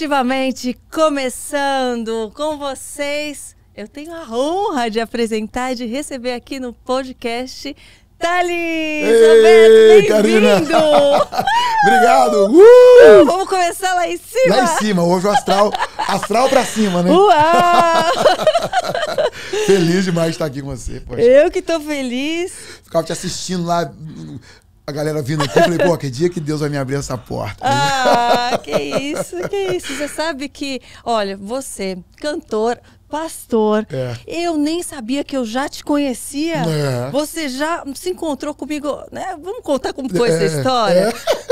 Esportivamente começando com vocês. Eu tenho a honra de apresentar e de receber aqui no podcast Thales bem-vindo! Obrigado! Uh! Então, vamos começar lá em cima! Lá em cima, hoje o astral, astral pra cima, né? Uau! feliz demais de estar aqui com você, poxa. Eu que tô feliz. Ficava te assistindo lá, a galera vindo aqui, eu falei, pô, que dia que Deus vai me abrir essa porta. Ah, que isso, que isso. Você sabe que, olha, você, cantor, pastor, é. eu nem sabia que eu já te conhecia. É. Você já se encontrou comigo, né? Vamos contar como foi é. essa história. É.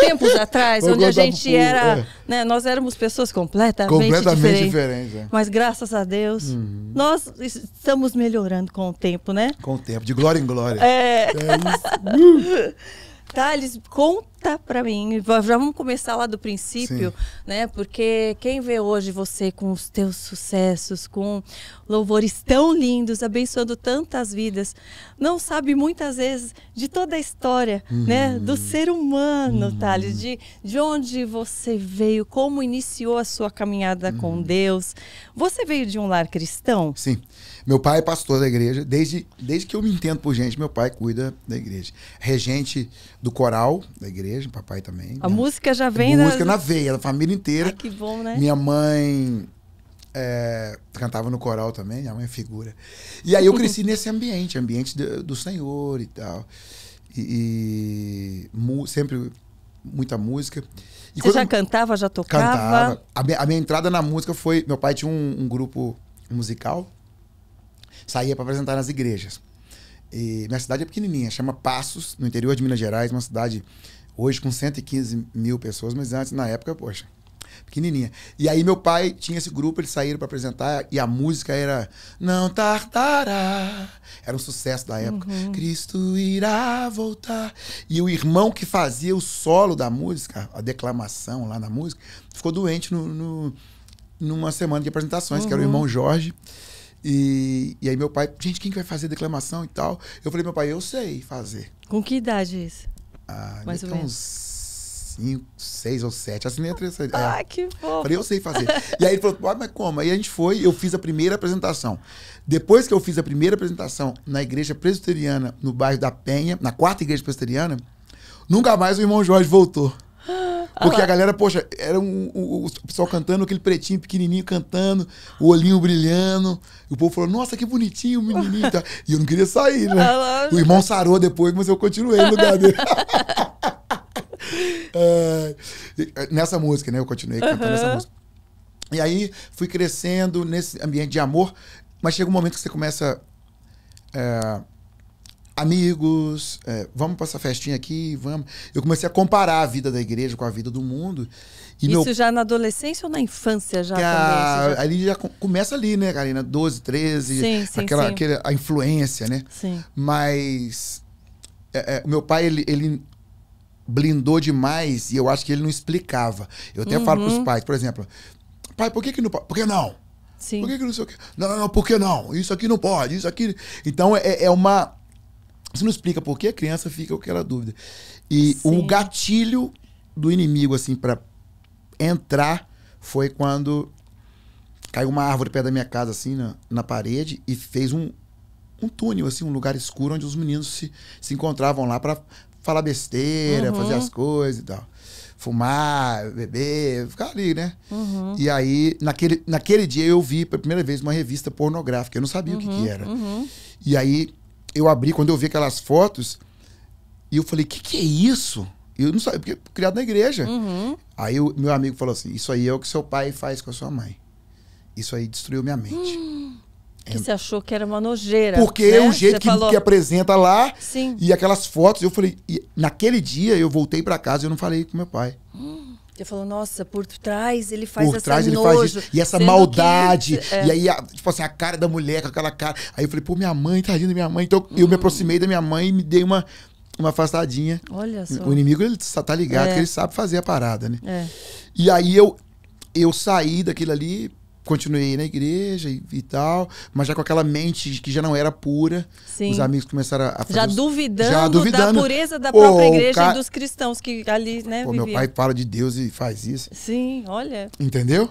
Tempos atrás, Vou onde a gente era, é. né? Nós éramos pessoas completamente, completamente diferentes. É. Mas graças a Deus, uhum. nós estamos melhorando com o tempo, né? Com o tempo, de glória em glória. É. isso. Uh! detalhes, conta para mim. Já vamos começar lá do princípio, Sim. né? Porque quem vê hoje você com os teus sucessos, com louvores tão lindos, abençoando tantas vidas, não sabe muitas vezes de toda a história, né? uhum. né? Do ser humano, uhum. Thales, de, de onde você veio, como iniciou a sua caminhada uhum. com Deus. Você veio de um lar cristão? Sim. Meu pai é pastor da igreja, desde, desde que eu me entendo por gente, meu pai cuida da igreja. Regente do coral da igreja, papai também. A né? música já vem da... Música na veia, da família inteira. Ai, que bom, né? Minha mãe é, cantava no coral também, minha mãe é figura. E aí eu cresci nesse ambiente, ambiente do, do Senhor e tal. E, e mu, sempre muita música. E Você já eu, cantava, já tocava? Cantava. A minha, a minha, entrada na música foi. Meu pai tinha um, um grupo musical saía para apresentar nas igrejas. E minha cidade é pequenininha, chama Passos, no interior de Minas Gerais, uma cidade hoje com 115 mil pessoas, mas antes, na época, poxa, pequenininha. E aí meu pai tinha esse grupo, eles saíram para apresentar e a música era Não tardará. Era um sucesso da época. Uhum. Cristo irá voltar. E o irmão que fazia o solo da música, a declamação lá na música, ficou doente no, no numa semana de apresentações, uhum. que era o uhum. irmão Jorge. E, e aí meu pai, gente, quem que vai fazer declamação e tal? Eu falei, meu pai, eu sei fazer. Com que idade é isso? Ah, Mais ou menos. 5, 6 ou 7. Assim a terceira. É. Ah, é. que bom. Falei, eu sei fazer. e aí ele falou, ah, mas como? Aí a gente foi, eu fiz a primeira apresentação. Depois que eu fiz a primeira apresentação na igreja presbiteriana, no bairro da Penha, na quarta igreja presbiteriana, nunca mais o irmão Jorge voltou. Porque a galera, poxa, era um, um, o pessoal cantando, aquele pretinho pequenininho cantando, o olhinho brilhando. o povo falou, nossa, que bonitinho o menininho. Tá? E eu não queria sair, né? Ah, o irmão sarou depois, mas eu continuei no lugar dele. É, é, nessa música, né? Eu continuei cantando uhum. essa música. E aí fui crescendo nesse ambiente de amor, mas chega um momento que você começa... É, amigos, é, vamos para essa festinha aqui, vamos. Eu comecei a comparar a vida da igreja com a vida do mundo. Isso meu... já na adolescência ou na infância já? A... Já... Ali já começa ali, né, Karina? 12, 13, sim, sim, aquela, sim. Aquela, a influência, né? Sim. Mas é, é, meu pai, ele, ele blindou demais e eu acho que ele não explicava. Eu até uhum. falo para os pais, por exemplo, pai, por que, que não. Por que não? Sim. Por que, que não sei o quê? Não, não, não, por que não? Isso aqui não pode, isso aqui. Então é, é uma você não explica por que a criança fica com aquela dúvida. E Sim. o gatilho do inimigo, assim, para entrar foi quando caiu uma árvore perto da minha casa, assim, na, na parede, e fez um, um túnel, assim, um lugar escuro onde os meninos se, se encontravam lá para falar besteira, uhum. fazer as coisas e tal. Fumar, beber, ficar ali, né? Uhum. E aí, naquele, naquele dia, eu vi pela primeira vez uma revista pornográfica. Eu não sabia uhum. o que, que uhum, era. Uhum. E aí, eu abri, quando eu vi aquelas fotos, e eu falei, o que, que é isso? Eu não sabia, porque criado na igreja. Uhum. Aí o meu amigo falou assim: Isso aí é o que seu pai faz com a sua mãe. Isso aí destruiu minha mente. Hum, é, que você achou que era uma nojeira. Porque né? o jeito que, que, apresenta lá Sim. e aquelas fotos, eu falei. naquele dia eu voltei para casa e eu não falei com meu pai. Hum. Você falou, nossa, por trás ele faz por essa trás nojo, ele faz isso. E essa maldade. Que, é. E aí, a, tipo assim, a cara da mulher com aquela cara. Aí eu falei, pô, minha mãe, tá da minha mãe. Então hum. eu me hum. aproximei da minha mãe e me dei uma, uma afastadinha. Olha só. O inimigo, ele tá ligado, é. que ele sabe fazer a parada, né? É. E aí eu, eu saí daquilo ali, continuei na igreja e, e, tal, mas já com aquela mente que já não era pura. Sim. Os amigos começaram a fazer já, os, duvidando já duvidando da pureza da própria oh, igreja ca... e dos cristãos que ali, né, Pô, meu pai fala de Deus e faz isso. Sim, olha. Entendeu?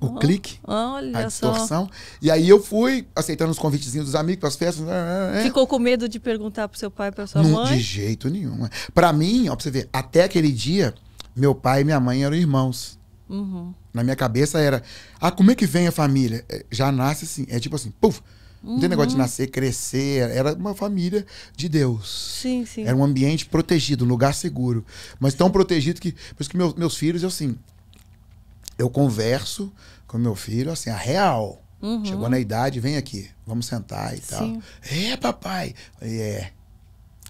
O oh, clique, olha a distorção. Só. E aí eu fui aceitando os convitezinhos dos amigos, para as festas. Né, né, né. Ficou com medo de perguntar para seu pai, para sua não, mãe? De jeito nenhum. Para mim, ó, pra você ver, até aquele dia, meu pai e minha mãe eram irmãos. Uhum. Na minha cabeça era, ah, como é que vem a família? É, já nasce assim, é tipo assim, puf. Não tem negócio de uhum. nascer, crescer. Era uma família de Deus. Sim, sim. Era um ambiente protegido, um lugar seguro. Mas tão protegido que. Por isso que meus, meus filhos, eu assim. Eu converso com meu filho, assim, a real. Uhum. Chegou na idade, vem aqui, vamos sentar e tal. Sim. É, papai. É. é.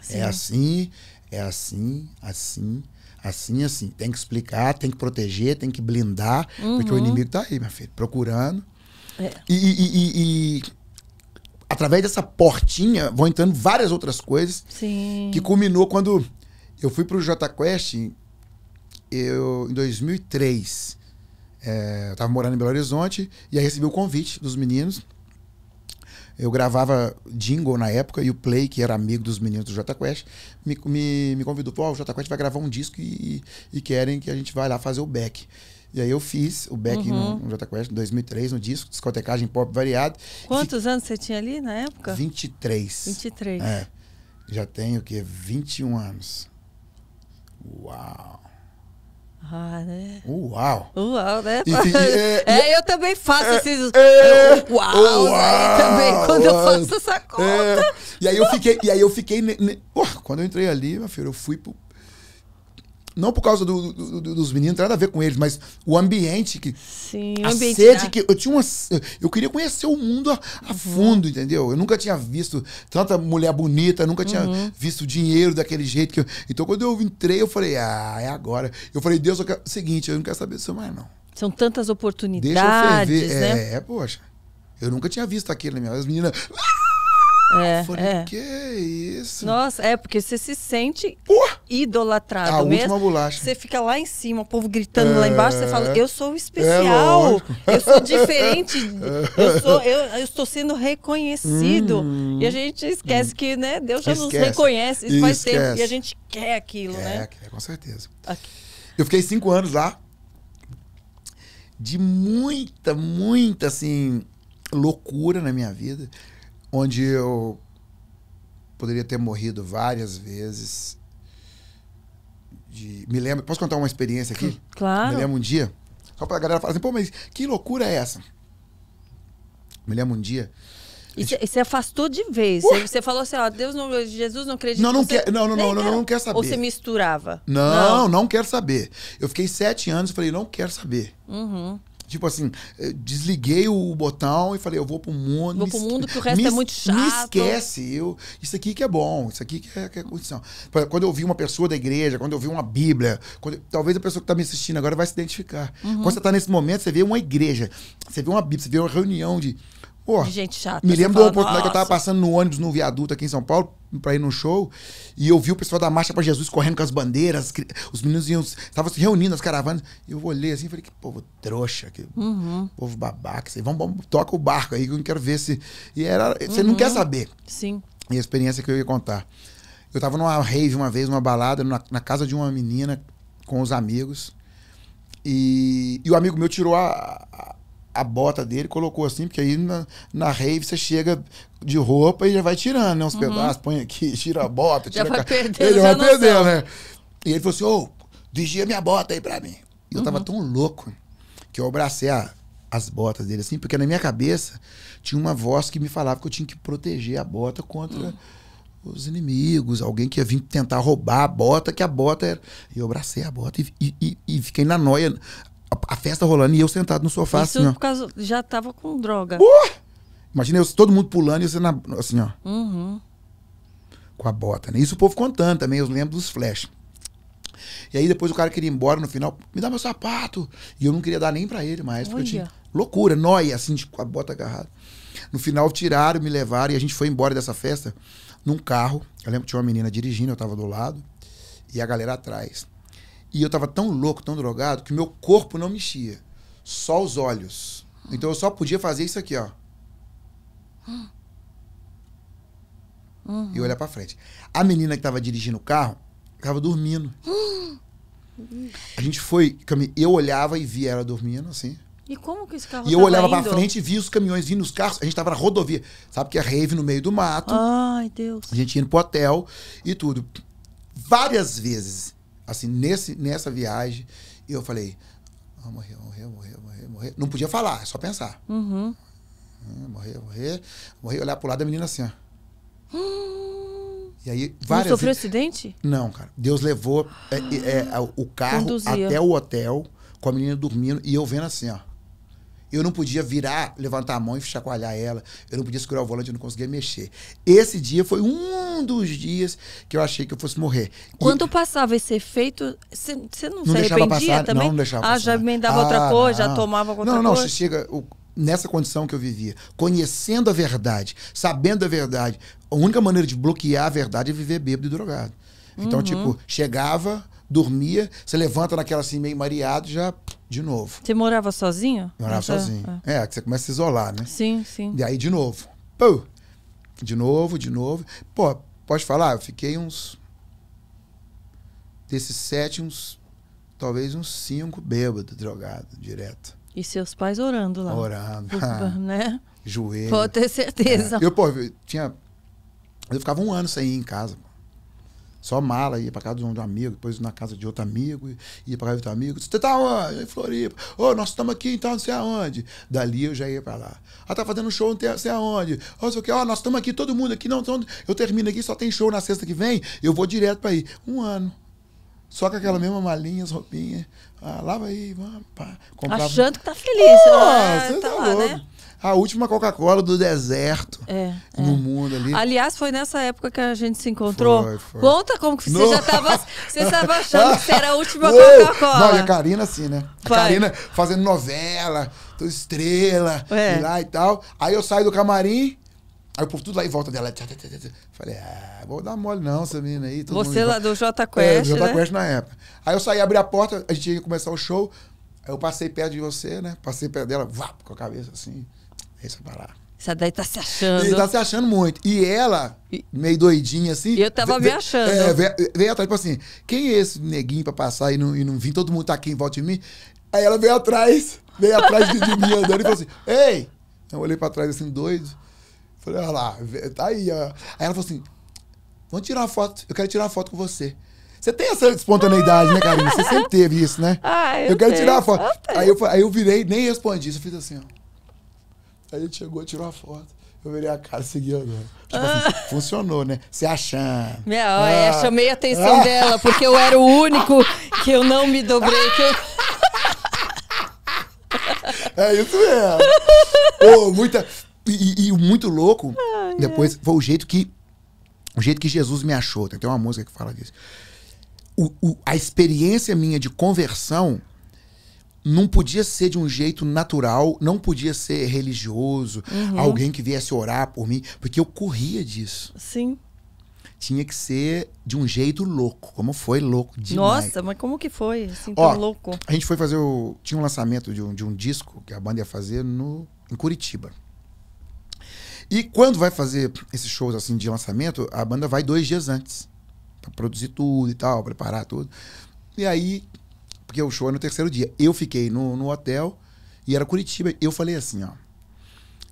Sim. É assim, é assim, assim assim, assim. Tem que explicar, tem que proteger, tem que blindar, uhum. porque o uhum. inimigo tá aí, minha filha, procurando. É. E, e, e, e, através dessa portinha vão entrando várias outras coisas. Sim. Que culminou quando eu fui pro JQuest eu, em 2003. É, eu tava morando em Belo Horizonte e aí recebi o convite dos meninos eu gravava jingle na época e o Play, que era amigo dos meninos do Jota Quest, me, me, me convidou. Pô, o Jota Quest vai gravar um disco e, e, querem que a gente vá lá fazer o back. E aí eu fiz o back uhum. no, no Jota Quest em 2003, no disco, discotecagem pop variado. Quantos e, anos você tinha ali na época? 23. 23. É. Já tenho o quê? 21 anos. Uau! Ah, né? Uau! Uau, né? E, e, é, eu também faço é, esses. É, uau! Né? uau aí também, quando uau, eu faço essa é. conta. e, aí eu fiquei, e aí eu fiquei. Ne, ne, quando eu entrei ali, meu filho, eu fui pro não por causa do, do, do, dos meninos, nada a ver com eles, mas o ambiente que. Sim, a ambiente sede né? que. Eu tinha uma. Eu queria conhecer o mundo a, a uhum. fundo, uhum. entendeu? Eu nunca tinha visto tanta mulher bonita, nunca tinha uhum. visto dinheiro daquele jeito. Que eu, então, quando eu entrei, eu falei, ah, é agora. Eu falei, Deus, eu quero. Seguinte, eu não quero saber disso mais, não. São tantas oportunidades. Deixa eu ferver. Né? É, é, poxa. Eu nunca tinha visto aquilo na minha As meninas. Ah! É, falei, é. que isso? Nossa, é porque você se sente uh! idolatrado a mesmo. Última bolacha. Você fica lá em cima, o povo gritando é... lá embaixo, você fala, eu sou é especial, é, eu sou diferente, eu, sou, eu, estou sendo reconhecido. Hum, e a gente esquece hum. que, né, Deus já esquece. nos reconhece, isso faz esquece. tempo, e a gente quer aquilo, quer, é, né? Quer, com certeza. Aqui. Eu fiquei cinco anos lá, de muita, muita, assim, loucura na minha vida onde eu poderia ter morrido várias vezes. De, me lembro, posso contar uma experiência aqui? Claro. Me lembro um dia, só pra galera falar assim, pô, mas que loucura é essa? Me lembro um dia. E você afastou de vez. Você falou assim, ó, Deus não, Jesus não acredita. Não, não, você... quer, não, não, não, não, não, não quer saber. Ou você misturava? Não, não, não quero saber. Eu fiquei sete anos e falei, não quero saber. Uhum. Tipo assim, eh, desliguei o botão e falei, eu vou pro mundo. Vou pro mundo que o resto me, é muito chato. Me esquece. Eu, isso aqui que é bom, isso aqui que é, que é condição. Quando eu vi uma pessoa da igreja, quando eu vi uma Bíblia, quando, talvez a pessoa que tá me assistindo agora vai se identificar. Uhum. Quando você tá nesse momento, você vê uma igreja, você vê uma Bíblia, você vê uma reunião de Pô, de gente chata. Me lembro de uma oportunidade que eu tava passando no ônibus no viaduto aqui em São Paulo pra ir num show e eu vi o pessoal da Marcha pra Jesus correndo com as bandeiras, os meninos iam, estavam se reunindo as caravanas. E eu olhei assim e falei, que povo trouxa, que uhum. povo babaca, vocês vão, vamos, toca o barco aí que eu não quero ver se. E era. Você uhum. não quer uhum. saber. Sim. E a experiência que eu ia contar. Eu tava numa rave uma vez, numa balada, na, na casa de uma menina com os amigos. E, e o amigo meu tirou a a bota dele, colocou assim, porque aí na, na rave você chega de roupa e já vai tirando, né? Uns uhum. pedaços, põe aqui, tira a bota, tira já vai perder, Ele vai perder né? E ele falou assim, ô, oh, vigia minha bota aí pra mim. E eu uhum. tava tão louco que eu abracei a, as botas dele assim, porque na minha cabeça tinha uma voz que me falava que eu tinha que proteger a bota contra... Uhum os inimigos, alguém que ia vir tentar roubar a bota, que a bota era. E eu abracei a bota e, e, e fiquei na noia a, a, festa rolando e eu sentado no sofá. Isso assim, por causa, já tava com droga. Uh! Imagina eu, todo mundo pulando e você na, assim, ó. Uhum. Com a bota, né? Isso o povo contando também, eu lembro dos flash. E aí depois o cara queria ir embora no final, me dá meu sapato. E eu não queria dar nem para ele mais, porque eu tinha loucura, nóia, assim, com a bota agarrada. No final tiraram, me levaram e a gente foi embora dessa festa num carro. Eu lembro que tinha uma menina dirigindo, eu tava do lado, e a galera atrás. E eu estava tão louco, tão drogado, que meu corpo não mexia. Só os olhos. Então eu só podia fazer isso aqui, ó. Uhum. E olhar para frente. A menina que estava dirigindo o carro estava dormindo. A gente foi. Eu olhava e via ela dormindo, assim. E como que esse carro E eu olhava para frente e via os caminhões vindo, os carros. A gente estava na rodovia. Sabe que é rave no meio do mato. Ai, Deus. A gente indo pro hotel e tudo. Várias vezes assim, nesse, nessa viagem, eu falei, ah, morrer morreu, morreu, morreu, morreu, Não podia falar, é só pensar. Uhum. É, morrer morrer morreu. olhar pro lado da menina assim, ó. E aí, várias Não sofreu acidente? Não, cara. Deus levou é, é, é o carro Conduzia. até o hotel, com a menina dormindo, e eu vendo assim, ó. Eu não podia virar, levantar a mão e chacoalhar ela. Eu não podia segurar o volante, eu não conseguia mexer. Esse dia foi um dos dias que eu achei que eu fosse morrer. Quando e... passava esse efeito, você não, não se arrependia passar, também? Não, não deixava ah, passar. Ah, já emendava ah, outra coisa, já tomava outra não, não, Não, você chega... O, nessa condição que eu vivia, conhecendo a verdade, sabendo a verdade, a única maneira de bloquear a verdade é viver bêbado e drogado. Então, uhum. tipo, chegava, dormia, você levanta naquela assim meio mareado, já de novo. Você morava sozinho? Morava Essa... sozinho. É. é, que você começa a se isolar, né? Sim, sim. E aí, de novo. Pô, de novo, de novo. Pô, pode falar, eu fiquei uns. Desses sete, uns. Talvez uns cinco bêbado, drogado, direto. E seus pais orando lá. Orando. Por, né? Joelho. Pode ter certeza. É. Eu, pô, eu tinha. Eu ficava um ano sem ir em casa. Pô. Só mala, ia pra casa de um amigo, depois na casa de outro amigo, ia pra casa de outro amigo. Você tá onde? Em Floripa. Ô, oh, nós estamos aqui então, não sei é aonde. Dali eu já ia pra lá. Ah, tá fazendo show, não sei é aonde. Ó, oh, sei o quê. Ó, oh, nós estamos aqui, todo mundo aqui, não, tão Eu termino aqui, só tem show na sexta que vem, eu vou direto pra aí. Um ano. Só com aquela mesma malinha, as roupinhas. Ah, lava aí, vamos, pá. Comprava... Achando que tá feliz. Oh, ah, você tá, tá lá, louco. né? a última Coca-Cola do deserto é, no é. mundo ali. Aliás, foi nessa época que a gente se encontrou. Foi, foi. Conta como que você já estava você tava achando que você era a última Coca-Cola. Não, a Karina assim, né? A Karina fazendo novela, estrela, é. e lá e tal. Aí eu saio do camarim, Aí o povo tudo lá em volta dela. Falei, ah, vou dar mole não, essa menina aí. Você lá do Jota Quest, é, do né? Quest na época. Aí eu saí, abri a porta, a gente ia começar o show. Aí eu passei perto de você, né? Passei perto dela, vá, com a cabeça assim. Deixa pra lá. Essa daí tá se achando. Ele tá se achando muito. E ela, e... meio doidinha assim. Eu tava me achando. É, veio atrás, tipo assim: quem é esse neguinho pra passar e não, e não vir? Todo mundo tá aqui em volta de mim. Aí ela veio atrás, veio atrás de, de mim andando e falou assim: ei! Eu olhei pra trás assim, doido. Falei: olha lá, tá aí. Ó. Aí ela falou assim: vamos tirar uma foto, eu quero tirar uma foto com você. Você tem essa espontaneidade, né, Karina? Você sempre teve isso, né? Ah, eu, eu quero tirar a foto. Eu aí, eu, aí eu virei nem respondi. Eu fiz assim, ó. Aí ele chegou, tirou a foto. Eu virei a cara e segui agora. Tipo assim, ah. assim, funcionou, né? você achando. Minha, é, ah. olha, chamei a atenção ah. dela, porque eu era o único que eu não me dobrei. Que eu... É isso mesmo. oh, muita... E, e, muito louco, Ai, depois, é. foi o jeito que o jeito que Jesus me achou. Tem até uma música que fala disso. O, o, a experiência minha de conversão não podia ser de um jeito natural, não podia ser religioso, uhum. alguém que viesse orar por mim, porque eu corria disso. Sim. Tinha que ser de um jeito louco, como foi louco demais. Nossa, mas como que foi assim, Ó, tão louco? A gente foi fazer o... Tinha um lançamento de um, de um disco que a banda ia fazer no, em Curitiba. E quando vai fazer esses shows assim de lançamento, a banda vai dois dias antes. Pra produzir tudo e tal, preparar tudo. E aí porque o show é no terceiro dia. Eu fiquei no, no hotel e era Curitiba. Eu falei assim, ó.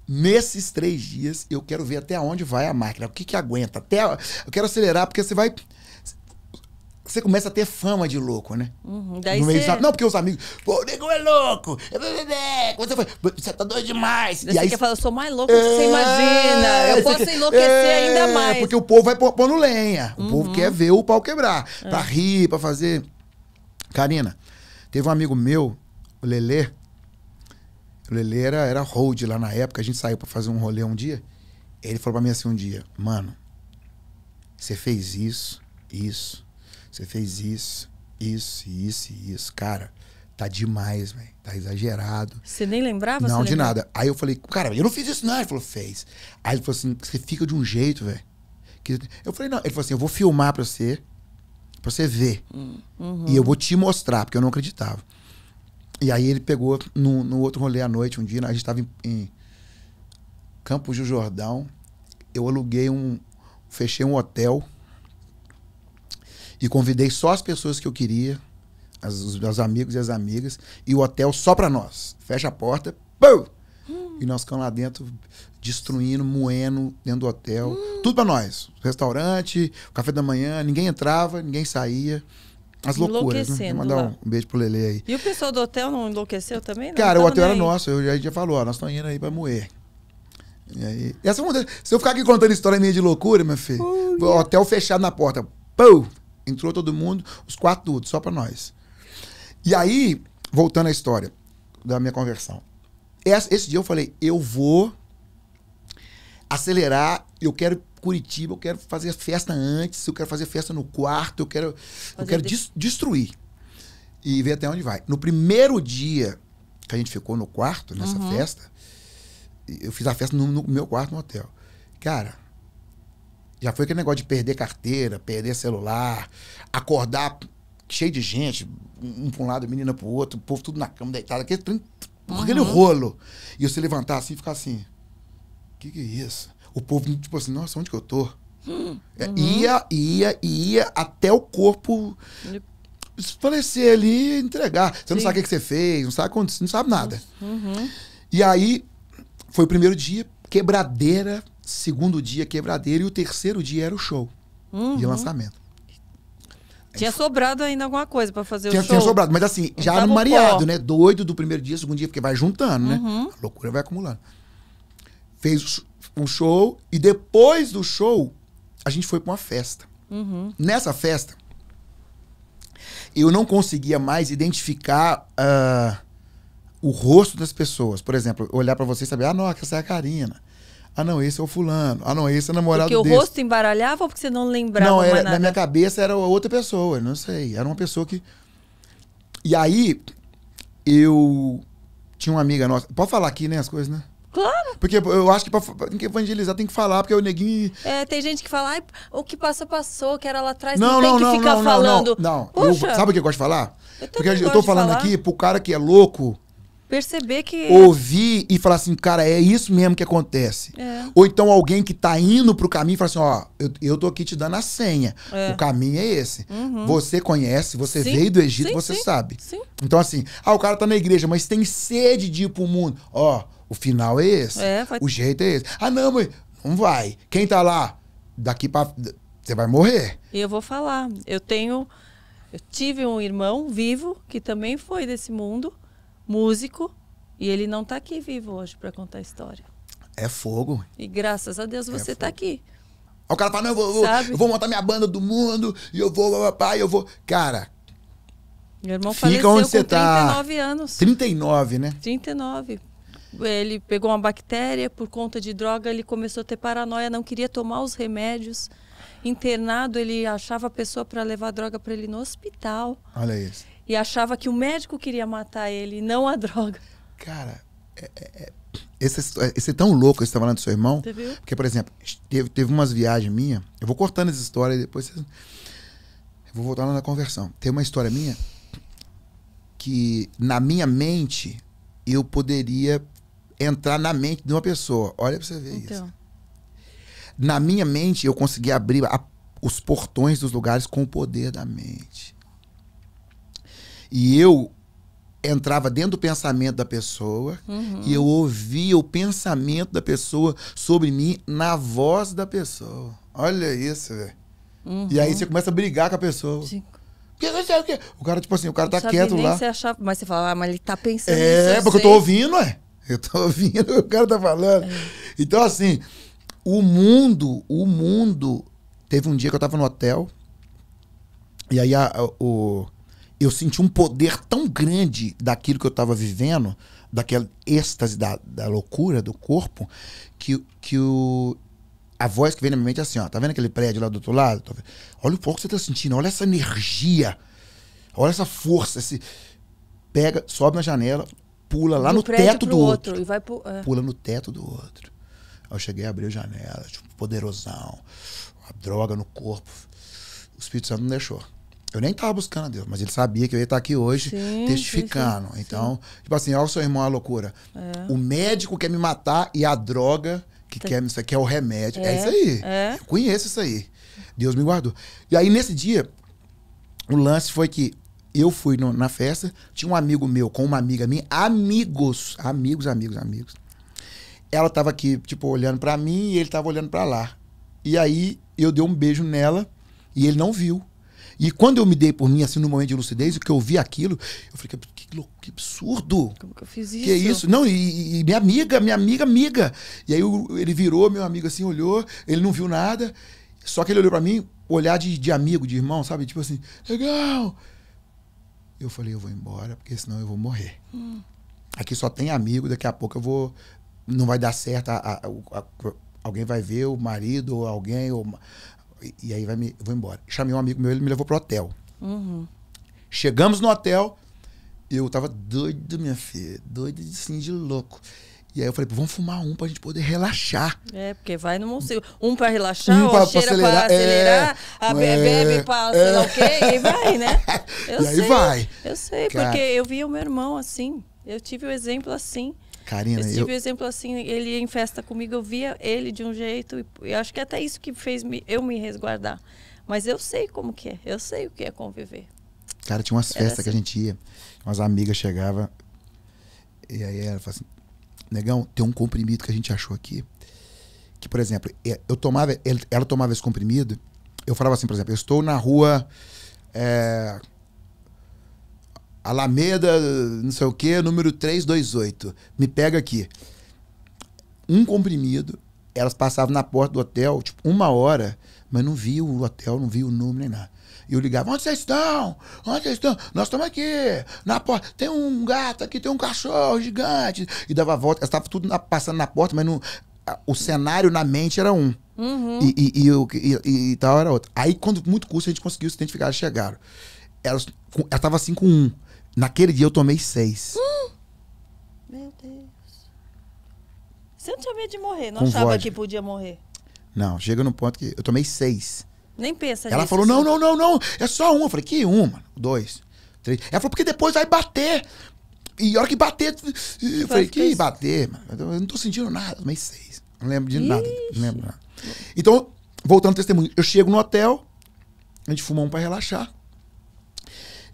Nesses três dias, eu quero ver até onde vai a máquina. O que que aguenta. Até, eu quero acelerar, porque você vai você começa a ter fama de louco, né? Uhum, no meio você... Não, porque os amigos. Pô, o nego é louco! É você, foi... você tá doido demais! Você e aí... quer falar, eu sou mais louco é... do que você é, imagina! Eu posso enlouquecer é... ainda mais! Porque o povo vai pondo lenha. O uhum. povo quer ver o pau quebrar. É. Pra rir, pra fazer. Karina, Teve um amigo meu, o Lelê. O Lelê era, era hold lá na época, a gente saiu para fazer um rolê um dia. Ele falou para mim assim um dia: Mano, você fez isso, isso, você fez isso, isso, isso e isso. Cara, tá demais, velho. Tá exagerado. Você nem lembrava? Não, de lembrava? nada. Aí eu falei, cara, eu não fiz isso, não. Ele falou, fez. Aí ele falou assim, você fica de um jeito, velho. Eu falei, não. Ele falou assim, eu vou filmar pra você para você ver. Uhum. E eu vou te mostrar, porque eu não acreditava. E aí ele pegou no, no outro rolê à noite, um dia, a gente estava em, em Campos do Jordão. Eu aluguei um. Fechei um hotel e convidei só as pessoas que eu queria, as, os meus amigos e as amigas, e o hotel só para nós. Fecha a porta, pum! E nós ficamos lá dentro destruindo, moendo dentro do hotel. Hum. Tudo para nós. Restaurante, café da manhã, ninguém entrava, ninguém saía. As loucuras, né? Vou mandar um, um beijo pro Lele aí. E o pessoal do hotel não enlouqueceu também? Não Cara, o hotel era aí. nosso, eu, a gente já falou, ó, nós estamos indo aí pra moer. E aí, essa, é se eu ficar aqui contando história minha de loucura, meu filho, o hotel fechado na porta, pô, entrou todo mundo, os quatro tudo, só pra nós. E aí, voltando à história da minha conversão. Esse dia eu falei, eu vou acelerar, eu quero Curitiba, eu quero fazer festa antes, eu quero fazer festa no quarto, eu quero, eu quero destruir. E ver até onde vai. No primeiro dia que a gente ficou no quarto, nessa uhum. festa, eu fiz a festa no, no, meu quarto no hotel. Cara, já foi aquele negócio de perder carteira, perder celular, acordar cheio de gente, um, um para um lado, menina para o outro, o povo tudo na cama deitado, aquele por uhum. aquele rolo. E eu se levantar assim e ficar assim. O que, que é isso? O povo, tipo assim, nossa, onde que eu tô? Hum, é, uhum. É, ia, ia, ia até o corpo falecer ali e entregar. Você Sim. não sabe o que, você fez, não sabe quando, não sabe nada. Uhum. uhum. E aí foi o primeiro dia, quebradeira, segundo dia, quebradeira, e o terceiro dia era o show uhum. de lançamento. Tinha sobrado ainda alguma coisa para fazer tinha, o show. Tinha sobrado, mas assim, já era no mareado, né? Doido do primeiro dia, segundo dia, porque vai juntando, né? Uhum. A loucura vai acumulando. Fez um show e depois do show, a gente foi para uma festa. Uhum. Nessa festa, eu não conseguia mais identificar uh, o rosto das pessoas. Por exemplo, olhar para você e saber, ah, não, essa é a Karina. Ah, não, esse é o fulano. Ah, não, esse é o namorado porque desse. Porque o rosto embaralhava ou porque você não lembrava Não, era, na minha cabeça era outra pessoa, não sei. Era uma pessoa que... E aí, eu... Tinha uma amiga nossa... Pode falar aqui, né, as coisas, né? Claro. Porque eu acho que pra, evangelizar tem que falar, porque o neguinho. É, tem gente que fala, o que passou, passou, que era lá atrás, não, não, não tem não, que não, ficar não, falando. Não, não, não. Eu, sabe o que eu gosto de falar? Eu porque eu tô falando aqui pro cara que é louco, Perceber que. Ouvir e falar assim, cara, é isso mesmo que acontece. É. Ou então alguém que tá indo pro caminho e fala assim: ó, eu, eu tô aqui te dando a senha. É. O caminho é esse. Uhum. Você conhece, você sim. veio do Egito, sim, você sim. sabe. Então, assim, ah, o cara tá na igreja, mas tem sede de ir pro mundo. Ó, o final é esse. É, O jeito é esse. Ah, não, mas não vai. Quem tá lá, daqui pra. Você vai morrer. E eu vou falar. Eu tenho. Eu tive um irmão vivo que também foi desse mundo músico, e ele não está aqui vivo hoje para contar a história. É fogo. E graças a Deus é você está aqui. o cara fala, não, eu vou, eu vou, montar minha banda do mundo, e eu vou, papai eu vou. Cara. Meu irmão fica onde você com 39 tá... anos. 39, né? 39. Ele pegou uma bactéria por conta de droga, ele começou a ter paranoia, não queria tomar os remédios. Internado, ele achava a pessoa para levar droga para ele no hospital. Olha isso e achava que o médico queria matar ele, não a droga. Cara, é, é, é, esse, esse é tão louco esse tá falando do seu irmão. Você viu? Porque, por exemplo, teve, teve umas viagens minhas. Eu vou cortando essa história e depois vocês. Eu vou voltar lá na conversão. Tem uma história minha que, na minha mente, eu poderia entrar na mente de uma pessoa. Olha pra você ver então. isso. Na minha mente, eu consegui abrir a, os portões dos lugares com o poder da mente. E eu entrava dentro do pensamento da pessoa uhum. e eu ouvia o pensamento da pessoa sobre mim na voz da pessoa. Olha isso, velho. Uhum. E aí uhum. você começa a brigar com a pessoa. Sim. O cara, tipo assim, o cara tá quieto lá. Você achava, mas você fala, ah, mas ele tá pensando. É, porque eu tô ouvindo, é. Eu tô ouvindo o cara tá falando. É. Então, assim, o mundo, o mundo. Teve um dia que eu tava no hotel, e aí a, a o, eu senti um poder tão grande daquilo que eu estava vivendo, daquela êxtase da, da loucura do corpo, que, que o, a voz que vem na minha mente é assim, ó, tá vendo aquele prédio lá do outro lado? Tá olha o pouco que você tá sentindo, olha essa energia, olha essa força, esse... pega, sobe na janela, pula lá do no teto do outro, outro. e vai pro, é. pula no teto do outro. Aí eu cheguei, abri a janela, tipo, poderosão, a droga no corpo. O Espírito Santo não deixou. Eu nem estava buscando a Deus, mas ele sabia que eu ia estar aqui hoje sim, testificando. Sim, então, sim, então, tipo assim, olha o seu irmão a loucura. É. O médico quer me matar e a droga que tá. quer me que é o remédio. É, é isso aí. É. Eu conheço isso aí. Deus me guardou. E aí, nesse dia, o lance foi que eu fui no, na festa, tinha um amigo meu com uma amiga minha, amigos, amigos, amigos, amigos. Ela tava aqui, tipo, olhando para mim e ele tava olhando para lá. E aí eu dei um beijo nela e ele não viu. E quando eu me dei por mim, assim, no momento de lucidez, o que eu vi aquilo, eu falei, que, que, que absurdo. Como que eu fiz isso? Que é isso? Não, e, e, minha amiga, minha amiga, amiga. E aí eu, ele virou, meu amigo assim, olhou, ele não viu nada. Só que ele olhou para mim, olhar de, de amigo, de irmão, sabe? Tipo assim, legal. Eu falei, eu vou embora, porque senão eu vou morrer. Hum. Aqui só tem amigo, daqui a pouco eu vou. Não vai dar certo. A, a, a, alguém vai ver, o marido, ou alguém, ou e, aí vai me, vou embora. Chamei um amigo meu, ele me levou pro hotel. Uhum. Chegamos no hotel, eu tava doido, minha filha, doido assim de louco. E aí eu falei, vamos fumar um pra gente poder relaxar. É, porque vai no monstro. Um pra relaxar, um pra, pra acelerar, pra acelerar, é, a bebe, é, bebe pra é. sei lá o quê, e aí vai, né? Eu e sei, aí vai. Eu sei, Cara. porque eu vi o meu irmão assim. Eu tive o um exemplo assim. Karina, eu tive eu... um exemplo assim, ele em festa comigo, eu via ele de um jeito e, acho que é até isso que fez me, eu me resguardar. Mas eu sei como que é, eu sei o que é conviver. Cara, tinha umas festas assim. que a assim. gente ia, umas amigas chegavam e aí ela falava assim, negão, tem um comprimido que a gente achou aqui. Que, por exemplo, eu tomava, ela tomava esse comprimido, eu falava assim, por exemplo, eu estou na rua... É, Alameda, não sei o quê, número 328. Me pega aqui. Um comprimido, elas passavam na porta do hotel, tipo, uma hora, mas não via o hotel, não via o número nem nada. E eu ligava, onde vocês estão? Onde vocês estão? Nós estamos aqui, na porta. Tem um gato aqui, tem um cachorro gigante. E dava a volta, estava tudo na, passando na porta, mas não, a, o cenário na mente era um. Uhum. E, e, e, e, e, tal era outro. Aí, quando muito custo, a gente conseguiu se identificar, elas chegaram. Elas, ela estava assim com um. Naquele dia eu tomei seis. Hum. Meu Deus. Você não tinha medo de morrer, não Com achava vodka. que podia morrer. Não, chega no ponto que eu tomei seis. Nem pensa Ela falou: não, assim. não, não, não, é só um. Eu falei: que um, mano? Dois, três. Ela falou: porque depois vai bater. E a hora que bater. Eu falei: que bater, mano? Eu não tô sentindo nada. Tomei seis. Não lembro de Ixi. nada. Não lembro nada. Então, voltando ao testemunho, eu chego no hotel, a gente fumou um pra relaxar.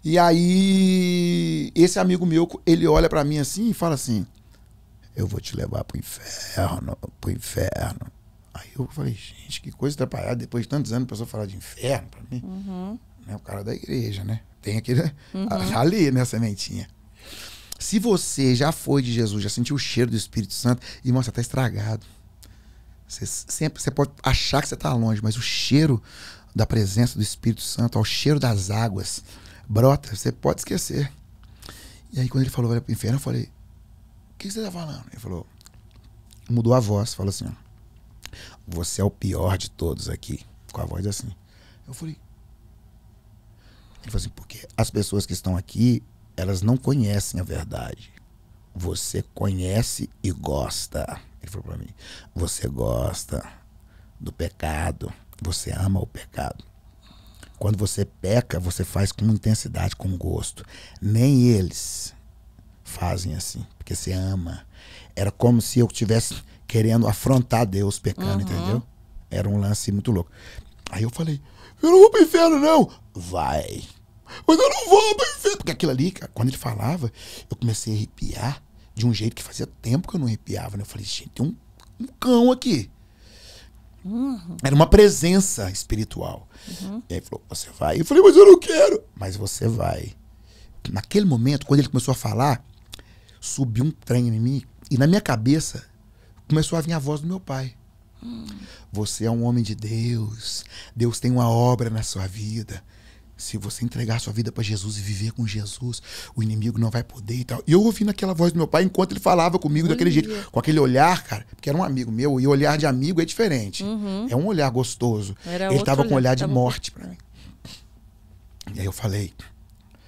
E aí, esse amigo meu, ele olha para mim assim e fala assim: Eu vou te levar pro inferno, pro inferno. Aí eu falei, gente, que coisa atrapalhada. Depois de tantos anos, a pessoa falar de inferno pra mim. Uhum. Né, o cara da igreja, né? Tem aquele. Né? Uhum. Ali, né, sementinha. Se você já foi de Jesus, já sentiu o cheiro do Espírito Santo, e você tá estragado. Você sempre você pode achar que você tá longe, mas o cheiro da presença do Espírito Santo, ao cheiro das águas, brota, você pode esquecer. E aí quando ele falou, vai pro inferno, eu falei, o que você tá falando? Ele falou, mudou a voz, falou assim, você é o pior de todos aqui. Com a voz assim. Eu falei, ele falou assim, porque as pessoas que estão aqui, elas não conhecem a verdade. Você conhece e gosta. Ele falou para mim, você gosta do pecado, você ama o pecado. Quando você peca, você faz com intensidade, com gosto. Nem eles fazem assim, porque você ama. Era como se eu estivesse querendo afrontar Deus pecando, uhum. entendeu? Era um lance muito louco. Aí eu falei: Eu não vou pro inferno, não. Vai. Mas eu não vou pro inferno. Porque aquilo ali, quando ele falava, eu comecei a arrepiar de um jeito que fazia tempo que eu não arrepiava. Né? Eu falei: Gente, tem um, um cão aqui. Uhum. Era uma presença espiritual. Uhum. E aí falou: Você vai? Eu falei: Mas eu não quero. Mas você vai. Naquele momento, quando ele começou a falar, subiu um trem em mim e na minha cabeça começou a vir a voz do meu pai. Hum. Você é um homem de Deus. Deus tem uma obra na sua vida se você entregar sua vida para Jesus e viver com Jesus, o inimigo não vai poder e tal. E eu ouvindo aquela voz do meu pai enquanto ele falava comigo Olha. daquele jeito, com aquele olhar, cara, porque era um amigo meu, e olhar de amigo é diferente. Uhum. É um olhar gostoso. Era ele tava olhar, com um olhar de tava... morte para mim. E aí eu falei.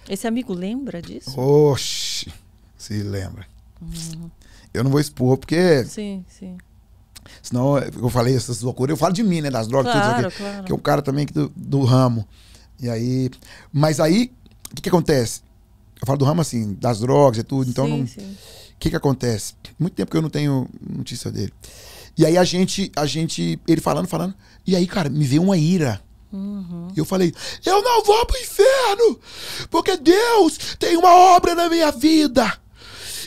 Esse amigo lembra disso? Oxi, se lembra. Uhum. Eu não vou expor porque. Sim, sim. Senão, eu falei essas loucuras, eu falo de mim, né? Das drogas, claro, tudo isso aqui. Claro. Que é um cara também do, do ramo. E aí. Mas aí, o que, que acontece? Eu falo do ramo assim, das drogas e tudo, então sim, não. Sim. O que, que acontece? Muito tempo que eu não tenho notícia dele. E aí a gente, a gente, ele falando, falando. E aí, cara, me veio uma ira. Uhum. Eu falei, eu não vou pro inferno, porque Deus tem uma obra na minha vida.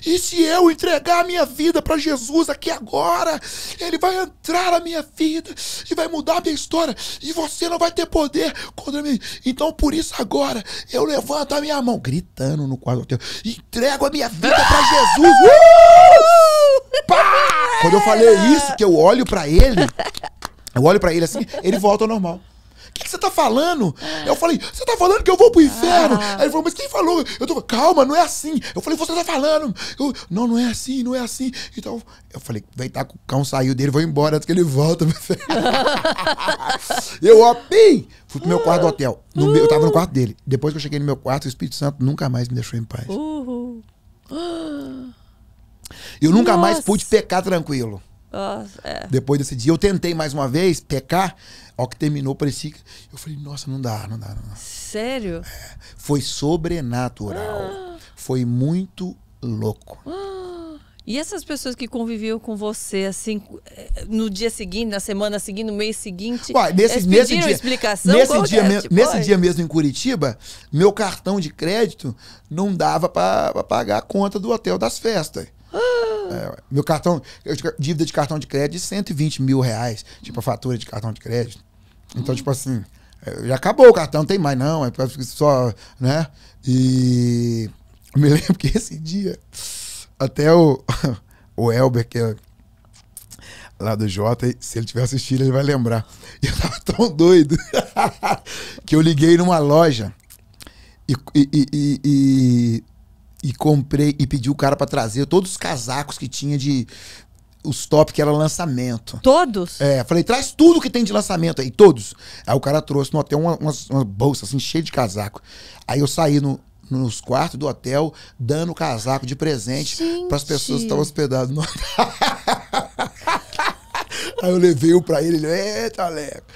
E se eu entregar a minha vida para Jesus aqui agora, Ele vai entrar na minha vida e vai mudar a minha história. E você não vai ter poder contra mim. Então, por isso, agora, eu levanto a minha mão, gritando no quarto hotel, entrego a minha vida para Jesus. Uh! Quando eu falei isso, que eu olho para Ele, eu olho para Ele assim, ele volta ao normal. O que, você tá falando? Eu falei, você tá falando que eu vou pro inferno? Ah. Aí ele falou, mas quem falou? Eu tô, calma, não é assim. Eu falei, você tá falando. Eu, não, não é assim, não é assim. Então, eu falei, vai tá, o cão saiu dele, vou embora antes que ele volta, eu, ó, pim, fui pro meu quarto do hotel. No, eu tava no quarto dele. Depois que eu cheguei no meu quarto, o Espírito Santo nunca mais me deixou em paz. Uhul. Eu nunca Nossa. mais pude pecar tranquilo. Nossa, é. Depois desse dia, eu tentei mais uma vez pecar. Ó que terminou, parecia que... Eu falei, nossa, não dá, não dá, não dá. Sério? É, foi sobrenatural. Ah. Foi muito louco. Ah. E essas pessoas que conviviam com você, assim, é, no dia seguinte, na semana seguinte, no mês seguinte, Ué, nesse, nesse dia, explicação? Nesse, dia, é, tipo, nesse dia mesmo em Curitiba, meu cartão de crédito não dava para pagar a conta do hotel das festas. É, meu cartão, dívida de cartão de crédito de 120 mil reais, tipo a fatura de cartão de crédito. Então, tipo assim, é, já acabou o cartão, não tem mais não, é só, né? E eu me lembro que esse dia, até o, o Elber, que é lá do Jota, se ele tiver assistido, ele vai lembrar. E eu tava tão doido que eu liguei numa loja e, e, e, e e comprei e pedi o cara para trazer todos os casacos que tinha de, os top que era lançamento. Todos? É, falei, traz tudo que tem de lançamento aí, todos. Aí o cara trouxe no hotel uma, uma, uma bolsa assim, cheia de casaco. Aí eu saí no, nos quartos do hotel, dando casaco de presente para as pessoas que estavam hospedadas no hotel. Aí eu levei o pra ele, ele, eita, leco.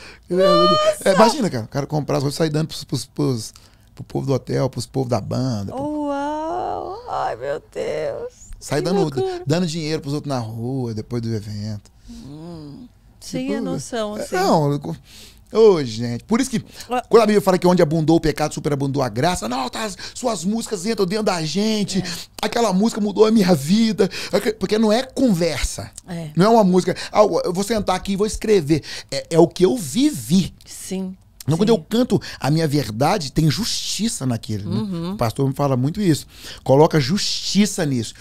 É, imagina, cara, o cara comprar as roupas e sair dando pros, pros, pros, pro povo do hotel, pros povo da banda. Uau! Ai, meu Deus! Sai dando, dando dinheiro pros outros na rua, depois do evento. Hum, sem tipo, noção, é, assim. Não, Ô, oh, gente, por isso que ah. quando a Bíblia fala que onde abundou o pecado, superabundou a graça, não, tá, suas músicas entram dentro da gente, é. aquela música mudou a minha vida, porque não é conversa, é. não é uma música, ah, eu vou sentar aqui e vou escrever, é, é o que eu vivi. Sim. Então, quando eu canto a minha verdade, tem justiça naquilo. Né? Uhum. O pastor me fala muito isso. Coloca justiça nisso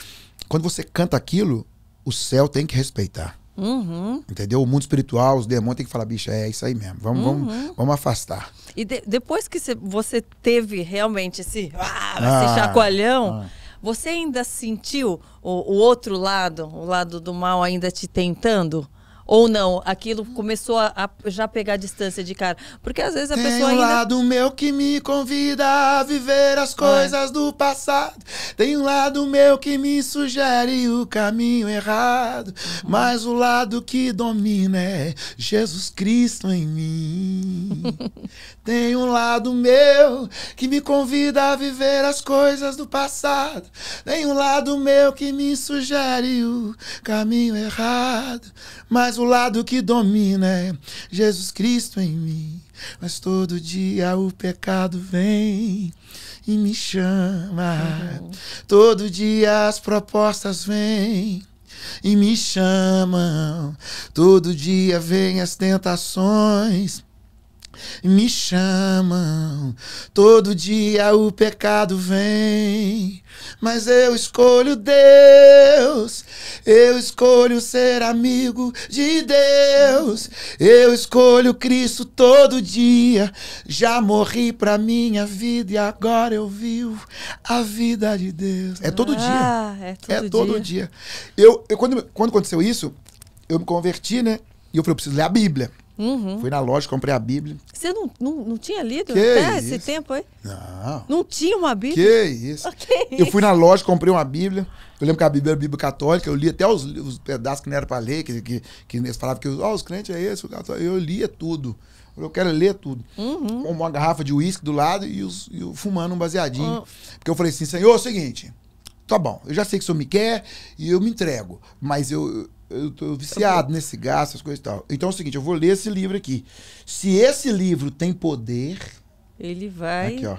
quando você canta aquilo, o céu tem que respeitar. Uhum. Entendeu? O mundo espiritual, os demônios tem que falar, bicho, é isso aí mesmo. Vamos, uhum. vamos, vamos afastar. E de, depois que você teve realmente esse, ah, ah, esse chacoalhão, ah. você ainda sentiu o, o outro lado, o lado do mal ainda te tentando? Ou não, aquilo começou a, a já pegar a distância de cara. Porque às vezes a Tem pessoa ainda... Tem um lado meu que me convida a viver as é? coisas é. do passado. Tem um lado meu que me sugere o caminho errado. Mas o lado que domina é Jesus Cristo em mim. Tem um lado meu que me convida a viver as coisas do passado. Tem um lado meu que me sugere o caminho errado. Mas o lado que domina é Jesus Cristo em mim. Mas todo dia o pecado vem e me chama. Uhum. Todo dia as propostas vêm e me chamam. Todo dia vêm as tentações me chamam. Todo dia o pecado vem, mas eu escolho Deus. Eu escolho ser amigo de Deus. Eu escolho Cristo todo dia. Já morri pra minha vida e agora eu vivo a vida de Deus. É todo ah, dia. É todo, é dia. todo dia. Eu, eu, quando, quando aconteceu isso, eu me converti, né? E eu falei, eu preciso ler a Bíblia. Uhum. Fui na loja, comprei a Bíblia. Você não, não, não tinha lido que até isso? esse tempo, aí Não. Não tinha uma Bíblia? Que isso. Okay. eu fui na loja, comprei uma Bíblia. Eu lembro que a Bíblia era Bíblia católica. Eu li até os, os pedaços que não era para ler, que, que, que eles falavam que oh, os crentes é esse. Eu lia tudo. Eu quero ler tudo. Uhum. Com uma garrafa de uísque do lado e, os, e fumando um baseadinho. Uhum. Porque eu falei assim, Senhor, é o seguinte, tá bom, eu já sei que o Senhor me quer e eu me entrego. Mas eu, eu tô tá viciado nesse gás, essas coisas e tal. Então é o seguinte, eu vou ler esse livro aqui. Se esse livro tem poder. Ele vai. Aqui, ó.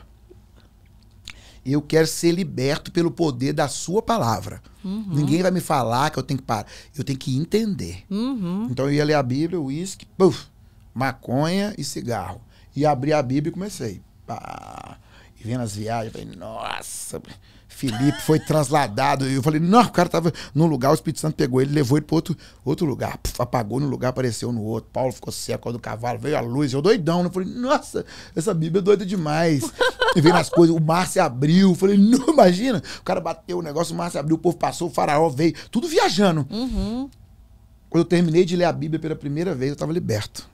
Eu quero ser liberto pelo poder da sua palavra. Uhum. Ninguém vai me falar que eu tenho que parar. Eu tenho que entender. Uhum. Então eu ia ler a Bíblia, o uísque, puf, maconha e cigarro. E abri a Bíblia e comecei. Pá. E vendo as viagens, eu falei, nossa. Felipe foi trasladado. Eu falei, não, o cara estava num lugar, o Espírito Santo pegou ele, levou ele para outro, outro lugar. Puf, apagou no lugar, apareceu no outro. Paulo ficou seco do cavalo, veio a luz, eu doidão. Né? Eu falei, nossa, essa Bíblia é doida demais. E veio nas coisas, o mar se abriu. Eu falei, não, imagina. O cara bateu o negócio, o mar se abriu, o povo passou, o faraó veio, tudo viajando. Uhum. Quando eu terminei de ler a Bíblia pela primeira vez, eu estava liberto.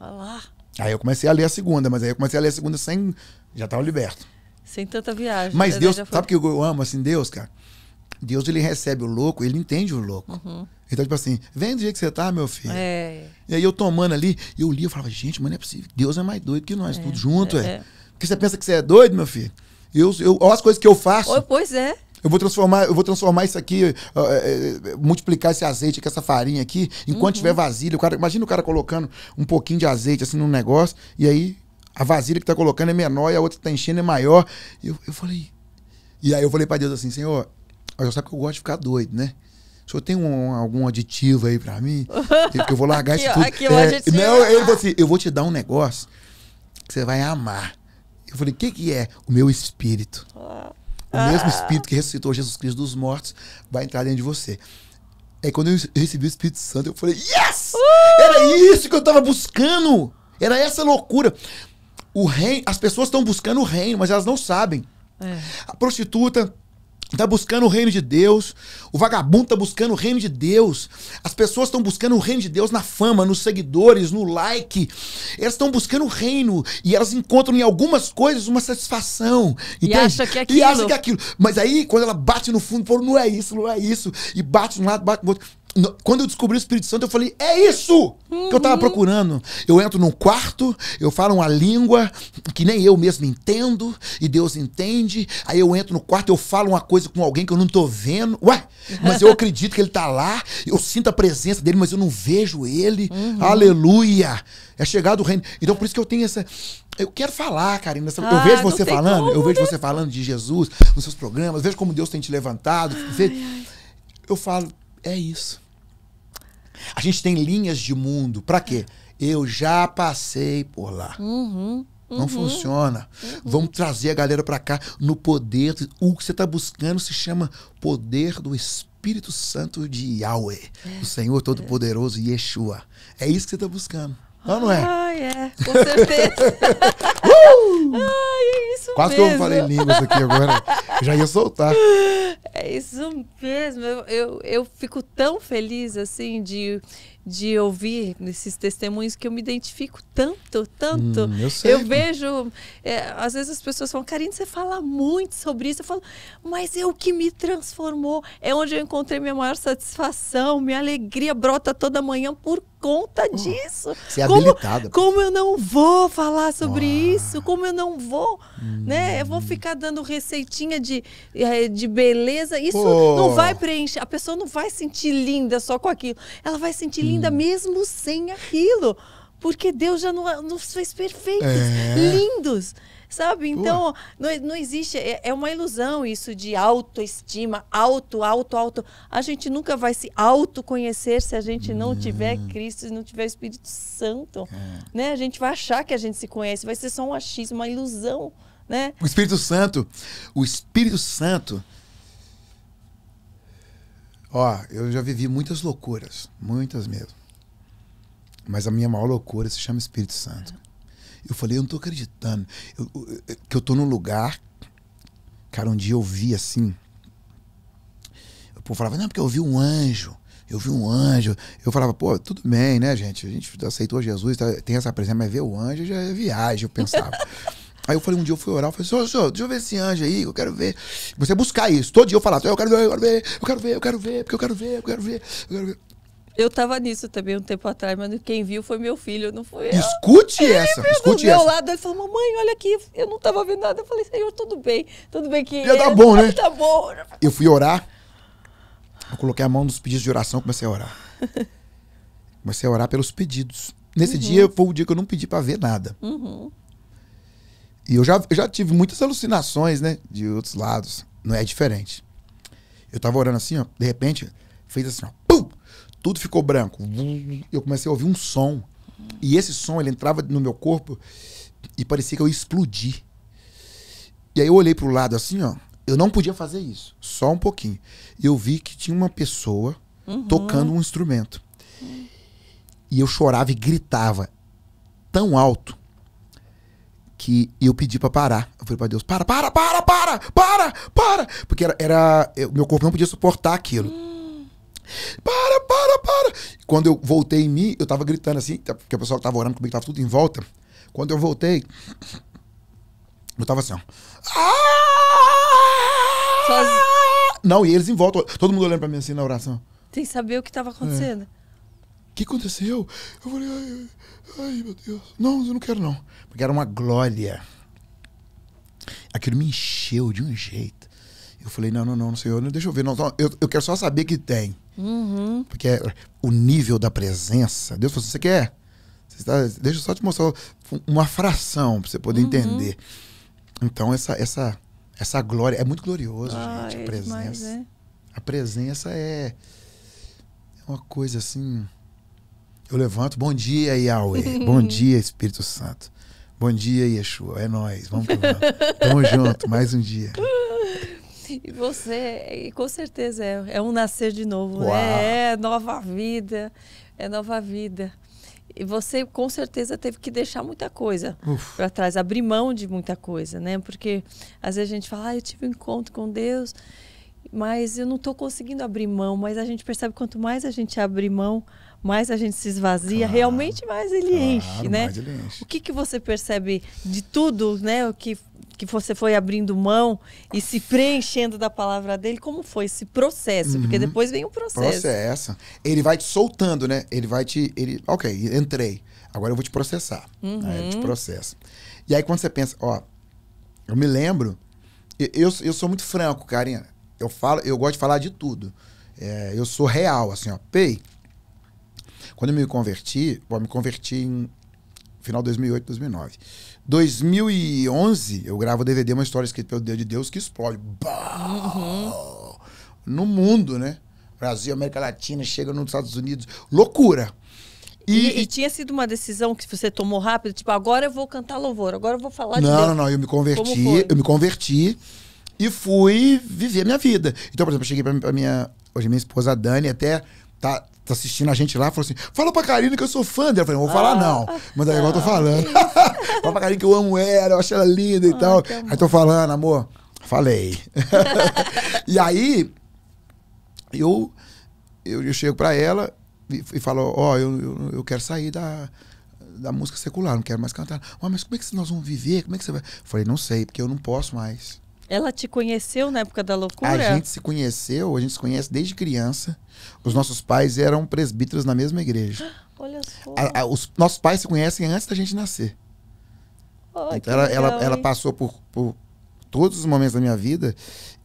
Olá. Aí eu comecei a ler a segunda, mas aí eu comecei a ler a segunda sem. Já estava liberto. Sem tanta viagem. Mas é, Deus, foi... sabe o que eu amo assim, Deus, cara? Deus, ele recebe o louco, ele entende o louco. Uhum. Então, tipo assim, vem do jeito que você tá, meu filho. É. E aí eu tomando ali, eu li, eu falava, gente, mano, não é possível. Deus é mais doido que nós, é, tudo junto, é. é. Porque você pensa que você é doido, meu filho? Eu, eu, olha as coisas que eu faço. Oh, pois é. Eu vou transformar, eu vou transformar isso aqui, uh, uh, multiplicar esse azeite aqui, essa farinha aqui, enquanto uhum. tiver vasilha. O cara, imagina o cara colocando um pouquinho de azeite assim num negócio, e aí a vasilha que tá colocando é menor e a outra que tá enchendo é maior. E eu, eu falei. E aí eu falei para Deus assim, Senhor, eu sabe que eu gosto de ficar doido, né? O senhor tem um, algum aditivo aí para mim? Porque eu vou largar aqui, isso tudo. Aqui, é, é não, ele falou assim: eu vou te dar um negócio que você vai amar. Eu falei: o que, que é? O meu espírito. Ah. O mesmo espírito que ressuscitou Jesus Cristo dos mortos vai entrar dentro de você. Aí é quando eu recebi o Espírito Santo, eu falei: yes! Uh! Era isso que eu tava buscando! Era essa loucura. O reino, as pessoas estão buscando o reino, mas elas não sabem. É. A prostituta está buscando o reino de Deus, o vagabundo está buscando o reino de Deus, as pessoas estão buscando o reino de Deus na fama, nos seguidores, no like, elas estão buscando o reino e elas encontram em algumas coisas uma satisfação entende? e acha que é aquilo, e acha que é aquilo. mas aí quando ela bate no fundo, fala, não é isso, não é isso e bate de um lado, bate do outro quando eu descobri o Espírito Santo, eu falei: é isso uhum. que eu tava uhum. procurando. Eu entro num quarto, eu falo uma língua que nem eu mesmo entendo, e Deus entende. Aí eu entro no quarto, eu falo uma coisa com alguém que eu não tô vendo. Ué, mas eu acredito que ele tá lá, eu sinto a presença dele, mas eu não vejo ele. Uhum. Aleluia! É chegado o reino. Então por isso que eu tenho essa. Eu quero falar, Karina. Essa... Ah, eu vejo você falando, como, eu vejo né? você falando de Jesus nos seus programas, vejo como Deus tem te levantado. Ai, vejo... ai. Eu falo, é isso. A gente tem linhas de mundo. Para quê? Eu já passei por lá. Uhum. Não uhum. funciona. Uhum. Vamos trazer a galera para cá no poder. O que você está buscando se chama poder do Espírito Santo de Yahweh, é. o Senhor Todo-Poderoso é. Yeshua. É isso que você está buscando. Não, ah, não é? Ah, é. Com certeza. uh! Ai, é isso Quase mesmo. que eu falei línguas aqui agora. já ia soltar. É isso mesmo. Eu, eu, eu fico tão feliz, assim, de de ouvir esses testemunhos que eu me identifico tanto, tanto. Hum, eu, sei, eu vejo, é, às vezes as pessoas falam, Karine, você fala muito sobre isso. Eu falo, mas é o que me transformou, é onde eu encontrei minha maior satisfação, minha alegria brota toda manhã por conta hum, disso. Você é como, Como eu não vou falar sobre ah. isso, como eu não vou, hum. né? Eu vou hum. ficar dando receitinha de, é, de beleza, isso Pô. não vai preencher, a pessoa não vai sentir linda só com aquilo, ela vai sentir linda linda hum. mesmo sem aquilo. Porque Deus já nos fez perfeitos, é. lindos sabe? Então, não, não existe, é, é, uma ilusão isso de autoestima, alto, alto, alto. A gente nunca vai se autoconhecer se a gente não hum. tiver Cristo, e não tiver Espírito Santo, é. né? A gente vai achar que a gente se conhece, vai ser só um achismo, uma ilusão, né? O Espírito Santo, o Espírito Santo Ó, eu já vivi muitas loucuras, muitas mesmo. Mas a minha maior loucura se chama Espírito Santo. É. Eu falei, eu não tô acreditando. Eu, eu, que eu tô num lugar. Cara, um dia eu vi assim. O povo falava, não, porque eu vi um anjo. Eu vi um anjo. Eu falava, pô, tudo bem, né, gente? A gente aceitou Jesus, tá, tem essa presença, mas ver o anjo já é viagem, eu pensava. Aí eu falei, um dia eu fui orar, eu falei, senhor, senhor, deixa eu ver esse anjo aí, eu quero ver. Você buscar isso, todo dia eu falava, eu quero ver, eu quero ver, eu quero ver, eu quero ver, porque eu quero ver, eu quero ver, eu quero ver. Eu tava nisso também um tempo atrás, mas quem viu foi meu filho, não foi eu. Escute ele essa, mesmo, escute do essa. meu lado, ele falou, mamãe, olha aqui, eu não tava vendo nada. Eu falei, senhor, tudo bem, tudo bem que... Já tá bom, né? Tá bom. Eu fui orar, eu coloquei a mão nos pedidos de oração, comecei a orar. comecei a orar pelos pedidos. Nesse uhum. dia foi o dia que eu não pedi para ver nada. Uhum. E eu já, eu já tive muitas alucinações, né? De outros lados. Não é diferente. Eu tava orando assim, ó. De repente, fez assim, ó. Pum! Tudo ficou branco. Eu comecei a ouvir um som. E esse som, ele entrava no meu corpo e parecia que eu ia explodir. E aí eu olhei pro lado assim, ó. Eu não podia fazer isso. Só um pouquinho. Eu vi que tinha uma pessoa uhum. tocando um instrumento. E eu chorava e gritava tão alto que eu pedi para parar. Eu falei para Deus, para, para, para, para, para, para. Porque era, era eu, meu corpo não podia suportar aquilo. Hum. Para, para, para. Quando eu voltei em mim, eu tava gritando assim, tá, porque o pessoal tava orando comigo tava tudo em volta. Quando eu voltei, eu tava assim, ó. Ah! Não, e eles em volta, todo mundo olhando pra mim assim na oração. Sem saber o que tava acontecendo. É o que aconteceu? Eu falei, ai, ai, meu Deus. Não, eu não quero não. Porque era uma glória. Aquilo me encheu de um jeito. Eu falei, não, não, não, senhor, deixa eu ver. Não, eu, eu quero só saber que tem. Uhum. Porque é o nível da presença. Deus falou assim, você quer? Você deixa eu só te mostrar uma fração para você poder uhum. entender. Então, essa, essa, essa glória é muito glorioso, gente, a né? presença. É. A presença é uma coisa assim eu levanto, bom dia, Yahweh. bom dia, Espírito Santo. Bom dia, Yeshua. É nós. Vamos que vamos. Tamo junto, mais um dia. E você, com certeza, é, é um nascer de novo, né? Uau. né? É nova vida. É nova vida. E você, com certeza, teve que deixar muita coisa para trás, abrir mão de muita coisa, né? Porque às vezes a gente fala, ah, eu tive um encontro com Deus, mas eu não estou conseguindo abrir mão. Mas a gente percebe quanto mais a gente abre mão, mais a gente se esvazia, claro, realmente mais ele claro, enche, né? Mais ele enche. O que, que você percebe de tudo, né? O que, que você foi abrindo mão e se preenchendo da palavra dele, como foi esse processo? Uhum. Porque depois vem o um processo. Processo. Ele vai te soltando, né? Ele vai te. Ele, ok, entrei. Agora eu vou te processar. Né? Uhum. Aí ele te processa. E aí quando você pensa, ó, eu me lembro. Eu, eu sou muito franco, Karina. Eu falo, eu gosto de falar de tudo. É, eu sou real, assim, ó. Pei, quando eu me converti, eu me converti em final de 2008, 2009. 2011, eu gravo DVD, uma história escrita pelo Deus de Deus, que explode. No mundo, né? Brasil, América Latina, chega nos Estados Unidos. Loucura. E, e, e, tinha sido uma decisão que você tomou rápido, tipo, agora eu vou cantar louvor, agora eu vou falar de Não, Deus. não, não, eu me converti, eu me converti e fui viver a minha vida. Então, por exemplo, eu cheguei pra, pra minha, hoje minha esposa a Dani, até tá tá assistindo a gente lá, falou assim: fala pra Karina que eu sou fã dela. Eu falei, não vou falar, não. Ah. Mas é aí agora eu tô falando. fala pra Karina que eu amo ela, eu acho ela linda e tal. Aí tô falando, amor, falei. e aí, eu, eu, eu chego pra ela e, e falo: ó, oh, eu, eu, eu quero sair da da música secular, não quero mais cantar. mas como é que nós vamos viver? Como é que você vai? falei, não sei, porque eu não posso mais. Ela te conheceu na época da loucura? A gente se conheceu, a gente se conhece desde criança. Os nossos pais eram presbíteros na mesma igreja. Olha só. A, a, os nossos pais se conhecem antes da gente nascer. Oh, então ela, legal, ela, ela, passou por, por, todos os momentos da minha vida.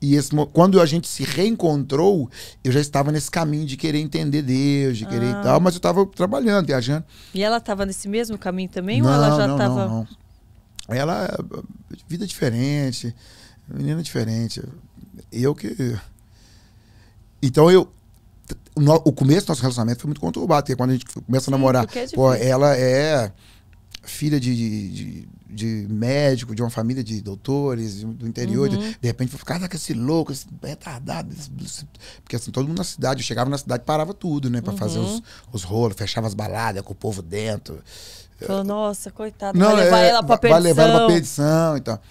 E esse, quando a gente se reencontrou, eu já estava nesse caminho de querer entender Deus, de querer ah. e tal, mas eu estava trabalhando, viajando. E ela estava nesse mesmo caminho também? Não, ou ela já estava. Ela. Vida diferente Menina diferente. Eu que. Então eu. No, o começo do nosso relacionamento foi muito conturbado, porque quando a gente começa a namorar, é pô, ela é filha de, de, de, médico, de uma família de doutores, do interior. Uhum. De, de repente, eu ficar com esse louco, esse retardado. Esse, Porque assim, todo mundo na cidade, eu chegava na cidade parava tudo, né? Pra uhum. fazer os, uhum. os rolos, fechava as baladas com o povo dentro. Falou, nossa, coitado, não, vai levar é, ela pra perdição. Vai levar ela pra perdição e então. tal.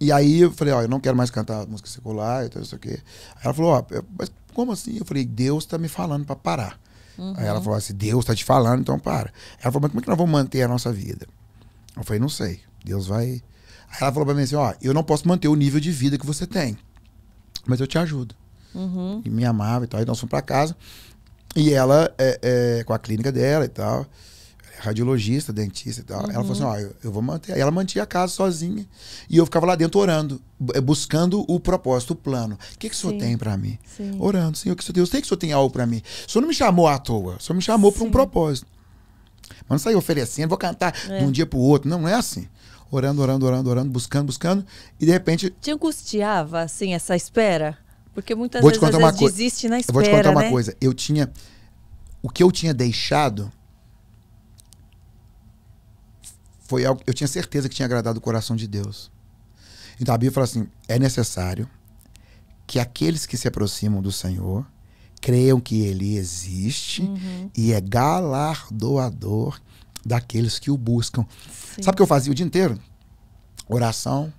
E aí eu falei, ó, eu não quero mais cantar música secular e tal, isso aqui. Aí ela falou, ó, mas como assim? Eu falei, Deus tá me falando para parar. Uhum. Aí ela uhum. falou assim, Deus tá te falando, então para. Ela falou, mas como é que nós vamos manter a nossa vida? Eu falei, não sei, Deus vai... Aí ela falou pra mim assim, ó, eu não posso manter o nível de vida que você tem, mas eu te ajudo. Uhum. E me amava e tal, e nós fomos pra casa. E ela, é, é, com a clínica dela e tal radiologista, dentista e tal. Uhum. Ela falou assim: uhum. ó, eu, eu, vou manter. Ela mantinha a casa sozinha. E eu ficava lá dentro orando, eh, buscando o propósito, o plano. O que, que o senhor tem para mim? Sim. Orando, Senhor, que o senhor tem? Eu sei que o senhor tem algo para mim. O senhor não me chamou à toa, o senhor me chamou para um propósito. Mas não saiu oferecendo, vou cantar é. de um dia para o outro. Não, não é assim orando, orando, orando, orando, buscando, buscando, e de repente. Te angustiava, assim, essa espera? Porque muitas vou vezes, te contar uma co... desiste na espera. Eu vou te contar uma né? coisa. Eu tinha. O que eu tinha deixado foi algo eu tinha certeza que tinha agradado o coração de Deus. Então a Bíblia fala assim: é necessário que aqueles que se aproximam do Senhor creiam que Ele existe uhum. e é galardoador daqueles que o buscam. Sim. Sabe o que eu fazia o dia inteiro? Oração,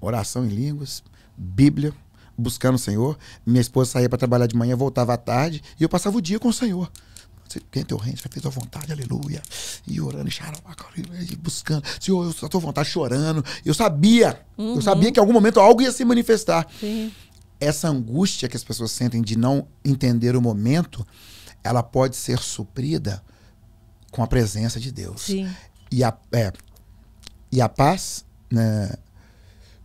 oração em línguas, Bíblia, buscando o Senhor. Minha esposa saía para trabalhar de manhã, voltava à tarde e eu passava o dia com o Senhor. Você quer teu reino, você fez a vontade, aleluia. E orando, e buscando. Senhor, eu só tua vontade chorando. Eu sabia, uhum. eu sabia que em algum momento algo ia se manifestar. Sim. Essa angústia que as pessoas sentem de não entender o momento, ela pode ser suprida com a presença de Deus. Sim. E a, é, e a paz né,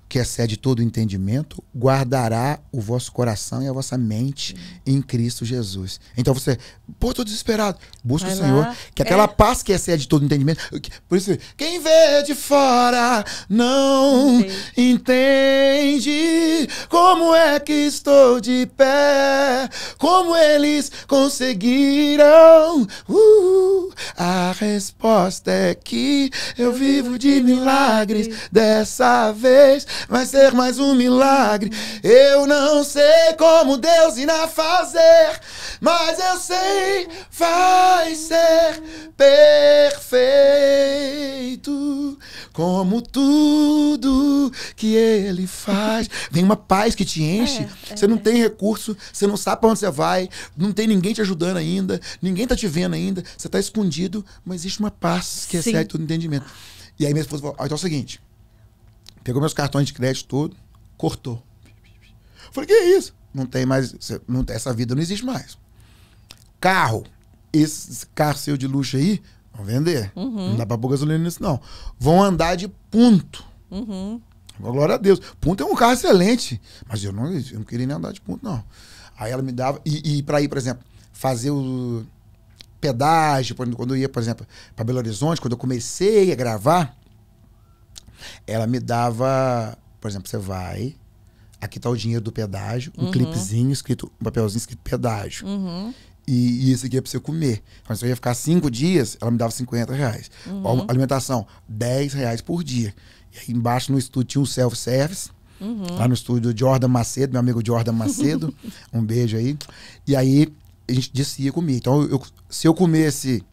que excede todo entendimento, guardará o vosso coração e a vossa mente hum. em Cristo Jesus. Então você, pô, tô desesperado. Busca Vai o Senhor, lá. que aquela é. paz que excede todo entendimento. Por isso, quem vê de fora não entende como é que estou de pé, como eles conseguiram. Uh, a resposta é que eu, vivo de milagres dessa vez vai ser mais um milagre. Eu não sei como Deus irá fazer, mas eu sei vai ser perfeito como tudo que ele faz. Vem uma paz que te enche. É, é, você não tem recurso, você não sabe para onde você vai, não tem ninguém te ajudando ainda, ninguém tá te vendo ainda, você tá escondido, mas existe uma paz que é excede todo entendimento. E aí minha esposa falou: ah, então é o seguinte, Pegou meus cartões de crédito tudo, cortou. Falei, que é isso? Não tem mais, não, essa vida não existe mais. Carro, esse carro seu de luxo aí, vão vender. Uhum. Não dá pra pôr gasolina nisso, não. Vão andar de ponto. Uhum. Glória a Deus. ponto é um carro excelente. Mas eu não, eu não queria nem andar de ponto, não. Aí ela me dava. E, e para ir, por exemplo, fazer o pedágio, quando eu ia, por exemplo, para Belo Horizonte, quando eu comecei a gravar, ela me dava, por exemplo, você vai, aqui tá o dinheiro do pedágio, um uhum. clipezinho escrito, um papelzinho escrito pedágio. Uhum. E, e, esse aqui é pra você comer. Então, se eu ia ficar cinco dias, ela me dava 50 reais. Uhum. alimentação, 10 reais por dia. E aí embaixo no estúdio tinha um self-service. Uhum. Lá no estúdio Jordan Macedo, meu amigo Jordan Macedo. um beijo aí. E aí a gente descia comer Então, eu, se eu comesse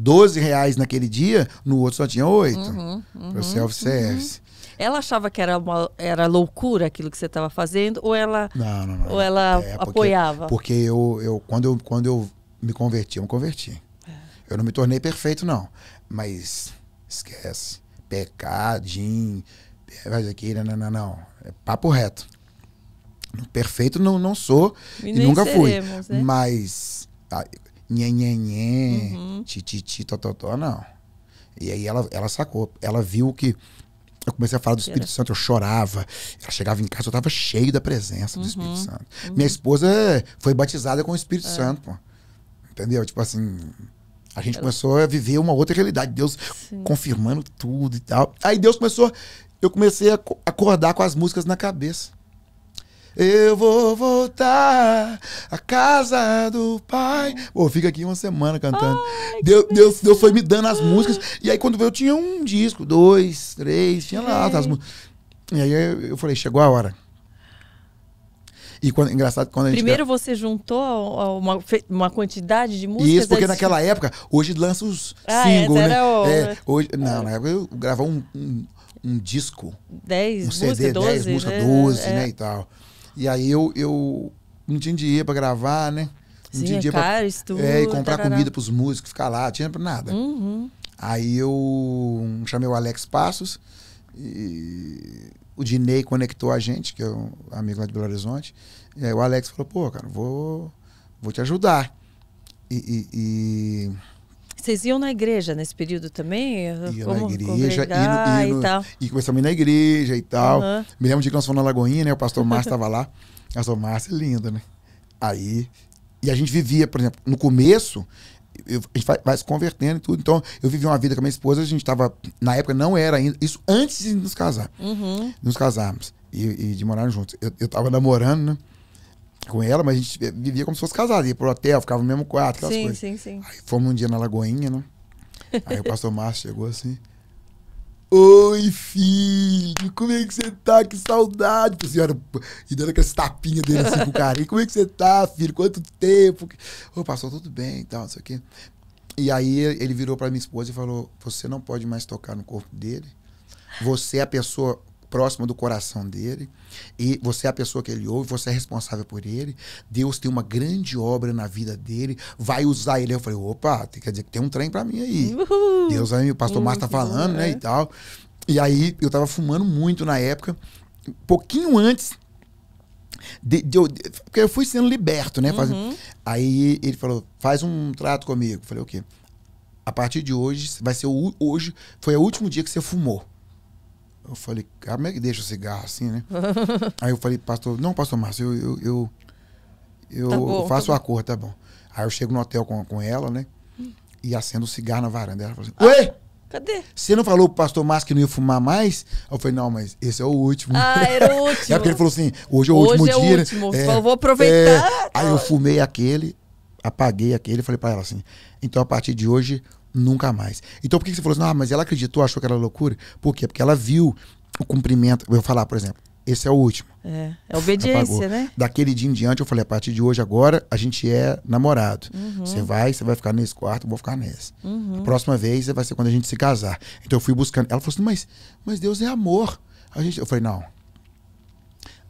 12 reais naquele dia, no outro só tinha 8. Uhum, uhum, o self-service. Uhum. Ela achava que era, uma, era loucura aquilo que você estava fazendo ou ela, não, não, não. Ou ela é, porque, apoiava? Porque eu, eu, quando eu quando eu me converti, eu me converti. É. Eu não me tornei perfeito, não. Mas esquece. Pecadinho, faz aqui, não, não, não. É papo reto. Perfeito não, não sou e, e nunca seremos, fui. Né? Mas. Ah, nhenhenhé, uhum. tititi, tototó, ah, não. E aí ela, ela sacou, ela viu que eu comecei a falar do Espírito Santo, eu chorava. Ela chegava em casa, eu estava cheio da presença uhum. do Espírito uhum. Santo. Uhum. Minha esposa foi batizada com o Espírito é. Santo, pô. Entendeu? Tipo assim, a gente ela... começou a viver uma outra realidade, Deus Sim. confirmando tudo e tal. Aí Deus começou, eu comecei a acordar com as músicas na cabeça. Eu vou voltar à casa do pai. Pô, fica aqui uma semana cantando. Ai, Deus, Deus, Deus foi me dando as músicas. E aí, quando eu, eu tinha um disco, dois, três, tinha lá é. as músicas. E aí eu falei, chegou a hora. E quando, engraçado quando a gente. Primeiro gra... você juntou uma, uma quantidade de músicas. Isso, porque naquela de... época, hoje lança os ah, singles, né? o... é, hoje, não, na época eu gravava um, um, um disco. dez, um CD, 12, 10 músicas, né? 12, é. né? E tal. E aí eu, eu não tinha dinheiro para gravar, né? Não Sim, tinha é dinheiro caro, pra, estudo, é, e comprar tarará. comida para os músicos, ficar lá, tinha para nada. Uhum. Aí eu chamei o Alex Passos e o Dinei conectou a gente, que é um amigo lá de Belo Horizonte. E aí o Alex falou, pô, cara, vou, vou te ajudar. e, e, e vocês iam na igreja nesse período também? Iam Como na igreja e, no, e, no, e, tal. E começamos a ir na igreja e tal. Uhum. Me lembro de que nós fomos na Lagoinha, né? O pastor Márcio estava lá. O pastor Márcio é lindo, né? Aí. E a gente vivia, por exemplo, no começo, eu, a gente vai, vai, se convertendo e tudo. Então, eu vivi uma vida com a minha esposa, a gente estava. Na época não era ainda. Isso antes de nos casar. Uhum. Nos casarmos. E, e, de morar juntos. Eu, estava namorando, né? com ela, mas a gente vivia como se fosse casado, ia pro hotel, ficava no mesmo quarto, aquelas sim, coisas. Sim, sim, Aí fomos um dia na Lagoinha, né? Aí o pastor Márcio chegou assim. Oi, filho, como é que você tá? Que saudade! senhora, assim, e dando aquelas tapinhas dele assim pro cara. E como é que você tá, filho? Quanto tempo? Ô, pastor, tudo bem e tal, não sei o quê. E aí ele virou pra minha esposa e falou: Você não pode mais tocar no corpo dele. Você é a pessoa próxima do coração dele, e você é a pessoa que ele ouve, você é responsável por ele. Deus tem uma grande obra na vida dele, vai usar ele. Eu falei, opa, quer dizer que tem um trem para mim aí. Uhul. Deus aí, o pastor Márcio tá falando, né, é. e tal. E aí eu tava fumando muito na época, um pouquinho antes de, de, de, porque eu fui sendo liberto, né? Uhum. aí ele falou, faz um trato comigo. Eu falei, o quê? A partir de hoje, vai ser o, hoje foi o último dia que você fumou. Eu falei, ah, como é que deixa o cigarro assim, né? aí eu falei, pastor, não, pastor Márcio, eu, eu, eu, tá bom, eu faço tá o acordo, tá bom. Aí eu chego no hotel com, com ela, né? E acendo o cigarro na varanda. Ela falou assim, ué! Cadê? Você não falou pro pastor Márcio que não ia fumar mais? Eu falei, não, mas esse é o último. Ah, era o último. é porque ele falou assim, hoje é o hoje último é dia. Hoje é né? o último, é, Só vou aproveitar. É. Aí eu fumei aquele, apaguei aquele, falei para ela assim, então a partir de hoje nunca mais. Então por que você falou assim, ah, mas ela acreditou, achou que era loucura? Por quê? Porque ela viu o cumprimento. Eu falar, por exemplo, esse é o último. É, é obediência, Apagou. né? Daquele dia em diante, eu falei, a partir de hoje, agora, a gente é namorado. Uhum. Você uhum. vai, você vai ficar nesse quarto, eu vou ficar nesse. Uhum. A próxima vez vai ser quando a gente se casar. Então eu fui buscando. Ela falou assim, mas, mas Deus é amor. A gente, eu falei, não,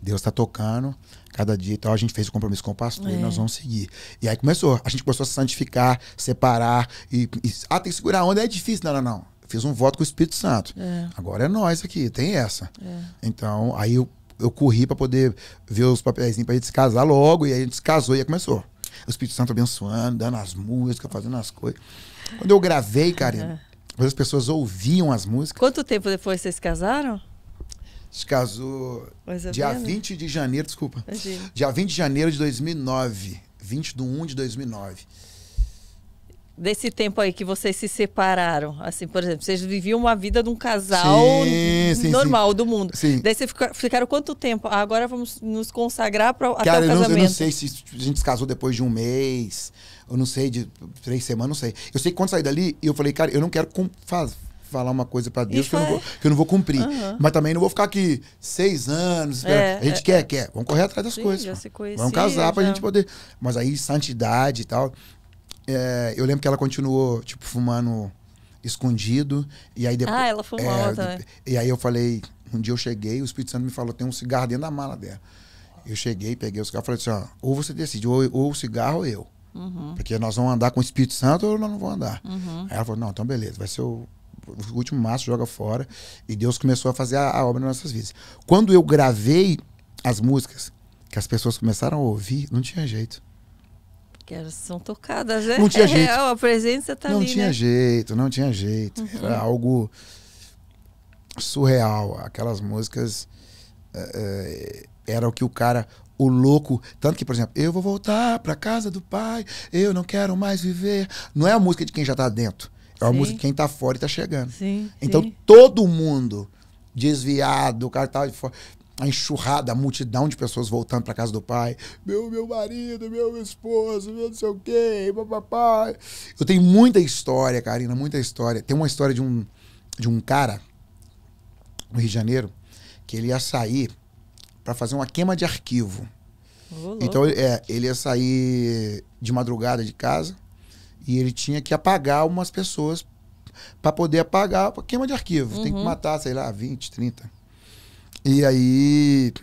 Deus está tocando cada dia e tal. A gente fez o compromisso com o pastor é. e nós vamos seguir. E aí começou. A gente começou a se santificar, separar e, e ah, tem que segurar a onda, é difícil. Não, não, não. Fiz um voto com o Espírito Santo. É. Agora é nós aqui, tem essa. É. Então, aí eu, eu corri para poder ver os papéis para gente se casar logo. E aí a gente se casou e aí começou. O Espírito Santo abençoando, dando as músicas, fazendo as coisas. Quando eu gravei, cara, é. as pessoas ouviam as músicas. Quanto tempo depois vocês se casaram? Se casou é, dia mesmo? Né? 20 de janeiro, desculpa. Imagina. Dia 20 de janeiro de 2009. 20 de 1 de 2009. Desse tempo aí que vocês se separaram, assim, por exemplo, vocês viviam uma vida de um casal sim, normal sim. do mundo. Sim. Daí vocês ficaram quanto tempo? Ah, agora vamos nos consagrar para o casamento. Cara, eu, não sei se a gente se casou depois de um mês eu não sei, de três semanas, não sei. Eu sei que quando saí dali, eu falei, cara, eu não quero faz, falar uma coisa para Deus que eu, vou, que eu, não vou, cumprir. Uhum. Mas também não vou ficar aqui seis anos. É, a gente é, quer, quer. Vamos correr atrás das sim, coisas. Já se Vamos casar para a gente poder. Mas aí, santidade e tal. É, eu lembro que ela continuou, tipo, fumando escondido. E aí depois. Ah, ela é, também. E aí eu falei. Um dia eu cheguei, o Espírito Santo me falou: tem um cigarro dentro da mala dela. Eu cheguei, peguei o cigarro e falei assim: ó, ou você decide, ou, ou o cigarro ou eu. Uhum. Porque nós vamos andar com o Espírito Santo ou nós não vamos andar. Uhum. Aí ela falou: não, então beleza, vai ser o, o último maço joga fora. E Deus começou a fazer a, a obra nas nossas vidas. Quando eu gravei as músicas, que as pessoas começaram a ouvir, não tinha jeito. Porque elas são tocadas, né? Não tinha é jeito. Real, a presença tá não ali, tinha né? jeito, não tinha jeito. Uhum. Era algo surreal. Aquelas músicas é, era o que o cara, o louco. Tanto que, por exemplo, eu vou voltar para casa do pai, eu não quero mais viver. Não é a música de quem já tá dentro. É uma Sim. música de quem tá fora e tá chegando. Sim, então sim. todo mundo desviado, o cara tá fora, a enxurrada, a multidão de pessoas voltando para casa do pai. Meu, meu marido, meu esposo, meu não sei o quê, papai. Eu tenho muita história, Karina, muita história. Tem uma história de um, de um cara no Rio de Janeiro que ele ia sair para fazer uma queima de arquivo. Oh, então é, ele ia sair de madrugada de casa e ele tinha que apagar umas pessoas para poder apagar a queima de arquivo. Uhum. Tem que uhum. matar, sei lá, 20, 30. E aí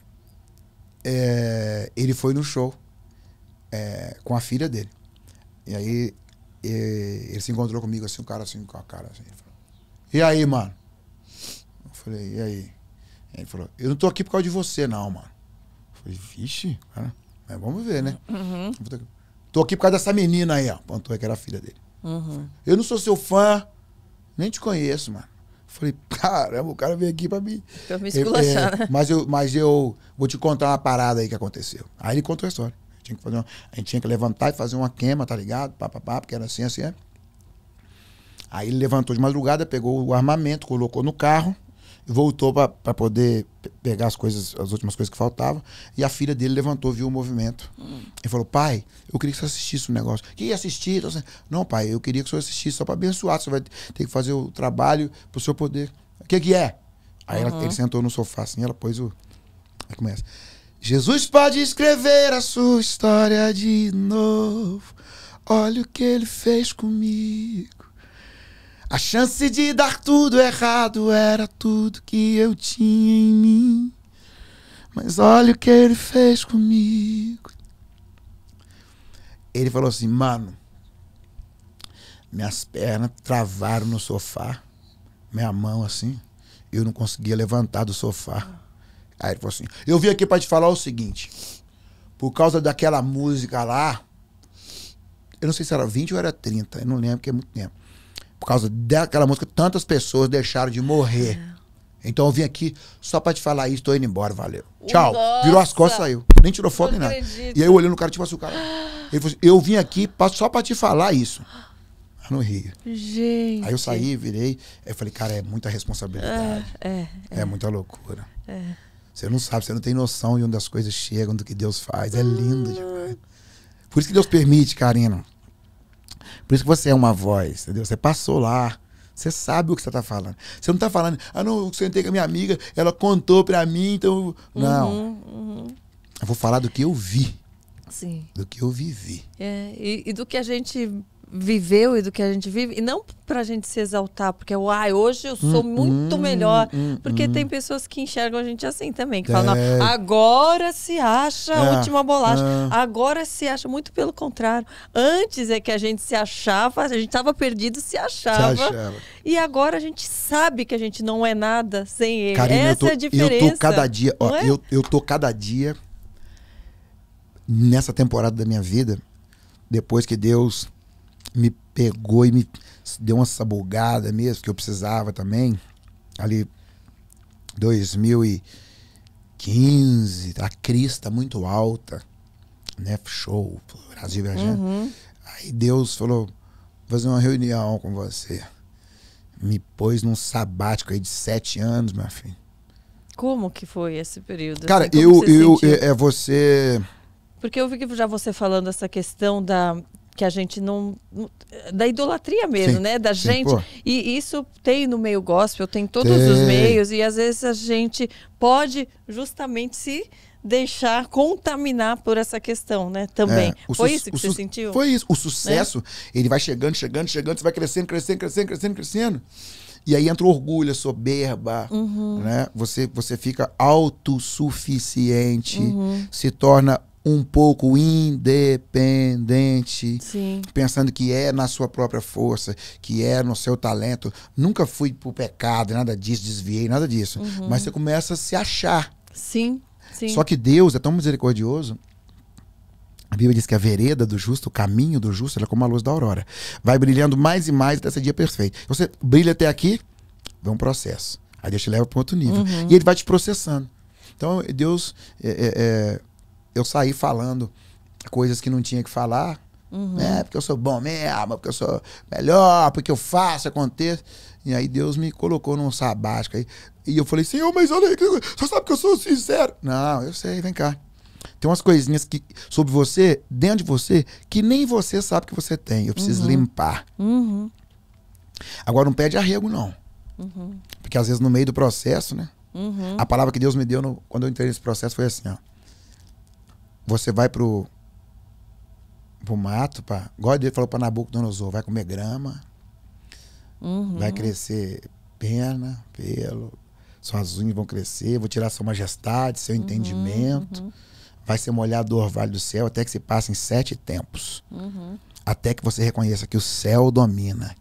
é, ele foi no show é, com a filha dele. E aí ele se encontrou comigo assim, um cara assim, com a cara assim. Falou, e aí, mano? Eu falei, e aí? Ele falou, eu não tô aqui por causa de você, não, mano. Eu falei, vixe, cara, mas vamos ver, né? Uhum. Tô aqui por causa dessa menina aí, ó. Pontou que era a filha dele. Uhum. Eu não sou seu fã, nem te conheço, mano. Falei, caramba, o cara veio aqui pra mim. me é, é né? Mas eu, mas eu vou te contar uma parada aí que aconteceu. Aí ele contou a história. Tinha que fazer uma, a gente tinha que levantar e fazer uma queima, tá ligado? Pá, pá, pá, porque era assim, assim, é. Aí ele levantou de madrugada, pegou o armamento, colocou no carro voltou para poder pegar as coisas, as últimas coisas que faltavam. E a filha dele levantou, viu o movimento. Hum. E falou: Pai, eu queria que você assistisse o um negócio. Que assistir? Então, não, pai, eu queria que você assistisse só para abençoar. Você vai ter que fazer o trabalho para o seu poder. O que, que é? Aí uhum. ela, ele uhum. sentou no sofá assim, ela pôs o. Aí começa. Jesus pode escrever a sua história de novo. Olha o que ele fez comigo. A chance de dar tudo errado era tudo que eu tinha em mim. Mas olha o que ele fez comigo. Ele falou assim, mano, minhas pernas travaram no sofá, minha mão assim, eu não conseguia levantar do sofá. Aí ele falou assim: Eu vim aqui para te falar o seguinte. Por causa daquela música lá, eu não sei se era 20 ou era 30, eu não lembro, porque é muito tempo por causa daquela música, tantas pessoas deixaram de morrer. É. Então eu vim aqui só pra te falar isso, tô indo embora, valeu. Uh, Tchau. Nossa. Virou as costas, saiu. Nem tirou foto nem nada. E aí eu olhei no cara, tipo assim, o cara. Ele falou assim, eu vim aqui só pra te falar isso. não ria Gente. Aí eu saí, virei. eu falei, cara, é muita responsabilidade. É, é, é. é muita loucura. É. Você não sabe, você não tem noção de onde as coisas chegam, do que Deus faz. É lindo ah. demais. Por isso que Deus permite, Karina. Por isso que você é uma voz, entendeu? Você passou lá. Você sabe o que você está falando. Você não está falando, ah, não, eu sentei com a minha amiga, ela contou para mim, então. Não. Uhum, uhum. Eu vou falar do que eu vi. Sim. Do que eu vivi. É, e, e do que a gente viveu e do que a gente vive, e não pra gente se exaltar, porque eu, é ai, hoje eu sou hum, muito hum, melhor, hum, hum, porque tem pessoas que enxergam a gente assim também, que é. falam, agora se acha a é. última bolacha, é. agora se acha, muito pelo contrário, antes é que a gente se achava, a gente tava perdido, se achava, se achava. e agora a gente sabe que a gente não é nada sem ele, Karine, essa tô, é a diferença. Eu tô cada dia, ó, é? eu, eu tô cada dia, nessa temporada da minha vida, depois que Deus me pegou e me deu uma sabugada mesmo, que eu precisava também. Ali, 2015, a crista muito alta, né? Show, Brasil viajando. Uhum. Aí Deus falou: vou fazer uma reunião com você. Me pôs num sabático aí de sete anos, minha filha. Como que foi esse período? Cara, assim, eu, eu, é, é você. Porque eu vi que já você falando essa questão da, que a gente não. da idolatria mesmo, sim, né? Da sim, gente. Pô. E isso tem no meio gospel, tem todos tem. os meios, e às vezes a gente pode justamente se deixar contaminar por essa questão, né? Também. É, foi isso que você sentiu? Foi isso. O sucesso, né? ele vai chegando, chegando, chegando, você vai crescendo, crescendo, crescendo, crescendo, crescendo. E aí entra o orgulho, a soberba, uhum. né? Você, você fica autossuficiente, uhum. se torna um pouco independente, Sim. pensando que é na sua própria força, que é no seu talento. Nunca fui pro pecado, nada disso, desviei, nada disso. Uhum. Mas você começa a se achar. Sim. Sim. Só que Deus é tão misericordioso a Bíblia diz que a vereda do justo, o caminho do justo, ela é como a luz da aurora. Vai brilhando mais e mais até esse dia perfeito. Você brilha até aqui, vem um processo. Aí Deus te leva para outro nível. Uhum. E ele vai te processando. Então, Deus é, é, é eu saí falando coisas que não tinha que falar, uhum. né? Porque eu sou bom mesmo, porque eu sou melhor, porque eu faço, acontecer E aí Deus me colocou num sabático aí. E eu falei, Senhor, mas olha aí, você sabe que eu sou sincero. Não, eu sei, vem cá. Tem umas coisinhas que, sobre você, dentro de você, que nem você sabe que você tem. Eu preciso uhum. limpar. Uhum. Agora, não pede arrego, não. Uhum. Porque às vezes no meio do processo, né? Uhum. A palavra que Deus me deu no, quando eu entrei nesse processo foi assim, ó você vai pro, pro mato, pra, igual ele falou pra Nabucodonosor, vai comer grama, uhum. vai crescer perna, pelo, suas unhas vão crescer, vou tirar sua majestade, seu uhum, entendimento, uhum. vai ser molhado do orvalho do céu até que se em sete tempos, uhum. até que você reconheça que o céu domina.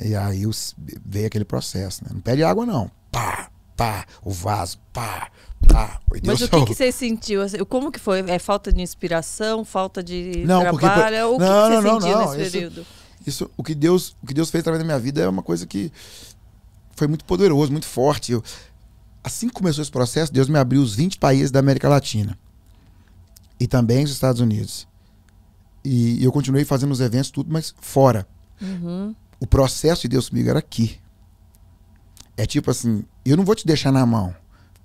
E aí os, veio aquele processo, né? Não pede água não, pá, pá, o vaso, pá, ah, Deus Mas o que, que, você sentiu? Assim, como que foi? É falta de inspiração, falta de não, trabalho? Porque... Não, o que, não, que você não, sentiu não, nesse isso, período? Isso, o que Deus, o que Deus fez através da minha vida é uma coisa que foi muito poderoso, muito forte. Eu, assim que começou esse processo, Deus me abriu os 20 países da América Latina e também os Estados Unidos. E eu continuei fazendo os eventos, tudo, mas fora. Uhum. O processo de Deus comigo era aqui. É tipo assim, eu não vou te deixar na mão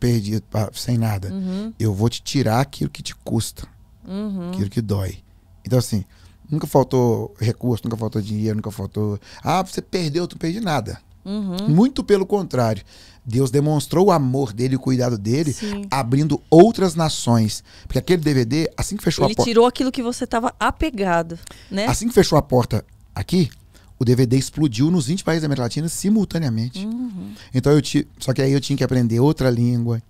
perdido, sem nada. Uhum. Eu vou te tirar aquilo que te custa, uhum. aquilo que dói. Então, assim, nunca faltou recurso, nunca faltou dinheiro, nunca faltou. Ah, você perdeu, tu perdi nada. Uhum. Muito pelo contrário. Deus demonstrou o amor dele, o cuidado dele, Sim. abrindo outras nações. Porque aquele DVD, assim que fechou Ele a porta. Ele tirou aquilo que você estava apegado, né? Assim que fechou a porta aqui, o DVD explodiu nos 20 países da América Latina simultaneamente. Uhum. Então eu tinha. Só que aí eu tinha que aprender outra língua.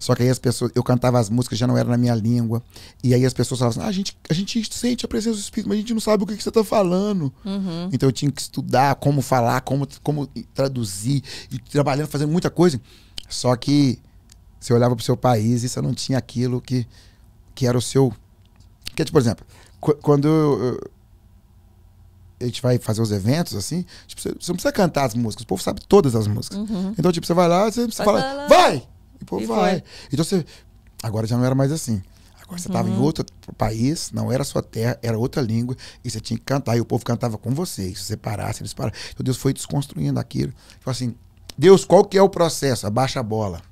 Só que aí as pessoas. Eu cantava as músicas, já não era na minha língua. E aí as pessoas falavam assim: ah, a, gente, a gente sente a presença do Espírito, mas a gente não sabe o que, que você está falando. Uhum. Então eu tinha que estudar como falar, como, como traduzir, e trabalhando, fazendo muita coisa. Só que você olhava para o seu país e você não tinha aquilo que, que era o seu. Que, tipo, por exemplo, quando eu, a gente vai fazer os eventos, assim, tipo, você, você, não precisa cantar as músicas, o povo sabe todas as músicas. Uhum. Então, tipo, você vai lá, você, você fala, lá. vai! E o povo e vai. Foi. Então você. Agora já não era mais assim. Agora você estava uhum. em outro país, não era sua terra, era outra língua, e você tinha que cantar, e o povo cantava com você. E se você parasse, eles pararam. Então Deus foi desconstruindo aquilo. Tipo assim, Deus, qual que é o processo? Abaixa a bola.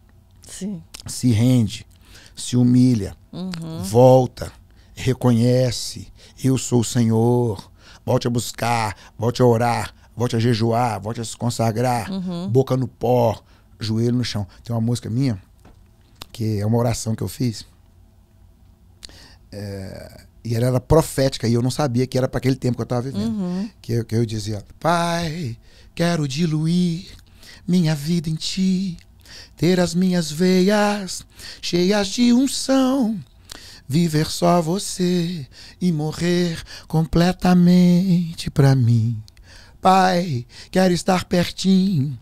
Sim. Se rende, se humilha, uhum. volta, reconhece, eu sou o Senhor, volte a buscar, volte a orar, volte a jejuar, volte a se consagrar, uhum. boca no pó, joelho no chão. Tem uma música minha, que é uma oração que eu fiz, é, e ela era profética, e eu não sabia que era para aquele tempo que eu estava vivendo. Uhum. Que, que eu dizia: Pai, quero diluir minha vida em ti, ter as minhas veias cheias de unção viver só você e morrer completamente para mim. Pai, quero estar pertinho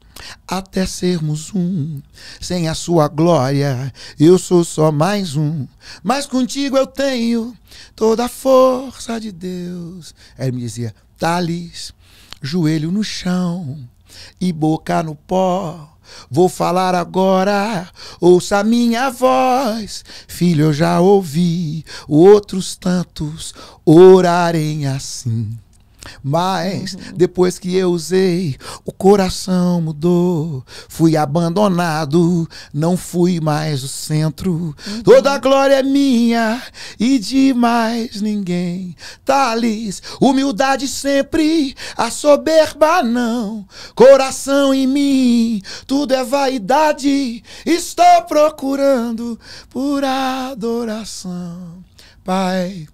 até sermos um. Sem a sua glória, eu sou só mais um. Mas contigo eu tenho toda a força de Deus. Ele me dizia: Thales, joelho no chão e boca no pó Vou falar agora, ouça minha voz. Filho, eu já ouvi outros tantos orarem assim. Mas uhum. depois que eu usei, o coração mudou. Fui abandonado, não fui mais o centro. Uhum. Toda a glória é minha e de mais ninguém. Tales, humildade sempre, a soberba não. Coração em mim, tudo é vaidade. Estou procurando por adoração. Pai.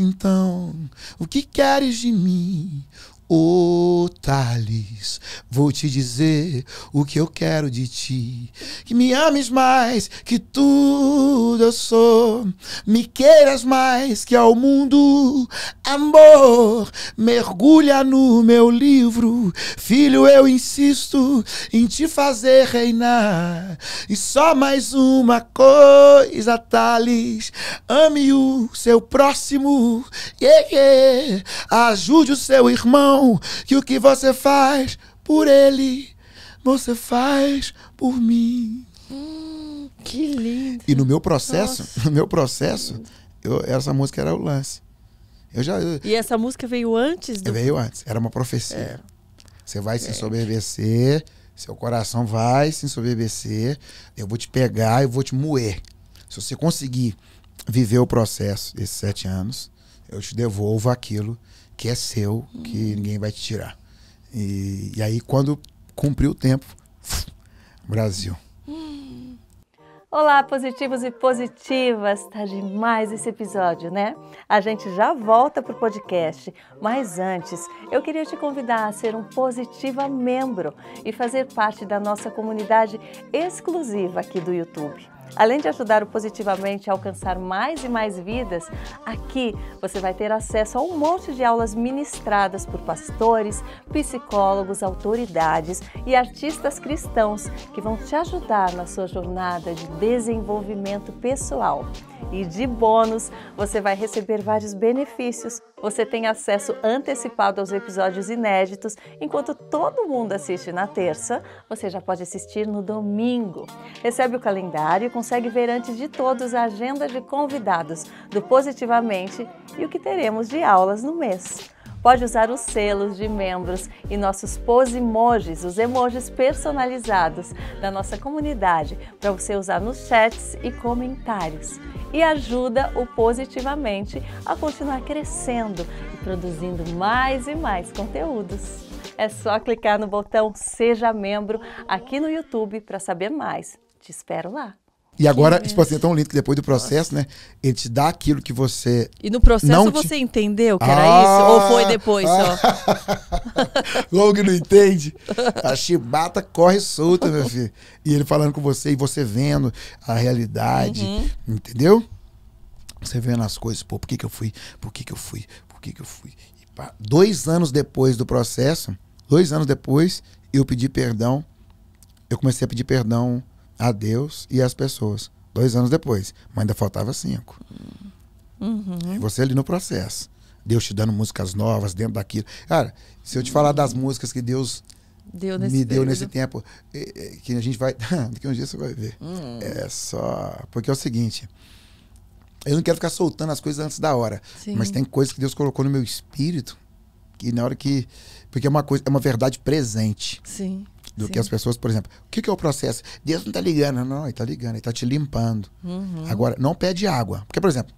Então, o que queres de mim? Ô oh, Thales, vou te dizer o que eu quero de ti. Que me ames mais que tudo eu sou. Me queiras mais que ao mundo. Amor, mergulha no meu livro. Filho, eu insisto em te fazer reinar. E só mais uma coisa, Thales. Ame o seu próximo. Yeah, yeah. Ajude o seu irmão bom que o que você faz por ele, você faz por mim. Hum, que lindo. E no meu processo, Nossa. no meu processo, eu, essa música era o lance. Eu já, eu, e essa música veio antes do. Veio antes, era uma profecia. É. Você vai é. se ensoberbecer, seu coração vai se ensoberbecer, eu vou te pegar, eu vou te moer. Se você conseguir viver o processo desses sete anos, eu te devolvo aquilo que é seu, que ninguém vai te tirar. E, e aí, quando cumpriu o tempo, Brasil. Olá, positivos e positivas! Tá demais esse episódio, né? A gente já volta pro podcast, mas antes, eu queria te convidar a ser um positiva membro e fazer parte da nossa comunidade exclusiva aqui do YouTube. Além de ajudar o Positivamente a alcançar mais e mais vidas, aqui você vai ter acesso a um monte de aulas ministradas por pastores, psicólogos, autoridades e artistas cristãos que vão te ajudar na sua jornada de desenvolvimento pessoal. E de bônus, você vai receber vários benefícios, você tem acesso antecipado aos episódios inéditos, enquanto todo mundo assiste na terça, você já pode assistir no domingo. Recebe o calendário e consegue ver antes de todos a agenda de convidados do Positivamente e o que teremos de aulas no mês pode usar os selos de membros e nossos pose emojis, os emojis personalizados da nossa comunidade para você usar nos chats e comentários. E ajuda o Positivamente a continuar crescendo e produzindo mais e mais conteúdos. É só clicar no botão Seja Membro aqui no YouTube para saber mais. Te espero lá! E agora, que tipo assim, é tão lindo que depois do processo, Nossa. né? Ele te dá aquilo que você. E no processo não você te... entendeu que era ah, isso? Ou ah! foi depois ah, só? Como que não entende? A chibata corre solta, meu filho. E ele falando com você e você vendo a realidade. Uhum. Entendeu? Você vendo as coisas, pô, por que, que eu fui? Por que, que eu fui? Por que, que eu fui? Pá, dois anos depois do processo, dois anos depois, eu pedi perdão. Eu comecei a pedir perdão a Deus e as pessoas. Dois anos depois. Mas ainda faltava cinco. Uhum. Você ali no processo. Deus te dando músicas novas dentro daquilo. Cara, se eu te falar das músicas que Deus deu me deu período. nesse tempo, é, é, que a gente vai. Daqui a um dia você vai ver. Uhum. É só. Porque é o seguinte. Eu não quero ficar soltando as coisas antes da hora. Sim. Mas tem coisas que Deus colocou no meu espírito que na hora que. Porque é uma coisa, é uma verdade presente. Sim do Sim. que as pessoas, por exemplo, o que, que é o processo? Deus não está ligando, não, ele está ligando, ele está te limpando. Uhum. Agora, não pede água. Porque, por exemplo,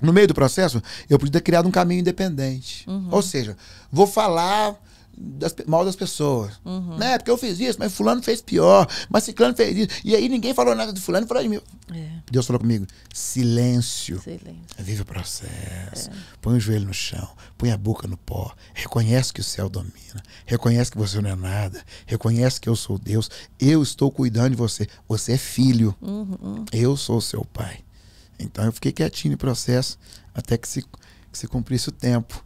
no meio do processo, eu podia ter criado um caminho independente. Uhum. Ou seja, vou falar das, mal das pessoas. Uhum. Né? Porque eu fiz isso, mas fulano fez pior, mas ciclano fez isso. E aí ninguém falou nada de fulano, falou de mim. É. Deus falou comigo, silêncio. silêncio. Vive o processo. É. Põe o joelho no chão, põe a boca no pó. Reconhece que o céu domina. Reconhece que você não é nada. Reconhece que eu sou Deus. Eu estou cuidando de você. Você é filho. Uhum. Eu sou seu pai. Então eu fiquei quietinho no processo até que se, que se cumprisse o tempo.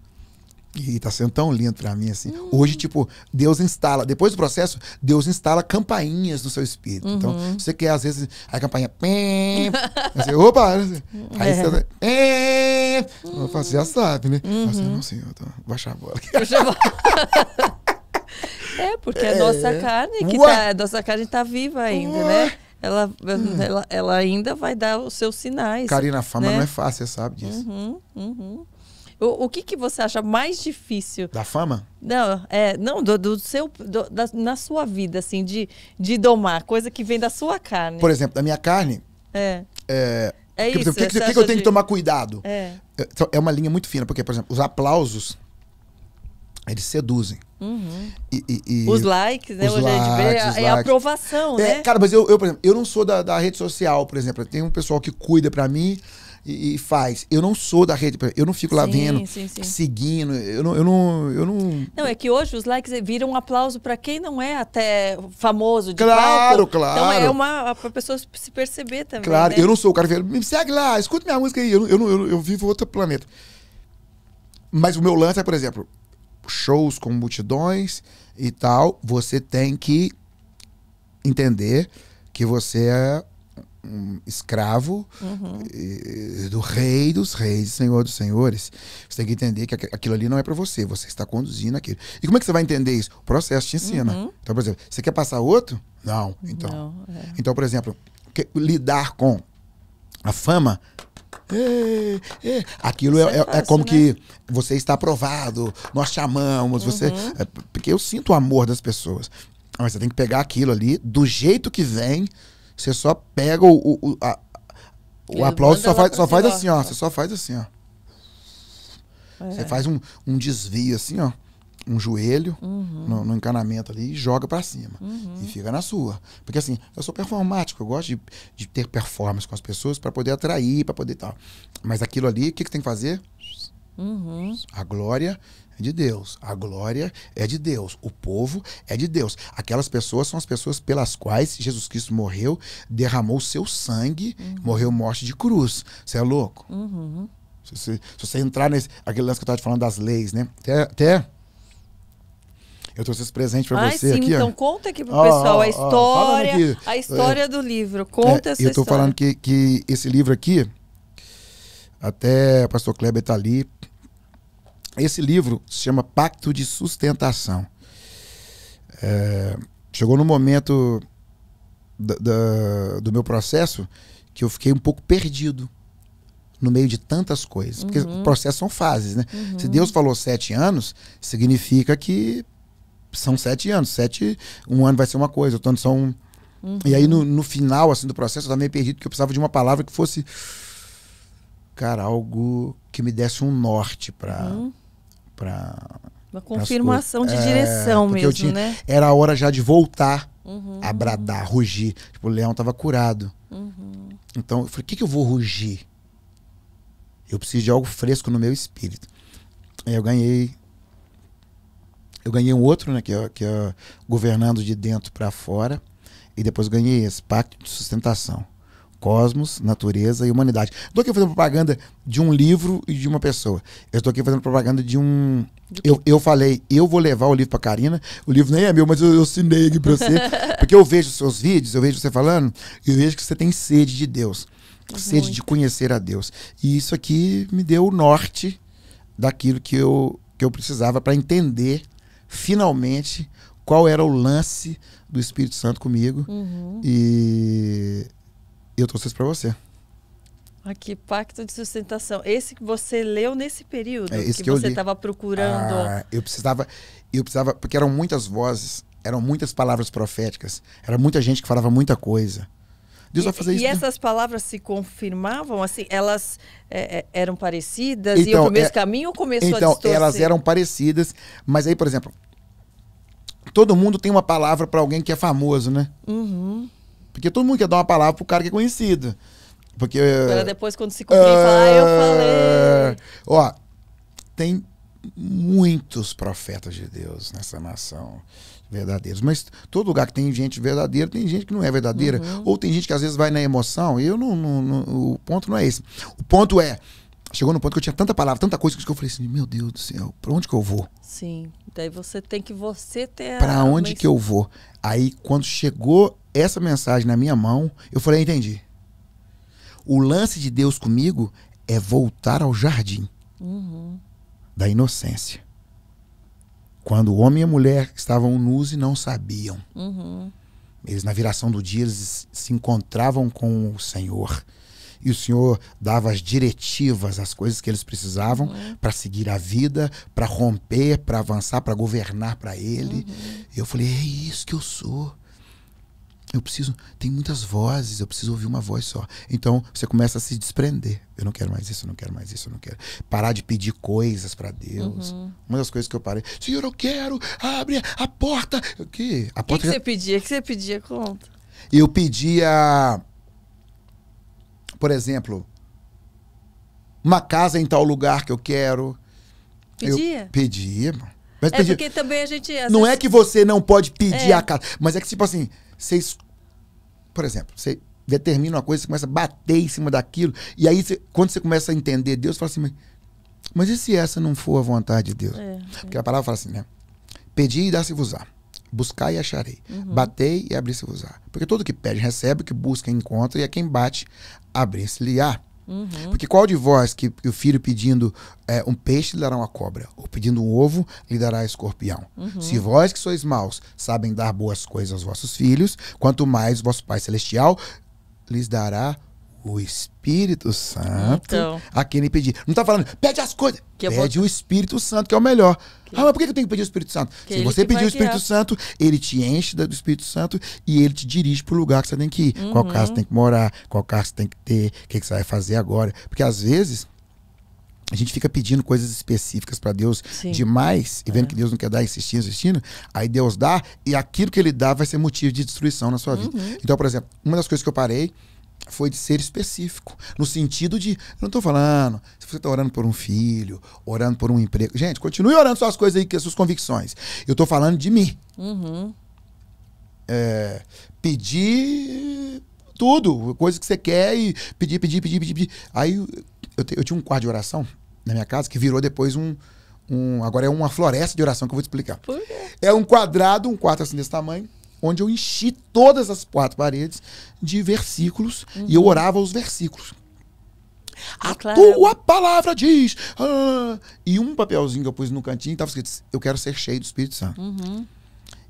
E tá sendo tão lindo para mim, assim. Uhum. Hoje, tipo, Deus instala, depois do processo, Deus instala campainhas no seu espírito. Então, uhum. Então, você quer, às vezes, a campainha. Pim, você, assim, opa! Aí é. você. É. Uhum. Você já uhum. sabe, né? Uhum. Você, não, senhor, tô... baixa a bola. Baixa a bola. é, porque é. a nossa carne, que tá, a nossa carne tá viva ainda, Uá. né? Ela, hum. ela, ela, ainda vai dar os seus sinais. Karina, a fama né? não é fácil, você sabe disso. Uhum, uhum. O, o que, que você acha mais difícil? Da fama? Não, é, não do, do seu, do, da, na sua vida, assim, de, de domar, coisa que vem da sua carne. Por exemplo, da minha carne. É. é... É porque, isso, o que, que, que, eu tenho de... que tomar cuidado? É. É, então, é uma linha muito fina, porque, por exemplo, os aplausos, eles seduzem. Uhum. E, e, e os likes, né? Os Hoje likes, a gente vê é a aprovação, é, né? Cara, mas eu, eu, por exemplo, eu não sou da, da rede social, por exemplo. Tem um pessoal que cuida para mim e, e, faz. Eu não sou da rede, eu não fico lá sim, vendo, sim, sim. seguindo, eu não, eu não, eu não. Não é que hoje os likes viram um aplauso para quem não é até famoso. De claro, palco. claro. Então é uma para pessoas se perceber também. Claro, né? eu não sou o cara que me segue lá, escuta minha música aí, eu, eu, eu, eu vivo outro planeta. Mas o meu lance é, por exemplo, shows com multidões e tal, você tem que entender que você é um escravo uhum. do rei dos reis, senhor dos senhores. Você tem que entender que aquilo ali não é para você, você está conduzindo aquilo. E como é que você vai entender isso? O processo te ensina. Uhum. Então, por exemplo, você quer passar outro? Não. Então, não, é. então por exemplo, que, lidar com a fama. É, é. Aquilo é, é, é, é, fácil, é, como né? que você está aprovado, nós chamamos, uhum. você. porque eu sinto o amor das pessoas. Mas você tem que pegar aquilo ali do jeito que vem, você só pega o, o, a, o aplauso, só faz, só faz assim, ó. Você só faz assim, ó. É. Você faz um, um desvio assim, ó. Um joelho uhum. no, no, encanamento ali e joga para cima. Uhum. E fica na sua. Porque assim, eu sou performático, eu gosto de, de ter performance com as pessoas para poder atrair, para poder tal. Mas aquilo ali, o que, que tem que fazer? Uhum. A glória de Deus. A glória é de Deus. O povo é de Deus. Aquelas pessoas são as pessoas pelas quais Jesus Cristo morreu, derramou seu sangue, uhum. morreu morte de cruz. Você é louco? Uhum. Se, se, se, você entrar nesse. Aquele lance que eu estava te falando das leis, né? Até. até eu trouxe esse presente para você sim, aqui. Então ó. conta aqui pro pessoal oh, a história, a história é, do livro. Conta é, essa eu tô história. falando que, que esse livro aqui, até o pastor Kleber tá ali esse livro se chama Pacto de Sustentação. É, chegou no momento da, da, do meu processo que eu fiquei um pouco perdido no meio de tantas coisas. Porque uhum. o processo são fases, né? Uhum. Se Deus falou sete anos, significa que são sete anos. Sete, um ano vai ser uma coisa, outro ano são. Uhum. E aí, no, no, final assim, do processo, eu estava meio perdido, porque eu precisava de uma palavra que fosse. Cara, algo que me desse um norte para uhum para uma confirmação de é, direção é, mesmo, tinha, né? Era a hora já de voltar uhum. a bradar, rugir. Tipo, o leão estava curado. Uhum. Então, eu falei, o que, que eu vou rugir? Eu preciso de algo fresco no meu espírito. Aí eu ganhei... Eu ganhei um outro, né? Que é, que é governando de dentro para fora. E depois ganhei esse pacto de sustentação cosmos, natureza e humanidade. Estou aqui fazendo propaganda de um livro e de uma pessoa. Eu estou aqui fazendo propaganda de um. Eu, eu falei, eu vou levar o livro para Karina. O livro nem é meu, mas eu, eu assinei aqui para você. porque eu vejo seus vídeos, eu vejo você falando, e eu vejo que você tem sede de Deus. Sede de conhecer a Deus. E isso aqui me deu o norte daquilo que eu, que eu precisava para entender, finalmente, qual era o lance do Espírito Santo comigo. Uhum. E eu trouxe isso para você. Aqui, ah, Pacto de Sustentação. Esse que você leu nesse período é, esse que, que você estava procurando. Ah, eu precisava, eu precisava, porque eram muitas vozes, eram muitas palavras proféticas, era muita gente que falava muita coisa. Deus e, vai fazer isso. E essas palavras se confirmavam, assim, elas é, é eram parecidas então, iam para o mesmo é, caminho ou começou então, a Então, elas eram parecidas, mas aí, por exemplo, todo mundo tem uma palavra para alguém que é famoso, né? Uhum. Porque todo mundo quer dar uma palavra pro cara que é conhecido. Porque. Agora depois, quando se cumprir, uh, fala, ah, eu é. falei. Ó, tem muitos profetas de Deus nessa nação verdadeiros. Mas todo lugar que tem gente verdadeira, tem gente que não é verdadeira. Uhum. Ou tem gente que às vezes vai na emoção. Eu não, não, não, O ponto não é esse. O ponto é. Chegou no ponto que eu tinha tanta palavra, tanta coisa que eu falei assim: meu Deus do céu, pra onde que eu vou? Sim. Daí você tem que você ter. Pra onde que eu vou? Aí quando chegou essa mensagem na minha mão, eu falei, entendi. O lance de Deus comigo é voltar ao jardim uhum. da inocência. Quando o homem e a mulher estavam nus e não sabiam. Uhum. Eles, na viração do dia, eles se encontravam com o Senhor. E o Senhor dava as diretivas, as coisas que eles precisavam uhum. para seguir a vida, para romper, para avançar, para governar para Ele. Uhum. Eu falei: é isso que eu sou eu preciso, tem muitas vozes, eu preciso ouvir uma voz só. Então você começa a se desprender. Eu não quero mais isso, eu não quero mais isso, eu não quero. Parar de pedir coisas para Deus. Uhum. Uma das coisas que eu parei, Senhor, eu quero, abre a porta. O que? A porta. O que, que você pedia? O que você pedia? Conta. Eu pedia, por exemplo, uma casa em tal lugar que eu quero. Pedia? Eu pedia, mas é pedir. porque também a gente. não é vezes... é que você não pode pedir é. a casa, mas é que, tipo assim, você, por exemplo, você determina uma coisa, você começa a bater em cima daquilo, e aí você, quando você começa a entender Deus, você fala assim, mas, e se essa não for a vontade de Deus? É, é. Porque a palavra fala assim, né? Pedi e dá-se-vos-á. Buscar e acharei. Uhum. Batei e abrir-se-vos-á. Porque todo que pede recebe, que busca encontra, e a é quem bate, abrir-se-lhe-á. Uhum. Porque qual divórcio que o filho pedindo é, um peixe lhe dará uma cobra, ou pedindo um ovo lhe dará escorpião? Uhum. Se vós que sois maus sabem dar boas coisas aos vossos filhos, quanto mais vosso Pai Celestial lhes dará o Espírito Santo então. a quem ele pedir. Não está falando, pede as coisas. Que pede vou... o Espírito Santo, que é o melhor. Que... Ah, mas por que eu tenho que pedir o Espírito Santo? Que Se você pedir o Espírito Santo, ele te enche do Espírito Santo e ele te dirige para o lugar que você tem que ir. Uhum. Qual casa você tem que morar, qual casa você tem que ter, o que, que você vai fazer agora. Porque às vezes a gente fica pedindo coisas específicas para Deus Sim. demais e vendo é. que Deus não quer dar, insistindo, insistindo. Aí Deus dá e aquilo que ele dá vai ser motivo de destruição na sua vida. Uhum. Então, por exemplo, uma das coisas que eu parei foi de ser específico. No sentido de, não estou falando, se você está orando por um filho, orando por um emprego. Gente, continue orando suas coisas aí, que as suas convicções. Eu estou falando de mim. Uhum. É, pedir tudo, coisa que você quer e pedir, pedir, pedir, pedir. pedir. Aí eu, te, eu tinha um quarto de oração na minha casa que virou depois um, um. Agora é uma floresta de oração que eu vou te explicar. É um quadrado, um quarto assim desse tamanho onde eu enchi todas as quatro paredes de versículos uhum. e eu uhum. orava os versículos. A claro. tua palavra diz. Ah, e um papelzinho que eu pus no cantinho estava escrito: Eu quero ser cheio do Espírito Santo. Uhum.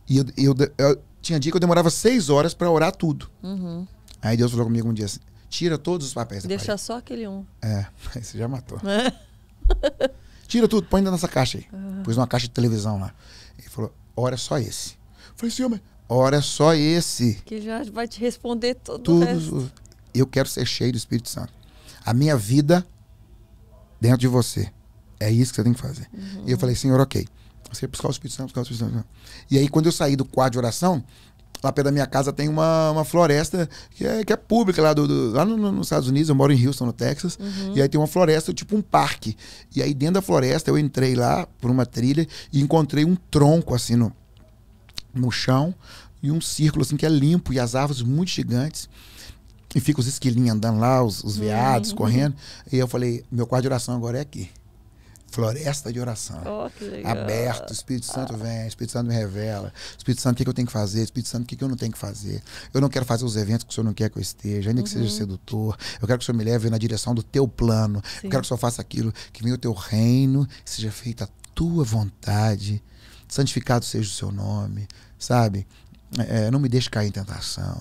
E eu, eu, eu, tinha dia que eu demorava seis horas para orar tudo. Uhum. Aí Deus falou comigo um dia assim: Tira todos os papéis. Deixa parede. só aquele um. É, você já matou. É. Tira tudo, põe ainda nessa caixa aí. Uhum. numa caixa de televisão lá. Ele falou: Ora só esse. Eu falei: assim homem Ora, só esse. Que já vai te responder Tudo, Eu quero ser cheio do Espírito Santo. A minha vida dentro de você. É isso que você tem que fazer. Uhum. E eu falei, Senhor, ok. Você buscar é o Espírito Santo, buscar o Espírito Santo. E aí, quando eu saí do quadro de oração, lá perto da minha casa tem uma, uma floresta que é, que é pública lá, do, do lá no, no, nos Estados Unidos, eu moro em Houston, no Texas, uhum. e aí tem uma floresta, tipo um parque. E aí dentro da floresta eu entrei lá por uma trilha e encontrei um tronco assim no, no chão e um círculo assim que é limpo e as árvores muito gigantes. E fica os esquilinhos andando lá, os, os veados uhum. correndo. E eu falei: meu quarto de oração agora é aqui. Floresta de oração. Oh, aberto, o Espírito Santo ah. vem, o Espírito Santo me revela. O Espírito Santo, o que, é que eu tenho que fazer? O Espírito Santo, o que, é que eu não tenho que fazer? Eu não quero fazer os eventos que o Senhor não quer que eu esteja, ainda uhum. que seja uhum. sedutor. Eu quero que o Senhor me leve na direção do teu plano. Sim. Eu quero que o Senhor faça aquilo, que venha o teu reino, seja feita a tua vontade, santificado seja o seu nome, sabe? É, não me deixe cair em tentação.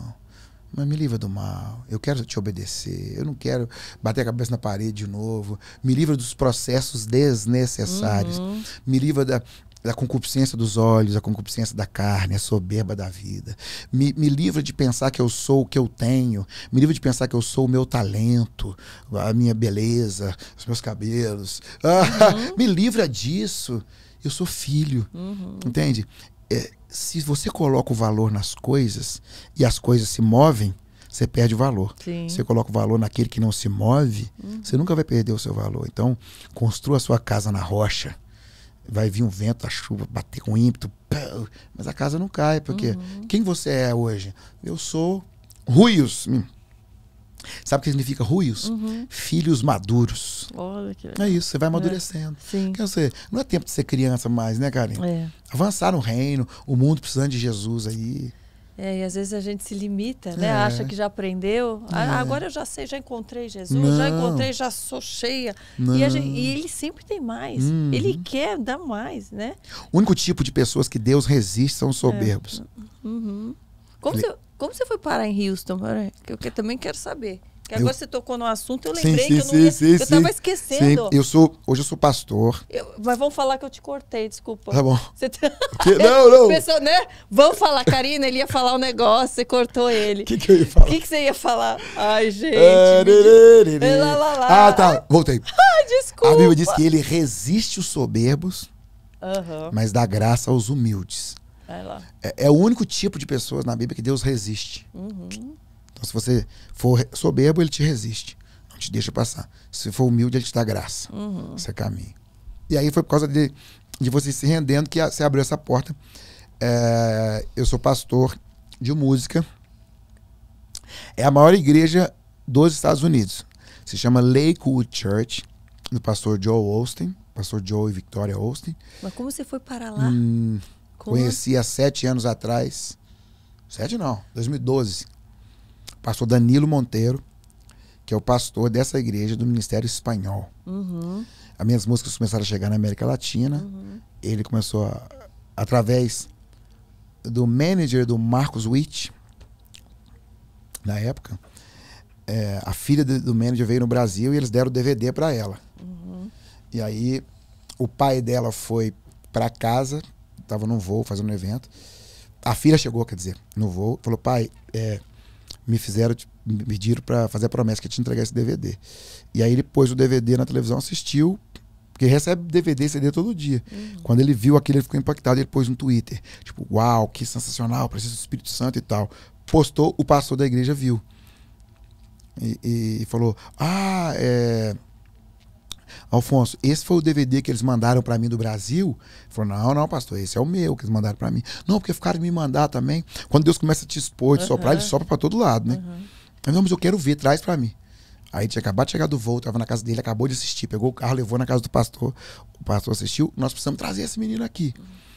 Mas me livra do mal. Eu quero te obedecer. Eu não quero bater a cabeça na parede de novo. Me livra dos processos desnecessários. Uhum. Me livra da, da concupiscência dos olhos, a concupiscência da carne, a soberba da vida. Me, me livra de pensar que eu sou o que eu tenho, me livra de pensar que eu sou o meu talento, a minha beleza, os meus cabelos. Ah, uhum. Me livra disso. Eu sou filho, uhum. entende? É, se você coloca o valor nas coisas e as coisas se movem, você perde o valor. Sim. Você coloca o valor naquele que não se move, uhum. você nunca vai perder o seu valor. Então, construa a sua casa na rocha. Vai vir um vento, a chuva, bater com ímpeto, mas a casa não cai, porque uhum. quem você é hoje? Eu sou Ruios. Hum, Sabe o que significa ruios? Uhum. Filhos maduros. Olha que É isso, você vai é. amadurecendo. É. Sim. Quer dizer, não é tempo de ser criança mais, né, Karen É. Avançar no reino, o mundo precisando de Jesus aí. É, e às vezes a gente se limita, né? É. Acha que já aprendeu. Ah, é. Ah, agora eu já sei, já encontrei Jesus, não. já encontrei, já sou cheia. E, gente, e, ele sempre tem mais. Uhum. Ele quer dar mais, né? O único tipo de pessoas que Deus resiste são os é. soberbos. É. Uhum. Como ele... se eu... Como você foi parar em Houston? Que eu também quero saber. Que agora eu... você tocou no assunto, eu lembrei sim, sim, que eu não ia, sim, eu estava esquecendo. Eu sou, hoje eu sou pastor. Eu, mas vão falar que eu te cortei, desculpa. Tá bom. Você... Tá não, não. Pessoa, né? Vão falar, Karina, ele ia falar um negócio, você cortou ele. O que, que eu ia falar? O que, que você ia falar? Ai, é, gente. É, lá, lá, lá. Ah, tá, voltei. Ah, desculpa. A Bíblia diz que ele resiste os soberbos, uhum. mas dá graça aos humildes. É, é, o único tipo de pessoas na Bíblia que Deus resiste. Uhum. Então, se você for soberbo, ele te resiste. Não te deixa passar. Se for humilde, ele te dá graça. Uhum. Esse é caminho. E aí foi por causa de, de você se rendendo que você abriu essa porta. É, eu sou pastor de música. É a maior igreja dos Estados Unidos. Se chama Lakewood Church, do pastor Joe Austin. Pastor Joe e Victoria Austin. Mas como você foi para lá? Hum, como? Conheci há sete anos atrás. Sete não, 2012. Pastor Danilo Monteiro, que é o pastor dessa igreja do Ministério Espanhol. Uhum. As minhas músicas começaram a chegar na América Latina. Uhum. Ele começou a, através do manager do Marcos Witt, na época. É, a filha do manager veio no Brasil e eles deram o DVD para ela. Uhum. E aí o pai dela foi para casa estava num voo fazendo um evento. A filha chegou, quer dizer, no voo, falou: pai, é, me fizeram, me pediram para fazer a promessa que eu te entregar esse DVD. E aí ele pôs o DVD na televisão, assistiu, porque recebe DVD e CD todo dia. Uhum. Quando ele viu aquilo, ele ficou impactado ele pôs no Twitter. Tipo, uau, que sensacional, preciso do Espírito Santo e tal. Postou, o pastor da igreja viu. E, e, e falou: ah, é Alfonso, esse foi o DVD que eles mandaram para mim do Brasil? Ele falou, não, não, pastor, esse é o meu que eles mandaram para mim. Não, porque ficaram me mandar também. Quando Deus começa a te expor, te uhum. soprar, ele sopra para todo lado, né? Uhum. Eu, não, mas eu quero ver, traz para mim. Aí tinha acabado de chegar do voo, tava na casa dele, acabou de assistir, pegou o carro, levou na casa do pastor. O pastor assistiu, nós precisamos trazer esse menino aqui.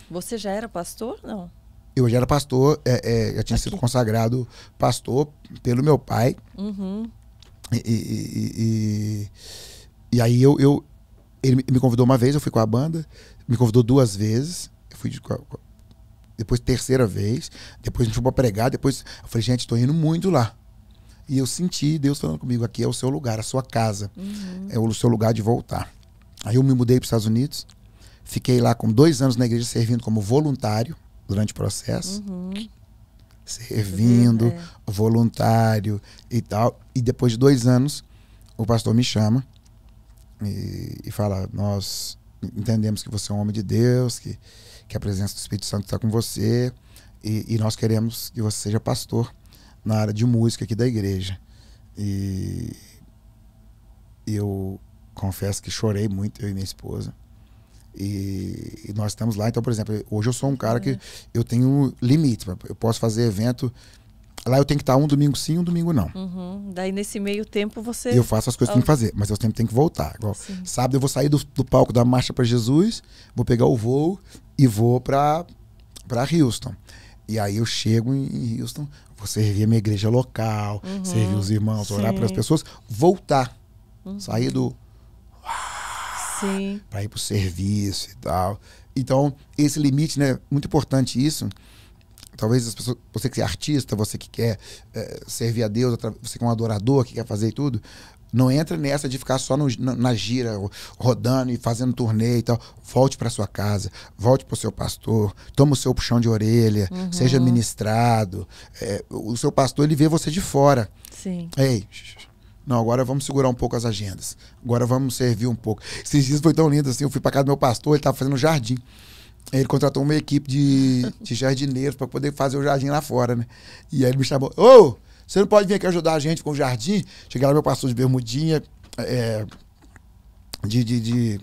Você já era pastor? Não. Eu já era pastor, é, é, já tinha aqui. sido consagrado pastor pelo meu pai. Uhum. e, e, e, e e aí eu, eu ele me convidou uma vez, eu fui com a banda, me convidou duas vezes, eu fui de, depois terceira vez, depois a gente foi pra pregar, depois eu falei, gente, tô indo muito lá. E eu senti Deus falando comigo, aqui é o seu lugar, a sua casa, uhum. é o seu lugar de voltar. Aí eu me mudei para os Estados Unidos, fiquei lá com dois anos na igreja servindo como voluntário durante o processo. Uhum. Servindo, é. voluntário e tal. E depois de dois anos, o pastor me chama e, e fala: Nós entendemos que você é um homem de Deus, que, que a presença do Espírito Santo está com você e, e, nós queremos que você seja pastor na área de música aqui da igreja. E eu confesso que chorei muito, eu e minha esposa. E, e nós estamos lá, então, por exemplo, hoje eu sou um cara que uhum. eu tenho limite, eu posso fazer evento Lá eu tenho que estar um domingo sim, um domingo não. Uhum. Daí nesse meio tempo você. Eu faço as coisas que eu tenho que ah. fazer, mas eu sempre tenho que voltar. Igual, sábado eu vou sair do, do palco da Marcha para Jesus, vou pegar o voo e vou para Houston. E aí eu chego em Houston, vou servir a minha igreja local, uhum. servir os irmãos, sim. orar para as pessoas, voltar. Uhum. Sair do. Para ir para o serviço e tal. Então, esse limite, né? Muito importante isso talvez as pessoas, você que é artista, você que quer é, servir a Deus, você que é um adorador, que quer fazer tudo, não entra nessa de ficar só no, na, na, gira, rodando e fazendo turnê e tal. Volte para sua casa, volte para o seu pastor, toma o seu puxão de orelha, uhum. seja ministrado. É, o seu pastor, ele vê você de fora. Sim. Ei, não, agora vamos segurar um pouco as agendas. Agora vamos servir um pouco. Esses dias foi tão lindo assim, eu fui para casa do meu pastor, ele estava fazendo jardim ele contratou uma equipe de, de jardineiros para poder fazer o jardim lá fora, né? E aí ele me chamou: Ô, você não pode vir aqui ajudar a gente com o jardim? Cheguei lá, meu pastor de bermudinha, é, de, de, de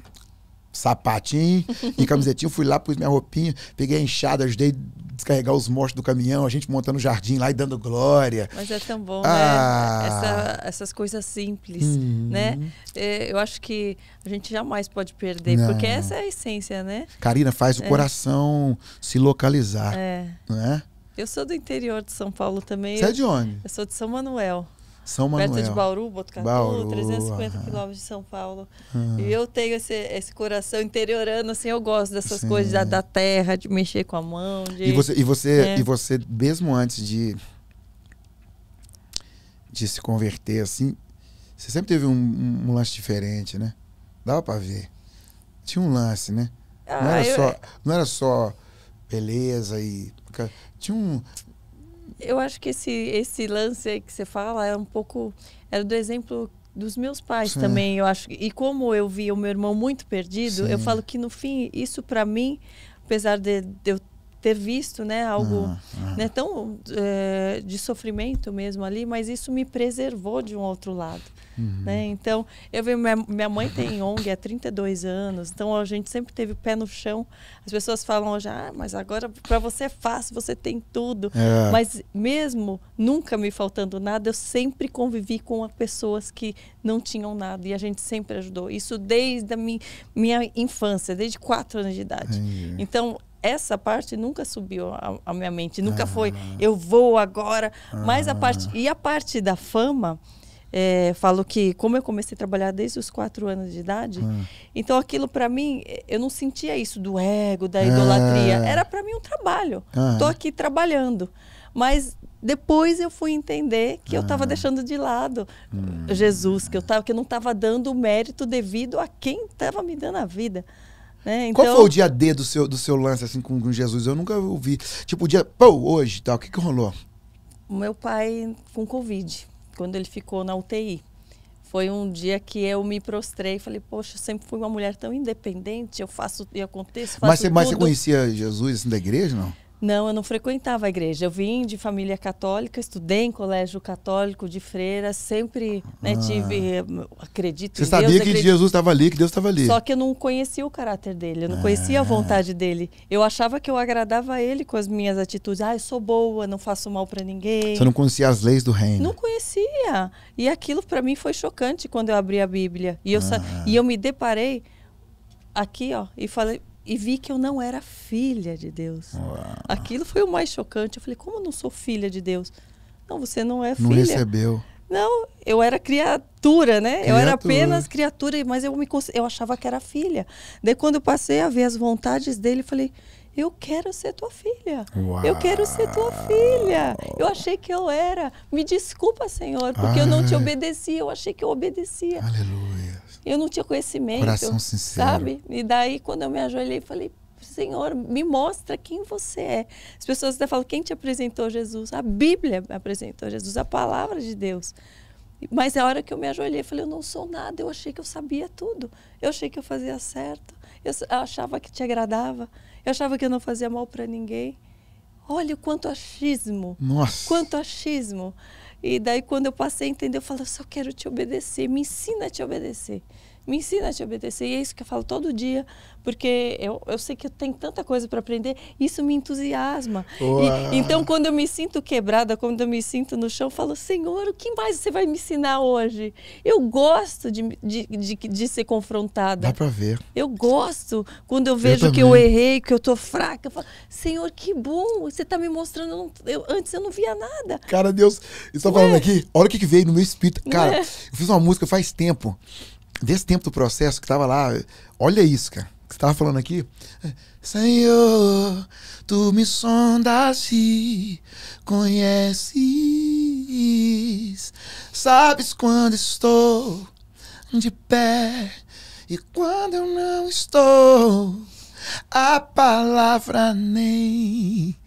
sapatinho e camisetinho. Fui lá, pus minha roupinha, peguei a enxada, ajudei descarregar os mortos do caminhão, a gente montando o jardim lá e dando glória. Mas é tão bom, né? ah. né? Essa, essas coisas simples, hum. né? É, eu acho que a gente jamais pode perder, Não. porque essa é a essência, né? Karina, faz é. o coração se localizar, é. né? Eu sou do interior de São Paulo também. Você eu, é de onde? Eu sou de São Manuel. São Manuel. Perto de Bauru, Botucatu, Bauru, 350 aham. quilômetros de São Paulo. E eu tenho esse, esse coração interiorando, assim, eu gosto dessas Sim. coisas da, da, terra, de mexer com a mão. De, e, você, e, você, né? e você, mesmo antes de, de se converter, assim, você sempre teve um, um, um lance diferente, né? Dava pra ver. Tinha um lance, né? Ah, não, era eu... só, é não era só beleza e. Tinha um eu acho que esse, esse lance aí que você fala é um pouco. Era é do exemplo dos meus pais Sim. também, eu acho. E como eu via o meu irmão muito perdido, Sim. eu falo que no fim, isso para mim, apesar de eu ter visto né, algo ah, ah. Né, tão é, de sofrimento mesmo ali, mas isso me preservou de um outro lado. Uhum. Né? Então, eu vejo minha, minha, mãe tem ONG há 32 anos, então a gente sempre teve o pé no chão. As pessoas falam já, ah, mas agora para você é fácil, você tem tudo. É. Mas mesmo nunca me faltando nada, eu sempre convivi com pessoas que não tinham nada e a gente sempre ajudou. Isso desde a minha, minha infância, desde 4 anos de idade. Entendi. Então, essa parte nunca subiu à minha mente, nunca ah. foi eu vou agora, ah. mas a parte ah. e a parte da fama é, falo que como eu comecei a trabalhar desde os quatro anos de idade, ah. então aquilo para mim é, eu não sentia isso do ego, da idolatria, ah. era para mim um trabalho. Ah. Tô aqui trabalhando, mas depois eu fui entender que eu estava deixando de lado hum. Jesus, que eu tava, que eu não estava dando o mérito devido a quem estava me dando a vida. Né? Então... Qual foi então o dia D do seu, do seu lance assim com, com Jesus? Eu nunca ouvi. Tipo, o dia. Pô, hoje tal. Tá, o que, que rolou? Meu pai com Covid, quando ele ficou na UTI. Foi um dia que eu me prostrei e falei, poxa, eu sempre fui uma mulher tão independente, eu faço e aconteço. Faço mas, você, mas você conhecia Jesus assim, da igreja, não? Não, eu não frequentava a igreja. Eu vim de família católica, estudei em colégio católico de freira, sempre né, ah. tive. Acredito Você em Deus, sabia que acredito... Jesus estava ali, que Deus estava ali. Só que eu não conhecia o caráter dele, eu não é. conhecia a vontade dele. Eu achava que eu agradava a ele com as minhas atitudes. Ah, eu sou boa, não faço mal para ninguém. Você não conhecia as leis do reino? Não conhecia. E aquilo para mim foi chocante quando eu abri a Bíblia. E eu, ah. sa... e eu me deparei aqui, ó, e falei, e vi que eu não era filha de Deus. Uau. Aquilo foi o mais chocante. Eu falei, como eu não sou filha de Deus? Não, você não é filha. Não recebeu. Não, eu era criatura, né? Criatura. Eu era apenas criatura, mas eu, me, eu achava que era filha. Daí quando eu passei a ver as vontades dele, eu falei, eu quero ser tua filha. Uau. Eu quero ser tua filha. Eu achei que eu era. Me desculpa, Senhor, porque Ai. eu não te ah. obedeci. Eu achei que eu obedecia. Aleluia. Eu não tinha conhecimento. Coração sincero. Sabe? E daí, quando eu me ajoelhei, falei, Senhor, me mostra quem você é. As pessoas até falam, quem te apresentou Jesus? A Bíblia apresentou Jesus, a palavra de Deus. Mas a hora que eu me ajoelhei, falei, eu não sou nada, eu achei que eu sabia tudo. Eu achei que eu fazia certo. Eu achava que te agradava. Eu achava que eu não fazia mal para ninguém. Olha o quanto achismo. Nossa. Quanto achismo. E daí, quando eu passei a entender, eu falei, eu só quero te obedecer, me ensina a te obedecer me ensina a te obedecer. E é isso que eu falo todo dia, porque eu, eu sei que eu tenho tanta coisa para aprender, isso me entusiasma. E, então, quando eu me sinto quebrada, quando eu me sinto no chão, eu falo, Senhor, o que mais você vai me ensinar hoje? Eu gosto de, de, de, de ser confrontada. Dá para ver. Eu gosto quando eu vejo eu que eu errei, que eu tô fraca. Eu falo, Senhor, que bom, você tá me mostrando. Eu, antes eu não via nada. Cara, Deus, você falando aqui, olha o que veio no meu espírito. Cara, é? eu fiz uma música faz tempo desse tempo do processo que tava lá, olha isso, cara, que você tava falando aqui. Senhor, tu me sondas e conheces, sabes quando estou de pé e quando eu não estou. A palavra nem,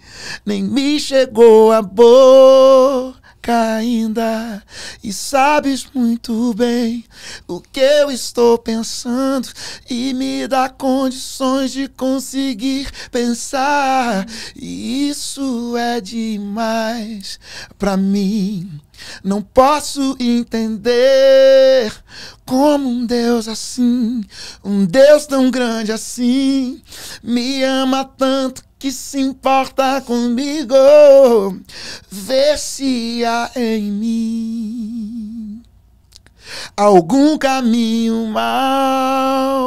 nem me chegou a boca ainda. E sabes muito bem o que eu estou pensando. E me dá condições de conseguir pensar. E isso é demais pra mim. Não posso entender como um Deus assim, um Deus tão grande assim, me ama tanto que se importa comigo ver se há em mim algum caminho mal.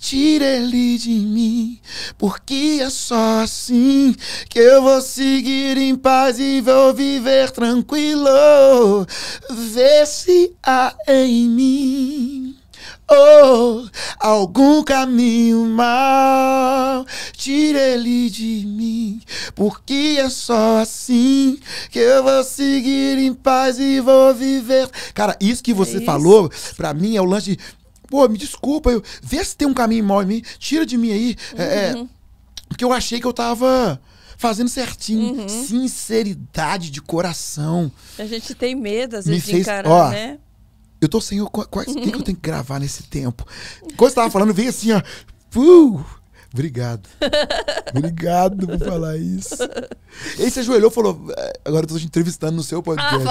Tire ele de mim, porque é só assim que eu vou seguir em paz e vou viver tranquilo. Vê se há em mim Oh, algum caminho mal, tira ele de mim, porque é só assim que eu vou seguir em paz e vou viver. Cara, isso que você é isso. falou, pra mim é o lance de, pô, me desculpa, eu, vê se tem um caminho mal em mim, tira de mim aí. É, é, uhum. É, porque eu achei que eu tava fazendo certinho, uhum. sinceridade de coração. A gente tem medo, às vezes, me de fez, encarar, ó, né? Eu tô, Senhor, o que, que eu tenho que gravar nesse tempo? Quando você tava falando, veio assim, ó. Uh, obrigado. Obrigado por falar isso. aí você ajoelhou e falou. É, agora eu tô te entrevistando no seu podcast.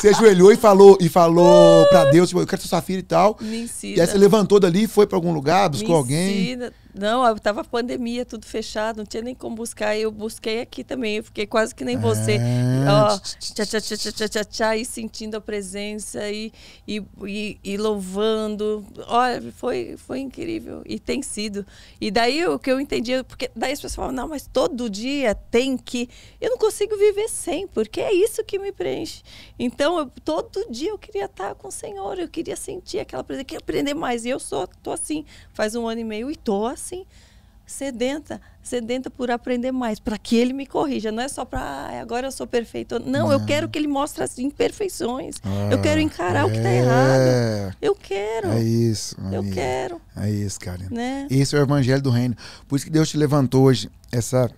você ajoelhou e falou, e falou pra Deus, tipo, eu quero ser sua filha e tal. Me ensina. E aí você levantou dali, foi pra algum lugar, buscou Me alguém. Ensina. Não, eu tava pandemia, tudo fechado, não tinha nem como buscar. Eu busquei aqui também, eu fiquei quase que nem você. É. Ó, tchá, tchá, tchá, tchá, tchá, tchá, e sentindo a presença e, e, e, e louvando. Olha, foi, foi incrível. E tem sido. E daí o que eu entendi, porque daí as pessoas falam, não, mas todo dia tem que. Eu não consigo viver sem, porque é isso que me preenche. Então, eu, todo dia eu queria estar com o Senhor, eu queria sentir aquela presença, queria aprender mais. E eu sou, tô assim, faz um ano e meio e tô assim assim, sedenta, sedenta por aprender mais, para que ele me corrija. Não é só para ah, agora eu sou perfeito. Não, eu quero que ele mostre as imperfeições. Ah, eu quero encarar é. o que está é. errado. Eu quero. É isso. Eu quero. É isso, cara. Né? Isso é o evangelho do reino. Por isso que Deus te levantou hoje essa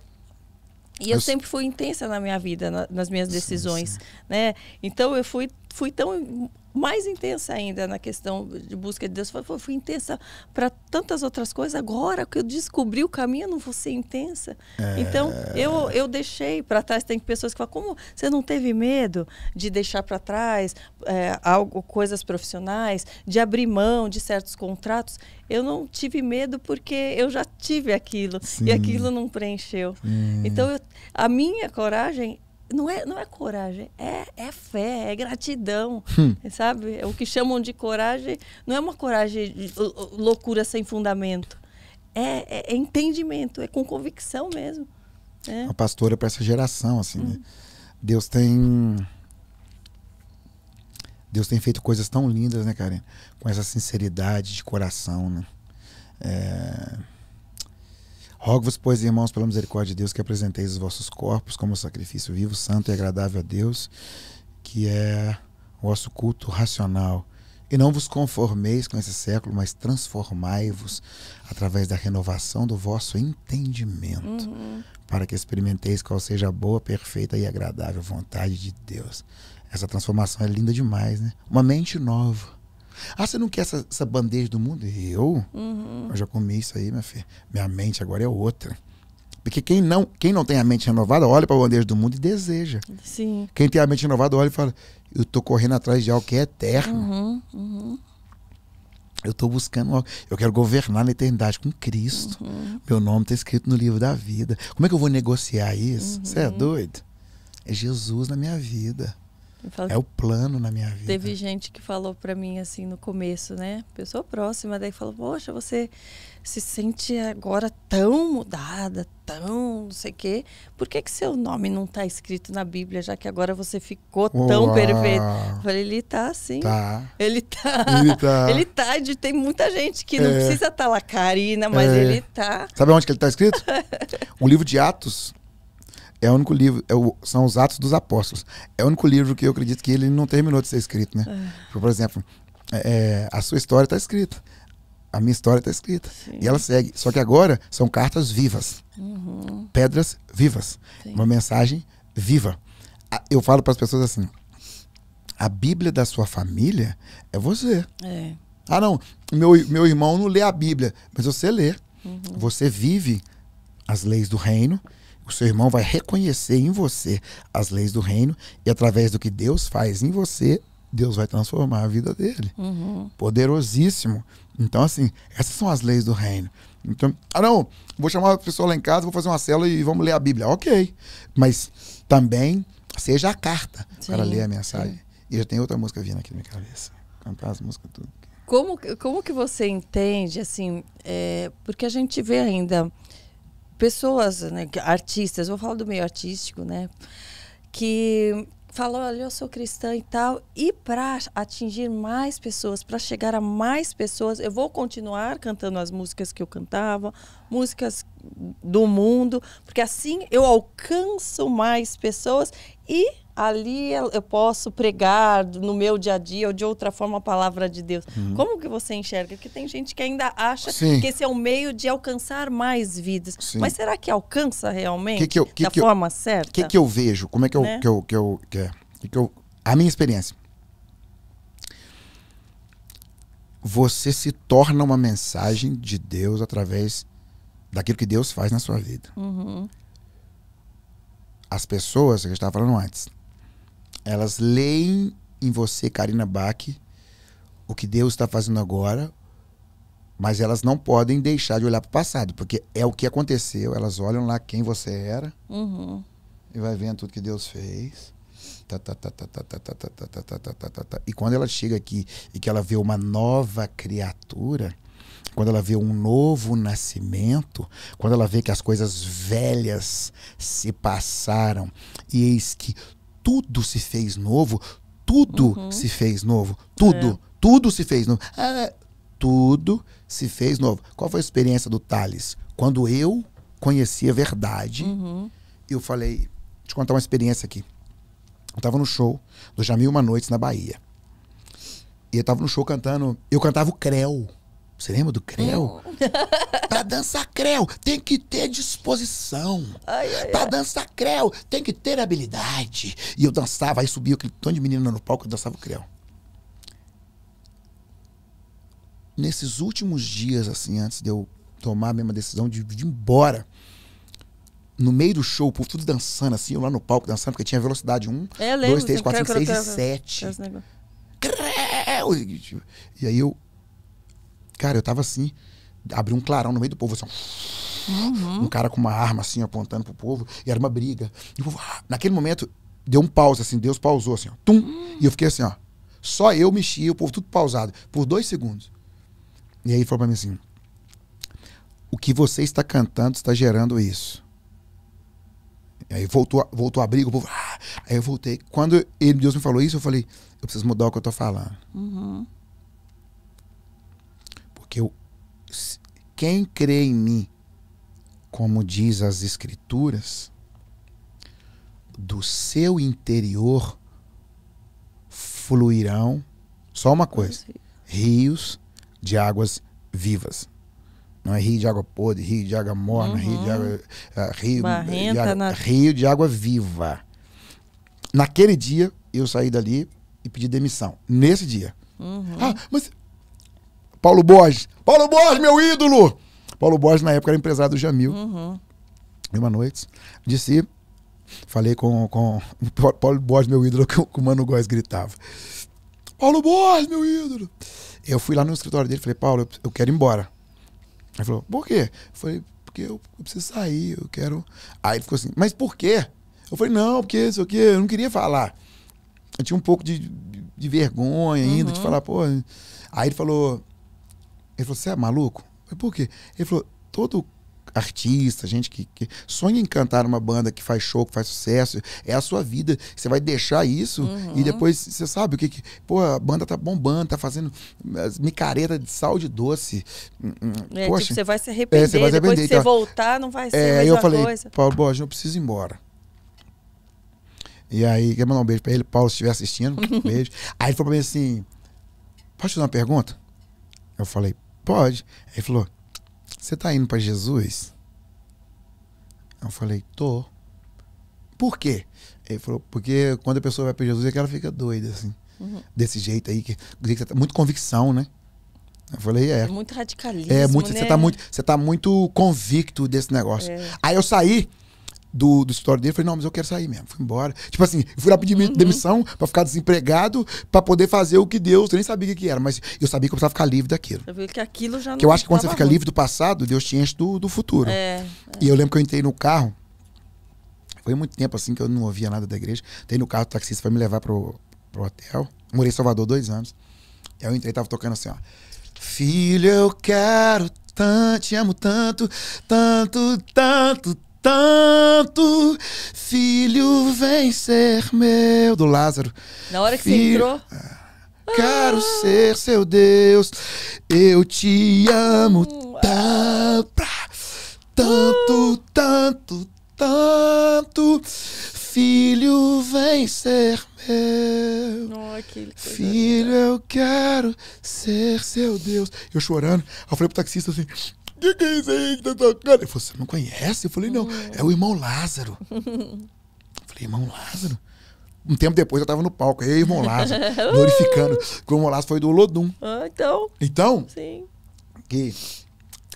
e eu, eu, sempre fui intensa na minha vida, na, nas minhas decisões, sim, sim. né? Então eu fui, fui tão mais intensa ainda na questão de busca de Deus. foi fui intensa para tantas outras coisas. Agora que eu descobri o caminho, eu não vou ser intensa. É... Então, eu, eu deixei para trás. Tem pessoas que falam, como você não teve medo de deixar para trás é, algo, coisas profissionais, de abrir mão de certos contratos? Eu não tive medo porque eu já tive aquilo Sim. e aquilo não preencheu. Sim. Hum. Então, eu, a minha coragem não é, não é coragem, é, é fé, é gratidão, hum. sabe? É o que chamam de coragem não é uma coragem loucura sem fundamento, é, é, é entendimento, é com convicção mesmo. É. A pastora é para essa geração, assim, né? hum. né? Deus tem Deus tem feito coisas tão lindas, né, Karen? Com essa sinceridade de coração, né? É Rogo-vos, pois, irmãos, pela misericórdia de Deus, que apresenteis os vossos corpos como sacrifício vivo, santo e agradável a Deus, que é o vosso culto racional. E não vos conformeis com esse século, mas transformai-vos através da renovação do vosso entendimento, uhum. para que experimenteis qual seja a boa, perfeita e agradável vontade de Deus. Essa transformação é linda demais, né? Uma mente nova ah, você não quer essa, essa bandeja do mundo? Eu? Uhum. Eu já comi isso aí, minha filha. Minha mente agora é outra. Porque quem não, quem não tem a mente renovada olha para a bandeja do mundo e deseja. Sim. Quem tem a mente renovada olha e fala: Eu estou correndo atrás de algo que é eterno. Uhum, uhum. Eu estou buscando algo. Eu quero governar na eternidade com Cristo. Uhum. Meu nome está escrito no livro da vida. Como é que eu vou negociar isso? Você é uhum. doido? É Jesus na minha vida. Falo, é o plano na minha vida. Teve gente que falou para mim assim no começo, né? Pessoa próxima, daí falou: Poxa, você se sente agora tão mudada, tão não sei o quê. Por que, que seu nome não tá escrito na Bíblia, já que agora você ficou tão perfeito? Eu falei: Ele tá sim. Tá. Ele tá. Ele tá. ele tá. Tem muita gente que é. não precisa estar tá lá, Karina, mas é. ele tá. Sabe onde que ele tá escrito? um livro de Atos é o único livro, é o, são os Atos dos Apóstolos. É o único livro que eu acredito que ele não terminou de ser escrito, né? É. por exemplo, é, é, a sua história está escrita. A minha história está escrita. Sim. E ela segue. Só que agora são cartas vivas. Uhum. Pedras vivas. Sim. Uma mensagem viva. Eu falo para as pessoas assim: a Bíblia da sua família é você. É. Ah, não, meu, meu irmão não lê a Bíblia, mas você lê. Uhum. Você vive as leis do reino o seu irmão vai reconhecer em você as leis do reino e através do que Deus faz em você, Deus vai transformar a vida dele. Uhum. Poderosíssimo. Então, assim, essas são as leis do reino. Então, ah, não, vou chamar a pessoa lá em casa, vou fazer uma cela e vamos ler a Bíblia. Ok. Mas também seja a carta Sim. para ler a mensagem. Sim. E já tem outra música vindo aqui na minha cabeça. Cantar as músicas tudo. Como, como que você entende, assim, é, porque a gente vê ainda pessoas, né, artistas, vou falar do meio artístico, né, que falam, olha, eu sou cristã e tal, e para atingir mais pessoas, para chegar a mais pessoas, eu vou continuar cantando as músicas que eu cantava, músicas do mundo, porque assim eu alcanço mais pessoas e ali eu posso pregar no meu dia a dia ou de outra forma a palavra de Deus. Uhum. Como que você enxerga? Porque tem gente que ainda acha Sim. que esse é o um meio de alcançar mais vidas. Sim. Mas será que alcança realmente que que eu, que da forma eu, certa? O que, que eu vejo? Como é que eu... Né? Que eu, que eu, que é, que eu a minha experiência. Você se torna uma mensagem de Deus através daquilo que Deus faz na sua vida. Uhum. As pessoas, que a gente estava falando antes, elas leem em você, Karina Bach, o que Deus está fazendo agora, mas elas não podem deixar de olhar para o passado, porque é o que aconteceu. Elas olham lá quem você era uhum. e vai vendo tudo que Deus fez. E quando ela chega aqui e que ela vê uma nova criatura, quando ela vê um novo nascimento, quando ela vê que as coisas velhas se passaram e eis que tudo se fez novo, tudo uhum. se fez novo, tudo, é. tudo se fez novo. É, tudo se fez novo. Qual foi a experiência do Thales? Quando eu conheci a verdade, uhum. eu falei, te contar uma experiência aqui. Eu tava no show do Jamil Uma Noite na Bahia. E eu tava no show cantando, eu cantava o Creu. Você lembra do Creu? É. pra dançar Creu, tem que ter disposição. Ai, ai, pra dançar Creu, tem que ter habilidade. E eu dançava, aí subia aquele tom de menina no palco, eu dançava o Creu. Nesses últimos dias, assim, antes de eu tomar a mesma decisão de, ir embora, no meio do show, por tudo dançando, assim, eu lá no palco dançando, porque tinha velocidade 1, 2, 3, 4, 5, 6 e 7. Creu! E aí eu Cara, eu tava assim, abriu um clarão no meio do povo, assim, uhum. um cara com uma arma assim apontando pro povo, e era uma briga. E o povo, ah! naquele momento, deu um pause, assim, Deus pausou, assim, ó, tum, uhum. e eu fiquei assim, ó, só eu mexia, o povo tudo pausado, por dois segundos. E aí ele falou pra mim assim: o que você está cantando está gerando isso. E aí voltou, voltou a briga, o povo, ah! aí eu voltei. Quando ele, Deus me falou isso, eu falei: eu preciso mudar o que eu tô falando. Uhum. Porque eu, quem crê em mim, como diz as Escrituras, do seu interior fluirão só uma coisa: rios de águas vivas. Não é rio de água podre, rio de água morna, uhum. Ah, rio de água. Uh, rio, de água na... rio de água viva. Naquele dia, eu saí dali e pedi demissão. Nesse dia. Uhum. Ah, mas Paulo Borges. Paulo Borges, meu ídolo! Paulo Borges, na época, era empresário do Jamil. Uhum. uma noite, disse, falei com, com Paulo Borges, meu ídolo, que, o Mano Góes gritava. Paulo Borges, meu ídolo! Eu fui lá no escritório dele, falei, Paulo, eu quero ir embora. Ele falou, por quê? Eu falei, porque eu, eu preciso sair, eu quero... Aí ele ficou assim, mas por quê? Eu falei, não, porque isso aqui, eu não queria falar. Eu tinha um pouco de, de vergonha ainda, uhum. de falar, pô... Aí ele falou, ele falou, você é maluco? Eu falei, por quê? Ele falou, todo artista, gente que, que, sonha em cantar uma banda que faz show, que faz sucesso, é a sua vida. Você vai deixar isso uhum. e depois você sabe o que, que. Pô, a banda tá bombando, tá fazendo eh, micareta de sal de doce. É, Poxa, tipo, você vai se é, arrepender. É, você vai se arrepender. Depois de então, você voltar, não vai ser é, a mesma eu falei, coisa. Paulo Borges, eu preciso ir embora. E aí, quer mandar um beijo pra ele, Paulo, se estiver assistindo, um beijo. Aí ele falou pra mim assim: posso te fazer uma pergunta? Eu falei, Pode. ele falou: Você tá indo para Jesus? Eu falei: Tô. Por quê? Ele falou: Porque quando a pessoa vai para Jesus é que ela fica doida, assim. Uhum. Desse jeito aí, que, tá, muito convicção, né? Eu falei, é. Muito radicalismo. É, muito, né? você, tá né? muito, você tá muito convicto desse negócio. É. Aí eu saí, do, do escritório dele. Falei, não, mas eu quero sair mesmo. Fui embora. Tipo assim, fui lá pedir uhum. demissão para ficar desempregado, para poder fazer o que Deus. Eu nem sabia o que era, mas eu sabia que eu precisava ficar livre daquilo. Eu vi que aquilo já não. Que eu acho que quando você fica ruim. livre do passado, Deus te enche do, do futuro. É, é. E eu é. lembro que eu entrei no carro. Foi muito tempo assim que eu não ouvia nada da igreja. Entrei no carro, o taxista foi me levar pro, pro hotel. Morei em Salvador dois anos. Aí eu entrei tava tocando assim, ó. Filho, eu quero tanto, te amo tanto, tanto, tanto, tanto, filho, vem ser meu. Do Lázaro. Na hora que filho, você entrou. Ah, quero ah. ser seu Deus, eu te amo hum, tanto, tanto, hum. tanto, tanto. Filho, vem ser meu. Oh, filho, eu quero ser seu Deus. Eu chorando. Eu falei pro taxista assim: o que, que é isso aí que tá tocando? Ele falou, você não conhece? Eu falei, não, hum. é o irmão Lázaro. Eu falei, irmão Lázaro? Um tempo depois eu tava no palco, aí irmão Lázaro, uh! glorificando. O irmão Lázaro foi do Olodum. Ah, então. Então? Sim. Que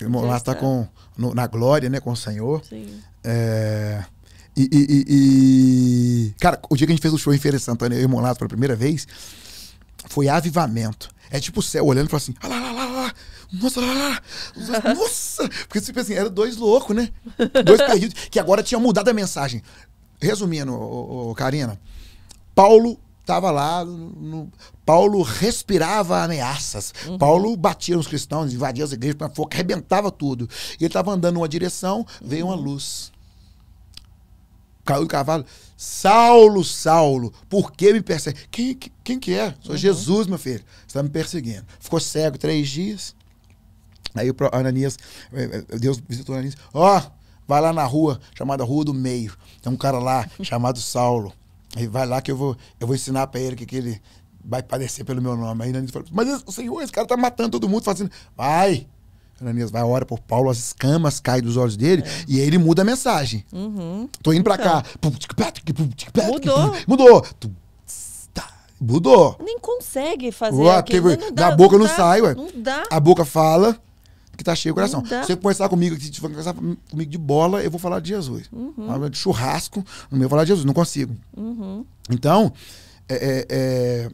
o irmão Lázaro tá está com, no, na glória, né, com o Senhor. Sim. É, e, e, e, Cara, o dia que a gente fez o show em Feira de Santana, eu e o irmão Lázaro pela primeira vez, foi avivamento. É tipo o céu olhando e falando assim, ah lá, lá, lá, nossa, nossa, porque tipo assim, era dois loucos, né? Dois perdidos, que agora tinha mudado a mensagem. Resumindo, ô, ô, Karina, Paulo estava lá, no, Paulo respirava ameaças, uhum. Paulo batia nos cristãos, invadia as igrejas, foca, arrebentava tudo. E ele estava andando numa direção, veio uma uhum. luz. Caiu do cavalo, Saulo, Saulo, por que me persegue? Quem, quem que é? Sou uhum. Jesus, meu filho. Você está me perseguindo. Ficou cego três dias, Aí o Ananias, é, é, Deus visitou Ananias, ó, oh, vai lá na rua chamada Rua do Meio. Tem um cara lá chamado Saulo. aí vai lá que eu vou, eu vou ensinar para ele que, que ele vai padecer pelo meu nome. Aí Ananias falou, mas o Senhor, esse cara tá matando todo mundo, fazendo, vai. Ananias vai, ora por Paulo, as escamas caem dos olhos dele é. e aí ele muda a mensagem. Uhum. Tô indo pra então. cá. Mudou. Mudou. Mudou. Nem consegue fazer Ué, Não dá, da boca não, não sai, ué. Não dá. A boca fala, que tá cheio o coração. Se você conversar comigo, se conversar comigo de bola, eu vou falar de Jesus. Uhum. De churrasco, não vou falar de Jesus, não consigo. Uhum. Então, é, é, é,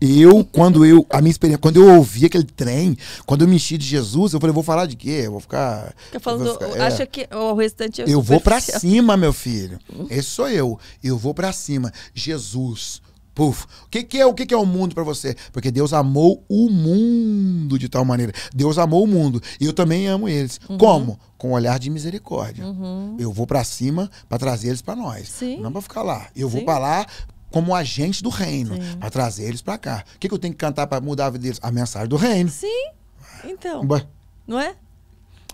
eu, quando eu, a minha experiência, quando eu ouvi aquele trem, quando eu me enchi de Jesus, eu falei, vou falar de quê? Eu vou ficar. Fica falando, ficar, é, acha que o restante é Eu vou para cima, meu filho. Uhum. Esse sou eu. Eu vou para cima. Jesus, Puf. O que, que é o que, que é o mundo para você? Porque Deus amou o mundo de tal maneira. Deus amou o mundo e eu também amo eles. Uhum. Como? Com um olhar de misericórdia. Uhum. Eu vou para cima para trazer eles para nós. Sim. Não é para ficar lá. Eu Sim. vou para lá como agente do reino para trazer eles para cá. O que, que eu tenho que cantar para mudar a vida deles? A mensagem do reino. Sim. Então. Bah. Não é?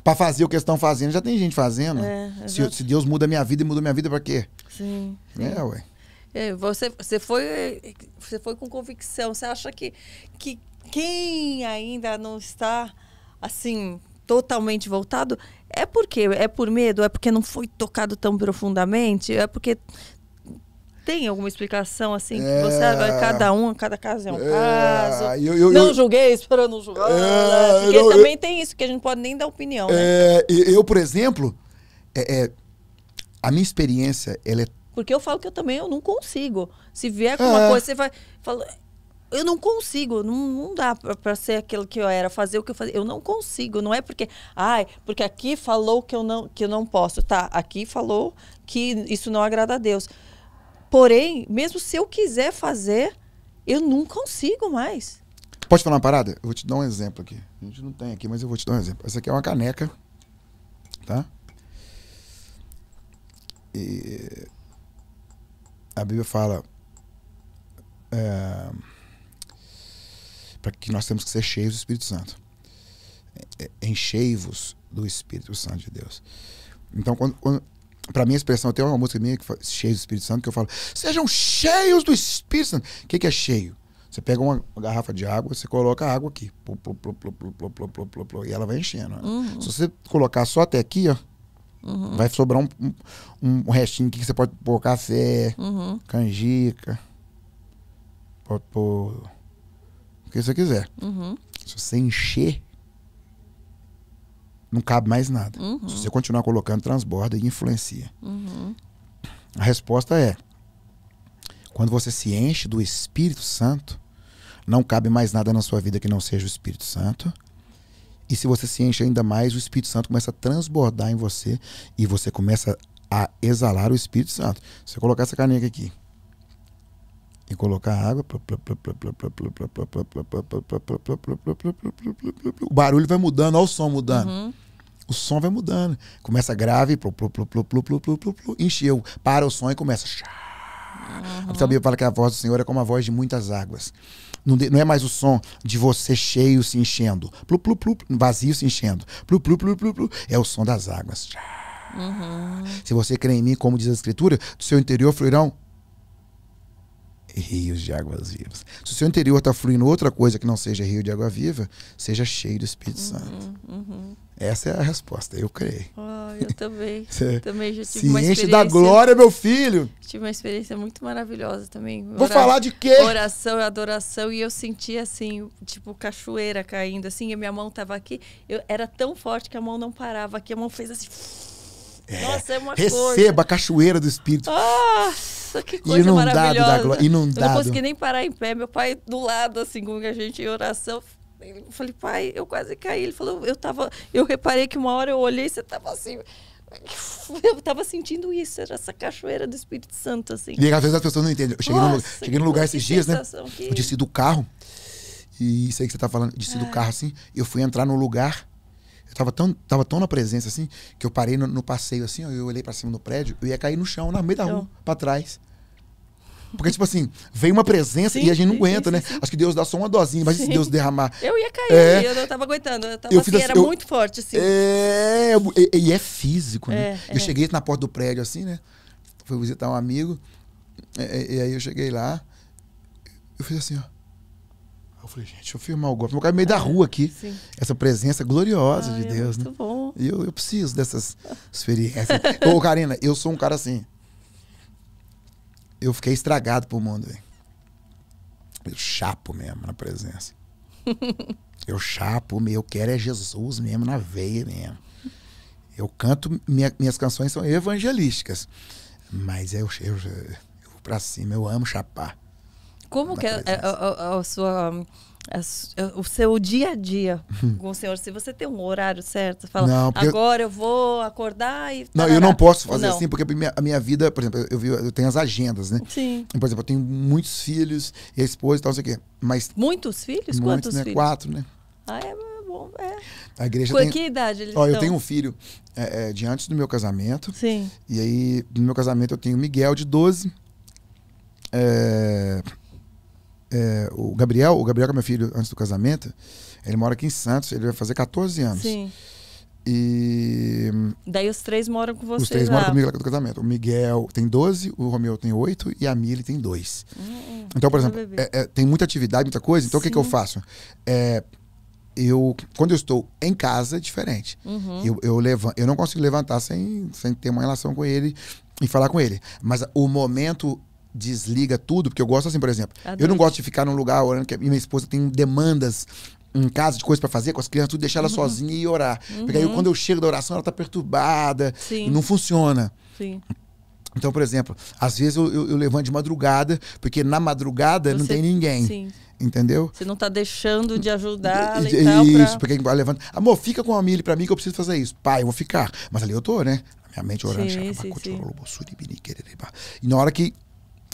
Para fazer o que estão fazendo, já tem gente fazendo. É, se, se, Deus muda a minha vida, muda a minha vida para quê? Sim, é, sim. É, ué. É, você, você, foi, você foi com convicção. Você acha que, que quem ainda não está assim totalmente voltado é porque é por medo, é porque não foi tocado tão profundamente, é porque tem alguma explicação assim que você é. cada um, cada caso é um é... caso. Eu, eu, não eu... julguei esperando julgar. É... Né? Porque não, também tem isso que a gente pode nem dar opinião. Né? É, eu, por exemplo, é, é, a minha experiência ela é porque eu falo que eu também eu não consigo. Se vier com uma é. coisa, você vai. Fala, eu não consigo, não, não dá para ser aquilo que eu era, fazer o que eu fazia. Eu não consigo, não é porque, ai, porque aqui falou que eu não, que eu não posso. Tá, aqui falou que isso não agrada a Deus. Porém, mesmo se eu quiser fazer, eu não consigo mais. Pode falar uma parada? Eu vou te dar um exemplo aqui. A gente não tem aqui, mas eu vou te dar um exemplo. Essa aqui é uma caneca, tá? E a Bíblia fala é, para que nós temos que ser cheios do Espírito Santo. É, é, enchei-vos do Espírito Santo de Deus. Então, quando, quando para mim a expressão, tem uma música minha que fala, do Espírito Santo, que eu falo, sejam cheios do Espírito Santo. O que, que é cheio? Você pega uma garrafa de água, você coloca a água aqui. Plu, plu, plu, e ela vai enchendo. Né? Uhum. Se você colocar só até aqui, ó, Uhum. Vai sobrar um, um, um restinho aqui que você pode pôr café, uhum. canjica. Pode pôr. O que você quiser. Uhum. Se você encher, não cabe mais nada. Uhum. Se você continuar colocando, transborda e influencia. Uhum. A resposta é: quando você se enche do Espírito Santo, não cabe mais nada na sua vida que não seja o Espírito Santo e se você se enche ainda mais, o Espírito Santo começa a transbordar em você e você começa a exalar o Espírito Santo. Se eu colocar essa caneca aqui e colocar água, o barulho vai mudando, olha o som mudando. Uhum. O som vai mudando. Começa grave, encheu, para o som e começa. Uhum. A Bíblia fala que a voz do Senhor é como a voz de muitas águas. Não, de, não é mais o som de você cheio se enchendo, plu, plu, plu, vazio se enchendo, plu, plu, plu, plu, plu, é o som das águas. Uhum. Se você crê em mim, como diz a Escritura, do seu interior fluirão rios de águas vivas. Se o seu interior está fluindo outra coisa que não seja rio de água viva, seja cheio do Espírito uhum, Santo. Uhum. Essa é a resposta, eu creio. Oh, eu também. também já tive Se uma enche da glória, meu filho. Tive uma experiência muito maravilhosa também. Vou Ora... falar de quê? Oração e adoração. E eu senti assim, tipo, cachoeira caindo, assim, e minha mão estava aqui. Eu, era tão forte que a mão não parava, que a mão fez assim é, Nossa, é uma Receba coisa. a cachoeira do Espírito. Nossa, que coisa inundado maravilhosa. Da glória, inundado. Eu não consegui nem parar em pé. Meu pai do lado, assim, com a gente em oração. Eu falei, pai, eu quase caí. Ele falou, eu tava. Eu reparei que uma hora eu olhei e você tava assim. Eu tava sentindo isso, era essa cachoeira do Espírito Santo, assim. E às vezes as pessoas não entendem. Eu cheguei, Nossa, no, lugar, cheguei no lugar esses dias, né? Que... Eu desci do carro. E isso aí que você tá falando, desci ah. do carro assim. Eu fui entrar no lugar eu tava tão, tava tão na presença, assim, que eu parei no, no passeio, assim, ó, eu olhei para cima do prédio, eu ia cair no chão, na meio da rua, pra trás. Porque, tipo assim, vem uma presença sim, e a gente não aguenta, sim, né? Sim. Acho que Deus dá só uma dosinha, mas se Deus derramar. Eu ia cair, é, eu não tava aguentando. Eu tava eu assim, assim, era eu, muito forte, assim. É, e é físico, né? É, eu é. cheguei na porta do prédio, assim, né? Fui visitar um amigo, e, é, é, e aí eu cheguei lá, eu fiz assim, ó. Eu falei, gente, deixa eu filmar o golpe. Meu cara é meio da é, rua aqui. Sim. Essa presença gloriosa Ai, de é Deus. É muito né? bom. E eu, eu preciso dessas experiências. Ô, Karina, eu sou um cara assim. Eu fiquei estragado pro mundo, velho. Eu chapo mesmo na presença. eu chapo, eu quero é Jesus mesmo, na veia mesmo. Eu canto, minha, minhas canções são evangelísticas. Mas eu, eu, eu, eu vou pra cima, eu amo chapar. Como que é a, é, a, é, é, sua. o seu dia a dia uhum. com o senhor, se você tem um horário certo, fala, não, agora eu... vou acordar e. Não, eu não posso fazer não. assim, porque a minha vida, por exemplo, eu, eu tenho as agendas, né? Sim. Por exemplo, eu tenho muitos filhos, esposa e tal, não sei o quê. Mas. Muitos filhos? Muitos, Quantos né? filhos? Quatro, né? Ah, é bom, é. A igreja Com tem... que idade eles Ó, estão? Eu tenho um filho é, é, de antes do meu casamento. Sim. E aí, no meu casamento, eu tenho Miguel, de 12. É, é, o Gabriel, o Gabriel que é meu filho antes do casamento, ele mora aqui em Santos, ele vai fazer 14 anos. Sim. E. Daí os três moram com vocês. Os três lá. moram comigo lá do casamento. O Miguel tem 12, o Romeu tem 8 e a Mili tem 2. Hum, então, por hum, hum. exemplo, é, é, tem muita atividade, muita coisa. Então, o que, que eu faço? É, eu, quando eu estou em casa, é diferente. Uhum. Eu, eu, levan, eu não consigo levantar sem, sem ter uma relação com ele e falar com ele. Mas o momento desliga tudo, porque eu gosto assim, por exemplo. Adoro. Eu não gosto de ficar num lugar orando, que minha esposa tem demandas em casa de coisas para fazer com as crianças, tudo, deixar ela uhum. sozinha e orar. Uhum. Porque aí uhum. quando eu chego da oração, ela tá perturbada Sim. e não funciona. Sim. Então, por exemplo, às vezes eu, eu, eu, levanto de madrugada, porque na madrugada Você, não tem ninguém. Sim. Entendeu? Você não tá deixando de ajudar e, e tal. Isso, pra... porque vai levando. Amor, fica com a Mili pra mim que eu preciso fazer isso. Pai, eu vou ficar. Mas ali eu tô, né? Minha mente orando. E na hora que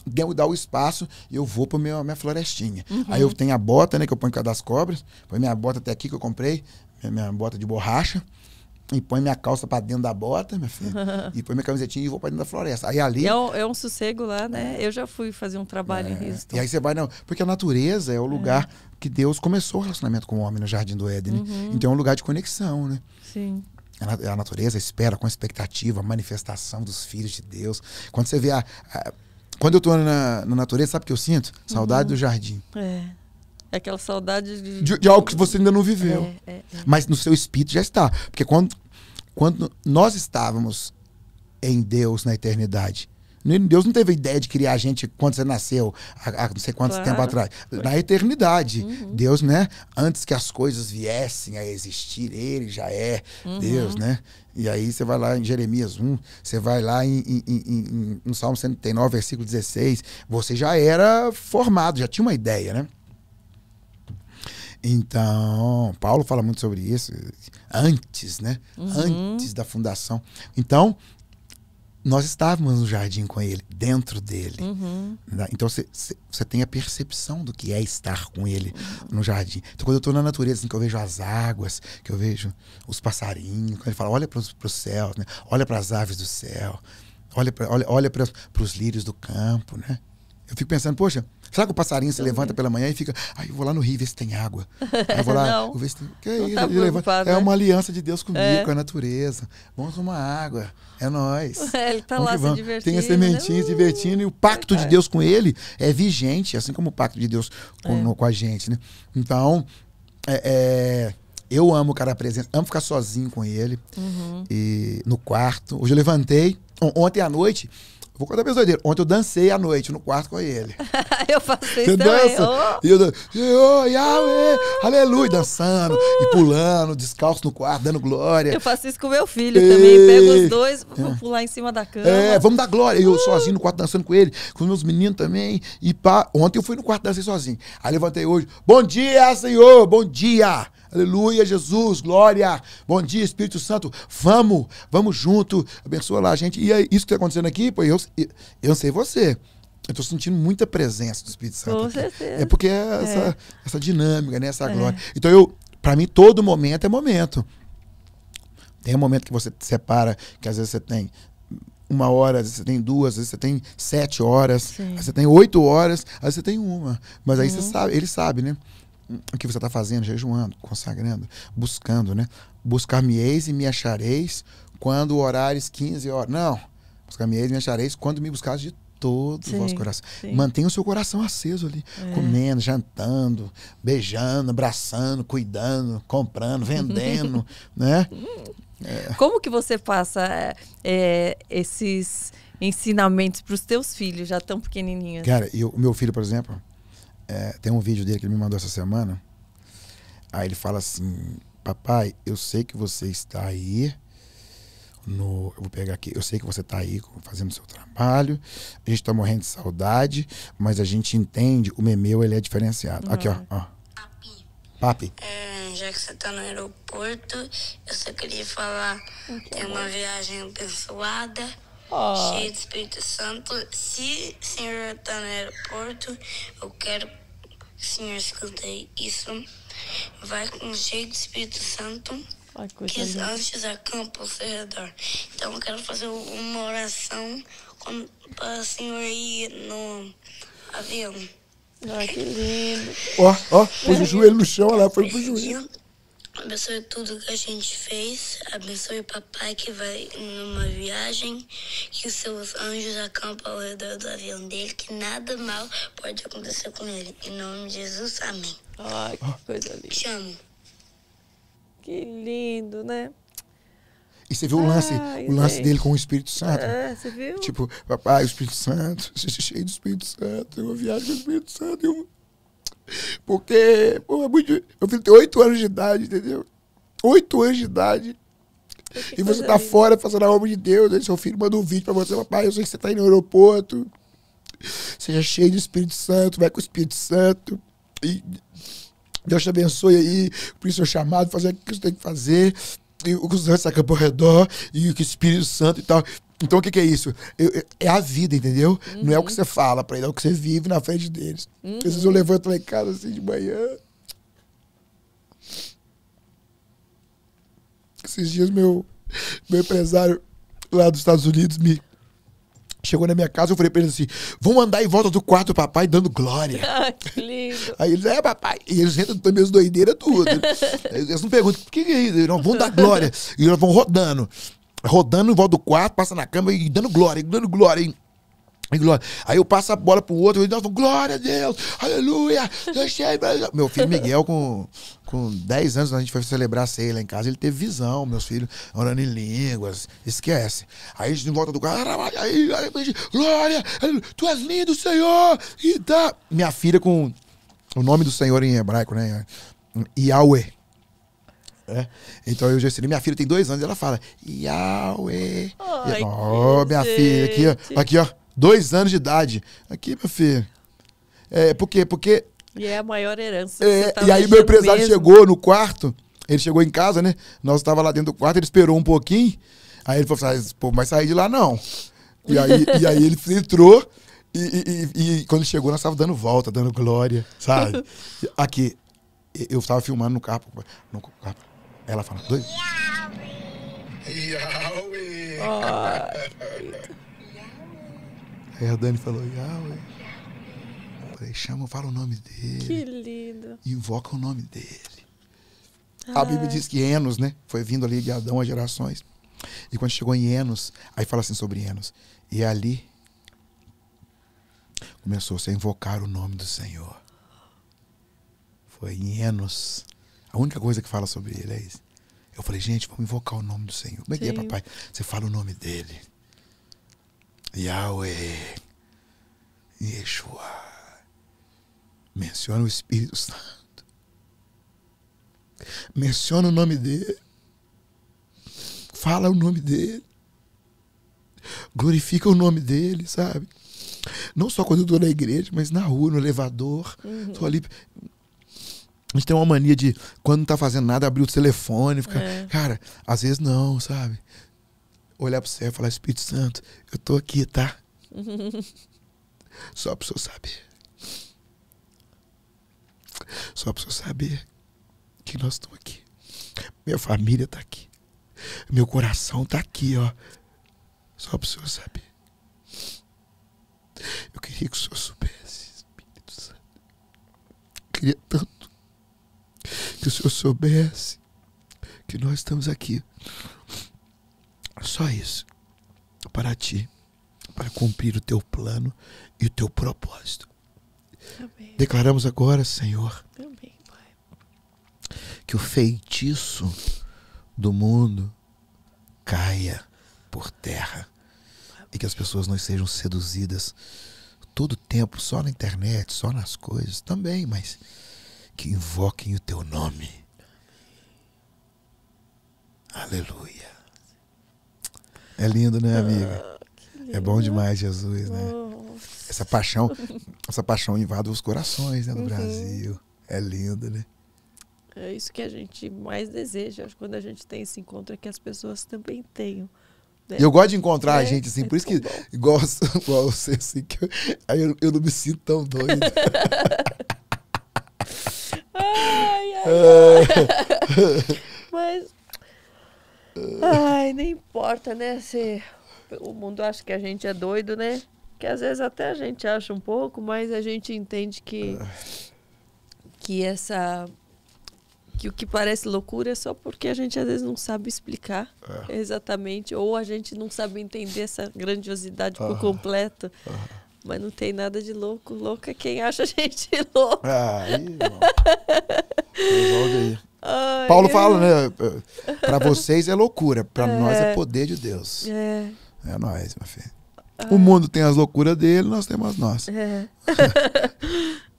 Devo dar o espaço e eu vou para minha florestinha. Uhum. Aí eu tenho a bota, né, que eu ponho com a das cobras. Põe minha bota até aqui que eu comprei, minha, minha bota de borracha. E põe minha calça para dentro da bota, minha filha. e põe minha camisetinha e vou para dentro da floresta. Aí ali. É um, é um sossego lá, né? É. Eu já fui fazer um trabalho é. em Houston. E aí você vai, não. Porque a natureza é o é. lugar que Deus começou o relacionamento com o homem no Jardim do Éden. Né? Uhum. Então é um lugar de conexão, né? Sim. A, a natureza espera com expectativa a manifestação dos filhos de Deus. Quando você vê a, a quando eu tô na, na natureza, sabe o que eu sinto? Saudade uhum. do jardim. É. É aquela saudade de... de... de. algo que você ainda não viveu. É, é, é. Mas no seu espírito já está. Porque quando, quando nós estávamos em Deus na eternidade, Deus não teve ideia de criar a gente quando você nasceu, há, não sei quantos claro. tempo atrás. Na eternidade. Uhum. Deus, né? Antes que as coisas viessem a existir, ele já é uhum. Deus, né? E aí você vai lá em Jeremias 1, você vai lá em, em, em, no Salmo 139, versículo 16. Você já era formado, já tinha uma ideia, né? Então, Paulo fala muito sobre isso antes, né? Uhum. Antes da fundação. Então, nós estávamos no jardim com ele, dentro dele. Uhum. Né? Então você tem a percepção do que é estar com ele uhum. no jardim. Então quando eu estou na natureza, assim, que eu vejo as águas, que eu vejo os passarinhos, quando ele fala, olha para o céu, né? olha para as aves do céu, olha para olha, olha os lírios do campo, né? Eu fico pensando, poxa, Sabe que o passarinho se levanta pela manhã e fica, aí ah, eu vou lá no rio ver se tem água. Aí eu vou lá, não, ver se tem. Que é isso? Tá levanta... É né? uma aliança de Deus comigo, é. com a natureza. Vamos tomar água. É nós. É, ele tá vamos lá se vamos. divertindo. Tem as sementinhas né? se divertindo e o pacto é. de Deus com ele é vigente, assim como o pacto de Deus com, é. com a gente, né? Então, é, é eu amo o cara presente, amo ficar sozinho com ele. Uhum. E no quarto. Hoje eu levantei. Ontem à noite, Vou contar a pessoa dele. Ontem eu dancei à noite no quarto com ele. eu faço isso Você também. dança? Oh. E eu danço. Oh, Yahweh, aleluia. Dançando e pulando, descalço no quarto, dando glória. Eu faço isso com meu filho e... também. Pego os dois, vou é. pular em cima da cama. É, vamos dar glória. Eu sozinho no quarto dançando com ele, com os meus meninos também. E pá, ontem eu fui no quarto dançar sozinho. Aí levantei hoje. Bom dia, Senhor. Bom dia. Aleluia, Jesus, glória. Bom dia, Espírito Santo. Vamos, vamos junto. Abençoa lá, gente. E isso que está acontecendo aqui, pô, eu, eu, sei você. Eu estou sentindo muita presença do Espírito Santo. Com aqui. certeza. É porque é, é. essa, é. essa dinâmica, né? Essa é. glória. É. Então, eu, para mim, todo momento é momento. Tem um momento que você separa, que às vezes você tem uma hora, às vezes você tem duas, às vezes você tem sete horas, às vezes você tem oito horas, às vezes você tem uma. Mas aí uhum. você sabe, ele sabe, né? o que você está fazendo, jejuando, consagrando, buscando, né? Buscar-me-eis e me achareis quando orares 15 horas. Não. Buscar-me-eis e me achareis quando me buscares de todo sim, o vosso coração. Sim. Mantenha o seu coração aceso ali, é. comendo, jantando, beijando, abraçando, cuidando, comprando, vendendo, né? É. Como que você passa é, é esses ensinamentos para os teus filhos já tão pequenininhos? Cara, o meu filho, por exemplo, é, tem um vídeo dele que ele me mandou essa semana. Aí ele fala assim: Papai, eu sei que você está aí. No, eu vou pegar aqui. Eu sei que você está aí fazendo seu trabalho. A gente está morrendo de saudade, mas a gente entende. O memeu ele é diferenciado. Uhum. Aqui, ó, uhum. ó. Papi. Papi. É, já que você está no aeroporto, eu só queria falar. Tem é uma viagem abençoada. Oh. Cheio do Espírito Santo, se o Senhor está no aeroporto, eu quero que o Senhor escute isso. Vai com cheio do Espírito Santo. Ai, que os anjos acampam ao seu redor. Então eu quero fazer uma oração para o senhor ir no avião. Ai, que lindo. Ó, ó, pôs o joelho no chão, olha lá, foi pro joelho. Abençoe tudo que a gente fez. Abençoe o papai que vai numa viagem. Que os seus anjos acampam ao redor do avião dele. Que nada mal pode acontecer com ele. Em nome de Jesus, amém. Ai, que ah. coisa linda. Te amo. Que lindo, né? E você viu o lance, o lance dele com o Espírito Santo. É, você viu? Tipo, papai, o Espírito Santo, cheio do Espírito Santo, eu viagem com o Espírito Santo, eu porque, pô, é muito. Eu tenho oito anos de idade, entendeu? Oito anos de idade. E você tá fora fazendo a obra de Deus. Aí né? seu filho manda um vídeo pra você, papai, eu sei que você tá indo no aeroporto. Seja cheio do Espírito Santo, vai com o Espírito Santo. E Deus te abençoe aí, por isso seu chamado, fazer o que você tem que fazer. E os anjos acabam ao redor, e o que o Espírito Santo e tal. Então o que, que é isso? Eu, eu, é a vida, entendeu? Uhum. Não é o que uhum. você fala pra ele, é o que você vive na frente deles. Uhum. Às vezes eu uhum. levanto lá em casa assim de manhã. Esses dias meu, meu empresário lá dos Estados Unidos me chegou na minha casa, eu falei pra eles assim: vão andar em volta do quarto papai dando glória. Ah, que lindo. Aí eles, é, papai. E eles entram também as doideiras tudo. eles não perguntam, por que, que é isso? Não, vão dar glória. E eles vão rodando rodando em volta do quarto, passa na cama e dando glória, e dando glória. E... E glória. Aí eu passo a bola pro outro, e nós glória a Deus, aleluia, deixei. Meu filho Miguel, com, com 10 anos, a gente foi celebrar a ceia lá em casa, ele teve visão, meus filhos orando em línguas, esquece. Aí a gente volta do quarto aí, glória, tu és lindo, Senhor, e tá. Minha filha com o nome do Senhor em hebraico, né? Yahweh. É. Então eu gestionei. Minha filha tem dois anos e ela fala, Yahweh. Ai, oh, minha gente. filha, aqui, ó, aqui, ó. Dois anos de idade. Aqui, meu filho. É, por quê? Porque. E é a maior herança. É, tá e aí meu empresário mesmo. chegou no quarto, ele chegou em casa, né? Nós estava lá dentro do quarto, ele esperou um pouquinho. Aí ele falou assim, ah, pô, mas sair de lá não. E aí, e aí ele entrou. E, e, e, quando ele chegou, nós estávamos dando volta, dando glória, sabe? Aqui, eu estava filmando no carro. No carro ela fala, dois. Yahweh! Yahweh. Aí a Dani falou, Yahweh. Falei, chama, fala o nome dele. Que lindo. Invoca o nome dele. A Bíblia diz que Enos, né? Foi vindo ali de Adão às gerações. E quando chegou em Enos, aí fala assim sobre Enos. E ali começou-se a invocar o nome do Senhor. Foi em Enos a única coisa que fala sobre ele é isso. Eu falei, gente, vamos invocar o nome do Senhor. Como é que é, papai? Você fala o nome dele. Yahweh. Yeshua. Menciona o Espírito Santo. Menciona o nome dele. Fala o nome dele. Glorifica o nome dele, sabe? Não só quando eu estou na igreja, mas na rua, no elevador. Estou uhum. ali a gente tem uma mania de, quando não tá fazendo nada, abrir o telefone, ficar. É. Cara, às vezes não, sabe? Olhar pro céu e falar, Espírito Santo, eu tô aqui, tá? Só pra você saber. Só pra você saber que nós estamos aqui. Minha família tá aqui. Meu coração tá aqui, ó. Só para senhor saber. Eu queria que o senhor soubesse, Espírito Santo. Eu queria tanto que o senhor soubesse que nós estamos aqui. Só isso. Para ti. Para cumprir o teu plano e o teu propósito. Amém. Declaramos agora, Senhor, Amém, que o feitiço do mundo caia por terra Amém. e que as pessoas não sejam seduzidas todo tempo só na internet, só nas coisas também, mas que invoquem o teu nome. Aleluia. É lindo, né, amiga? Ah, lindo. É bom demais, Jesus, né? Nossa. Essa paixão, essa paixão invade os corações né, do uhum. Brasil. É lindo, né? É isso que a gente mais deseja quando a gente tem esse encontro, é que as pessoas também tenham. Né? Eu gosto de encontrar é, a gente, assim, é por isso que gosto igual você, assim, que eu, eu, eu não me sinto tão doido. ai, ai, Mas. Ai, nem importa, né? Se o mundo acha que a gente é doido, né? Que às vezes até a gente acha um pouco, mas a gente entende que. Que essa que o que parece loucura é só porque a gente às vezes não sabe explicar é. exatamente, ou a gente não sabe entender essa grandiosidade ah. por completo. Ah. Mas não tem nada de louco. Louco é quem acha a gente louco. Ah, aí, Resolve aí. Ai, Paulo é. fala, né? Pra vocês é loucura, pra é, nós é poder de Deus. É. É nós, minha filha. O mundo tem as loucuras dele, nós temos as nossas. É.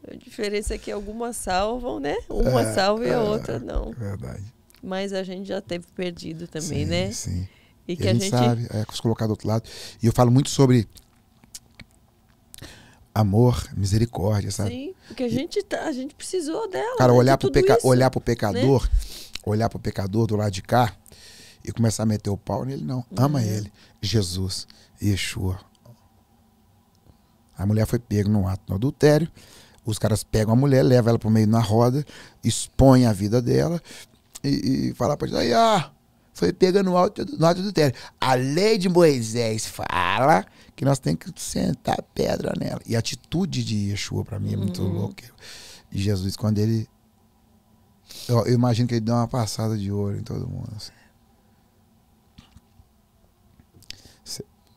a diferença é que algumas salvam, né? Uma é, salva e a é, outra não. É verdade. Mas a gente já teve perdido também, sim, né? Sim. E, e que a gente, a gente sabe, é, se colocar do outro lado. E eu falo muito sobre amor, misericórdia, sabe? Sim, porque a gente, tá, a gente precisou dela. Cara, né, olhar, de pro peca, isso, olhar pro né? pecador, né? olhar pro pecador do lado de cá e começar a meter o pau nele, não. Uhum. Ama é. ele. Jesus, Yeshua. A mulher foi pega num ato no adultério. Os caras pegam a mulher, levam ela pro meio na roda, expõem a vida dela e, e falam pra aí ah, foi pega no ato, no ato do adultério. A lei de Moisés fala que nós temos que sentar pedra nela. E a atitude de Yeshua, para mim, é muito uhum. louca. E Jesus, quando ele. Eu, eu, imagino que ele deu uma passada de ouro em todo mundo. Assim.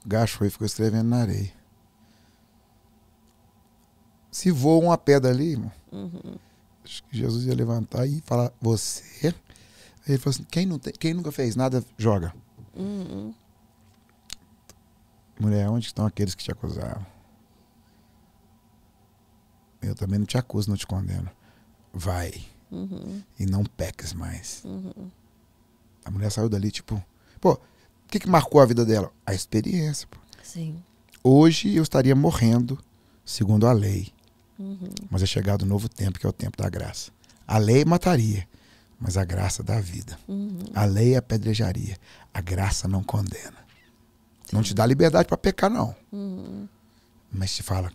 Gachou e ficou escrevendo na areia. Se voa uma pedra ali, irmão, uhum. acho que Jesus ia levantar e falar: Você. Ele falou assim: Quem, não tem, quem nunca fez nada, joga. Uhum. Mulher, onde estão aqueles que te acusavam? Eu também não te acuso, não te condeno. Vai. Uhum. E não peques mais. Uhum. A mulher saiu dali, tipo, pô, o que, que marcou a vida dela? A experiência, pô. Sim. Hoje eu estaria morrendo, segundo a lei. Uhum. Mas é chegado o um novo tempo, que é o tempo da graça. A lei mataria, mas a graça dá vida. Uhum. A lei apedrejaria, a graça não condena. Sim. Não te dá liberdade para pecar, não. Uhum. Mas te fala,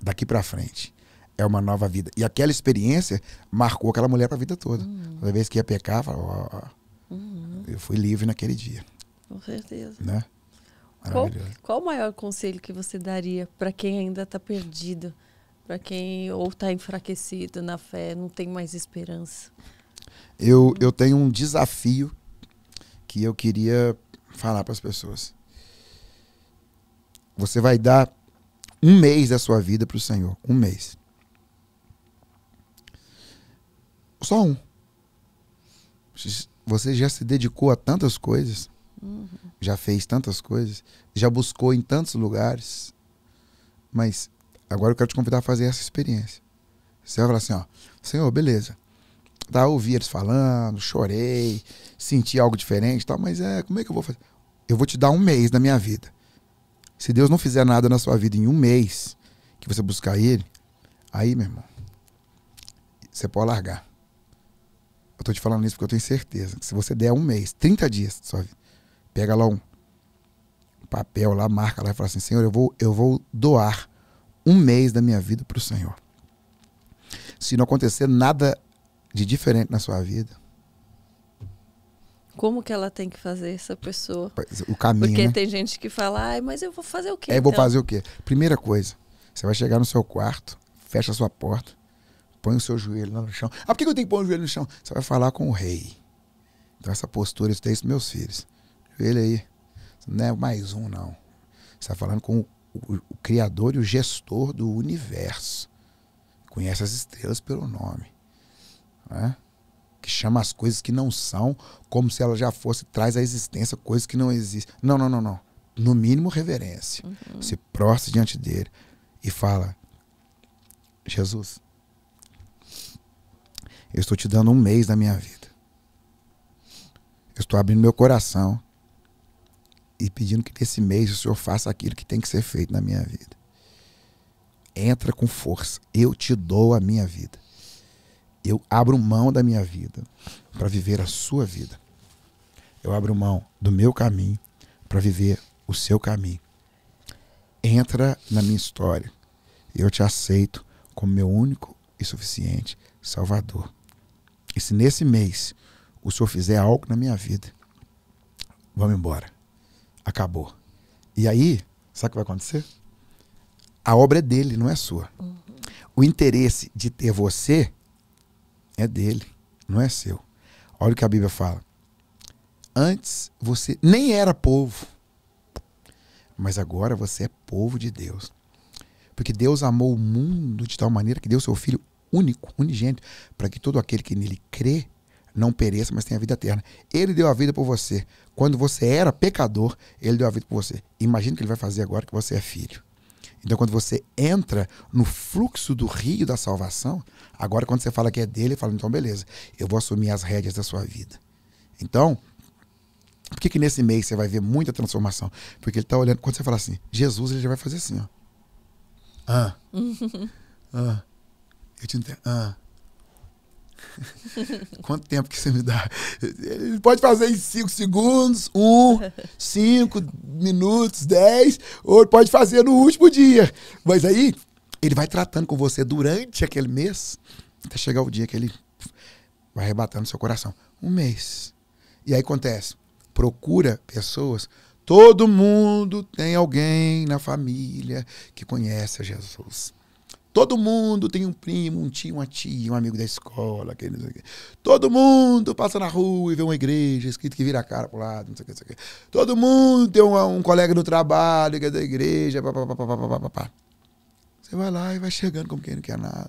daqui para frente é uma nova vida. E aquela experiência marcou aquela mulher para a vida toda. Uhum. Toda vez que ia pecar, uhum. eu fui livre naquele dia. Com certeza. Né? Qual, qual o maior conselho que você daria para quem ainda está perdido? Para quem ou está enfraquecido na fé, não tem mais esperança? Eu, eu tenho um desafio que eu queria falar para as pessoas. Você vai dar um mês da sua vida para o Senhor. Um mês. Só um. Você já se dedicou a tantas coisas. Uhum. Já fez tantas coisas. Já buscou em tantos lugares. Mas agora eu quero te convidar a fazer essa experiência. Você vai falar assim, ó. Senhor, beleza. Tá, ouvi eles falando, chorei, senti algo diferente tal, mas é, como é que eu vou fazer? Eu vou te dar um mês da minha vida. Se Deus não fizer nada na sua vida em um mês que você buscar Ele, aí, meu irmão, você pode largar. Eu tô te falando isso porque eu tenho certeza que se você der um mês, 30 dias da sua vida, pega lá um papel lá, marca lá e fala assim: Senhor, eu vou, eu vou doar um mês da minha vida para o Senhor. Se não acontecer nada de diferente na sua vida, como que ela tem que fazer essa pessoa. O caminho. Porque né? tem gente que fala, ai, mas eu vou fazer o quê? É, eu então? vou fazer o quê? Primeira coisa, você vai chegar no seu quarto, fecha a sua porta, põe o seu joelho no chão. Ah, por que eu tenho que pôr o joelho no chão? Você vai falar com o rei. Então, essa postura, isso tem isso, meus filhos. Joelho aí. Não é mais um, não. Você está falando com o, o, o Criador e o gestor do universo. Conhece as estrelas pelo nome. é? que chama as coisas que não são como se ela já fosse, traz à existência coisas que não existem. Não, não, não, não. No mínimo, reverência. Uhum. Se prostra diante dele e fala: Jesus, eu estou te dando um mês da minha vida. Eu estou abrindo meu coração e pedindo que nesse mês o Senhor faça aquilo que tem que ser feito na minha vida. Entra com força. Eu te dou a minha vida. Eu abro mão da minha vida para viver a sua vida. Eu abro mão do meu caminho para viver o seu caminho. Entra na minha história. Eu te aceito como meu único e suficiente Salvador. E se nesse mês o Senhor fizer algo na minha vida, vamos embora. Acabou. E aí, sabe o que vai acontecer? A obra é dele, não é sua. Uhum. O interesse de ter você é dele, não é seu. Olha o que a Bíblia fala. Antes você nem era povo, mas agora você é povo de Deus. Porque Deus amou o mundo de tal maneira que deu seu filho único, unigênito, para que todo aquele que nele crê não pereça, mas tenha vida eterna. Ele deu a vida por você. Quando você era pecador, ele deu a vida por você. Imagina o que ele vai fazer agora que você é filho. Então, quando você entra no fluxo do rio da salvação, agora quando você fala que é dele, ele fala: então, beleza, eu vou assumir as rédeas da sua vida. Então, por que, que nesse mês você vai ver muita transformação? Porque ele está olhando, quando você fala assim, Jesus, ele já vai fazer assim, ó. Ah. ah. Eu te entendo. Ah. Quanto tempo que você me dá? Ele pode fazer em 5 segundos, 1, um, 5 minutos, 10, ou pode fazer no último dia. Mas aí, ele vai tratando com você durante aquele mês, até chegar o dia que ele vai arrebatando seu coração. Um mês. E aí acontece, procura pessoas. Todo mundo tem alguém na família que conhece a Jesus. Todo mundo tem um primo, um tio, uma tia, um amigo da escola. Aquele, Todo mundo passa na rua e vê uma igreja escrito que vira a cara pro lado. Não sei o que, não sei o Todo mundo tem um, um colega do trabalho que é da igreja. Pá, pá, pá, pá, pá, pá, pá. Você vai lá e vai chegando como quem não quer nada.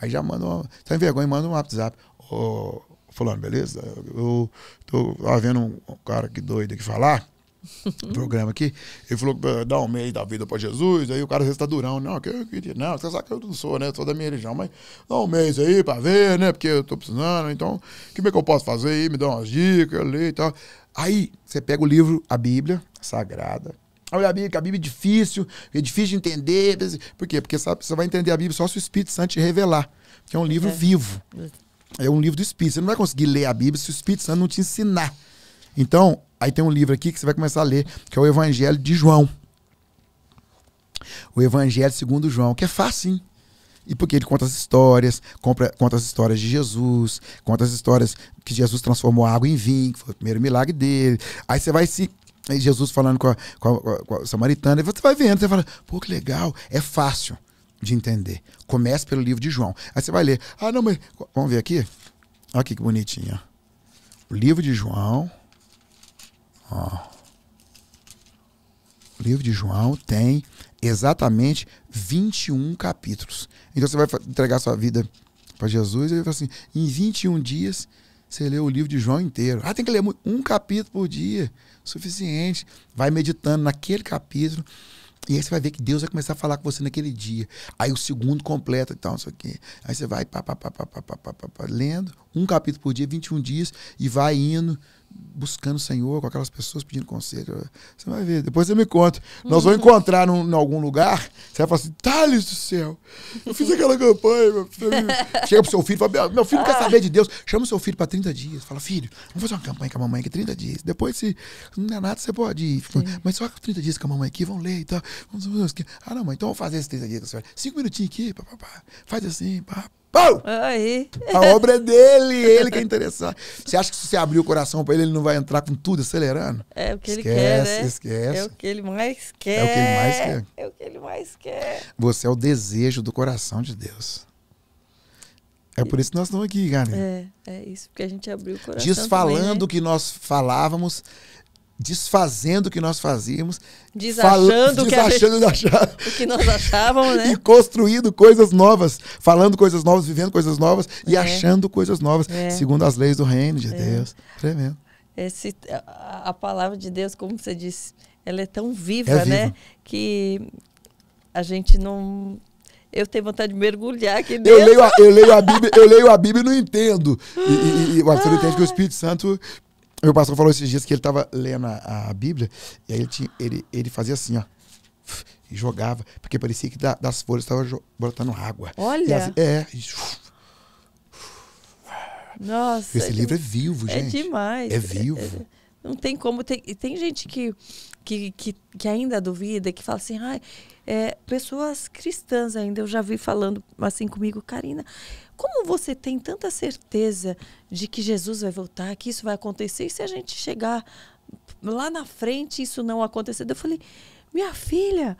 Aí já manda uma. Tá em vergonha, manda um WhatsApp. Ô, oh, fulano, beleza? Eu tô, vendo um cara que doido aqui falar. programa aqui. Ele falou que dá um mês da vida para Jesus, aí o cara está durão. Não, que eu queria, não, você sabe que eu não sou, né? Sou da minha religião, mas dá um mês aí para ver, né? Porque eu tô precisando, então, que bem que eu posso fazer aí? Me dá umas dicas ali e tal. Aí você pega o livro, a Bíblia Sagrada. Olha a Bíblia, a Bíblia é difícil, é difícil de entender. Por quê? Porque sabe, você vai entender a Bíblia só se o Espírito Santo te revelar, que é um livro é. vivo. É um livro do Espírito. Você não vai conseguir ler a Bíblia se o Espírito Santo não te ensinar. Então, Aí tem um livro aqui que você vai começar a ler, que é o Evangelho de João. O Evangelho segundo João, que é fácil, hein? E porque ele conta as histórias, compra, conta as histórias de Jesus, conta as histórias que Jesus transformou água em vinho, que foi o primeiro milagre dele. Aí você vai se. Jesus falando com a, com a, com a samaritana, e você vai vendo, você fala, pô, que legal, é fácil de entender. Comece pelo livro de João. Aí você vai ler. Ah, não, mas. Vamos ver aqui? Olha aqui que bonitinho. O livro de João. Ó. O livro de João tem exatamente 21 capítulos. Então você vai entregar sua vida para Jesus e ele fala assim: em 21 dias você lê o livro de João inteiro. Ah, tem que ler um capítulo por dia, suficiente. Vai meditando naquele capítulo. E aí você vai ver que Deus vai começar a falar com você naquele dia. Aí o segundo completa e tal, não sei o quê. Aí você vai pá, pá, pá, pá, pá, pá, pá, pá, lendo, um capítulo por dia, 21 dias, e vai indo buscando o Senhor, com aquelas pessoas pedindo conselho. Você vai ver, depois você me conta. Nós vamos encontrar num, em algum lugar, você vai falar assim, Thales do céu, eu fiz aquela campanha. Meu filho. Chega pro seu filho, fala, meu filho quer saber de Deus. Chama o seu filho para 30 dias. Fala, filho, vamos fazer uma campanha com a mamãe aqui 30 dias. Depois, se não der é nada, você pode ir. Sim. Mas só 30 dias com a mamãe aqui, vão ler e tal. Vamos, Ah, não, mãe, então vamos fazer esses 30 dias com a senhora. Cinco minutinhos aqui, pá, pá, pá. faz assim, pá, Pau! Aí. A obra é dele, ele que é interessado. Você acha que se você abrir o coração para ele, ele não vai entrar com tudo acelerando? É o que esquece, ele quer, né? Esquece. É o que ele mais quer. É o que ele mais quer. É o que ele mais quer. Você é o desejo do coração de Deus. É por isso que nós estamos aqui, galera. É, é isso, porque a gente abriu o coração. Desfalando falando né? o que nós falávamos desfazendo o que nós fazíamos, desachando, fal... desachando que gente... o que nós achávamos, né? e construindo coisas novas, falando coisas novas, vivendo coisas novas e é. achando coisas novas, é. segundo as leis do reino de é. Deus. Tremendo. Esse, a, palavra de Deus, como você disse, ela é tão viva, é né, viva. né? Que a gente não eu tenho vontade de mergulhar aqui dentro. Eu leio a, eu leio a Bíblia, eu leio a Bíblia e não entendo. E, e, e você não entende que o Espírito Santo meu pastor falou esses dias que ele estava lendo a, a, Bíblia e aí ele, tinha, ele, ele fazia assim, ó. E jogava, porque parecia que da, das folhas estava brotando água. Olha! Assim, é. E, Nossa! Esse é livro de... é vivo, é gente. É demais. É vivo. É, é, não tem como. Tem, tem gente que, que, que, que ainda duvida, que fala assim, ai, ah, é, pessoas cristãs ainda, eu já vi falando assim comigo, Karina, como você tem tanta certeza de que Jesus vai voltar, que isso vai acontecer, e se a gente chegar lá na frente isso não acontecer? Eu falei, minha filha,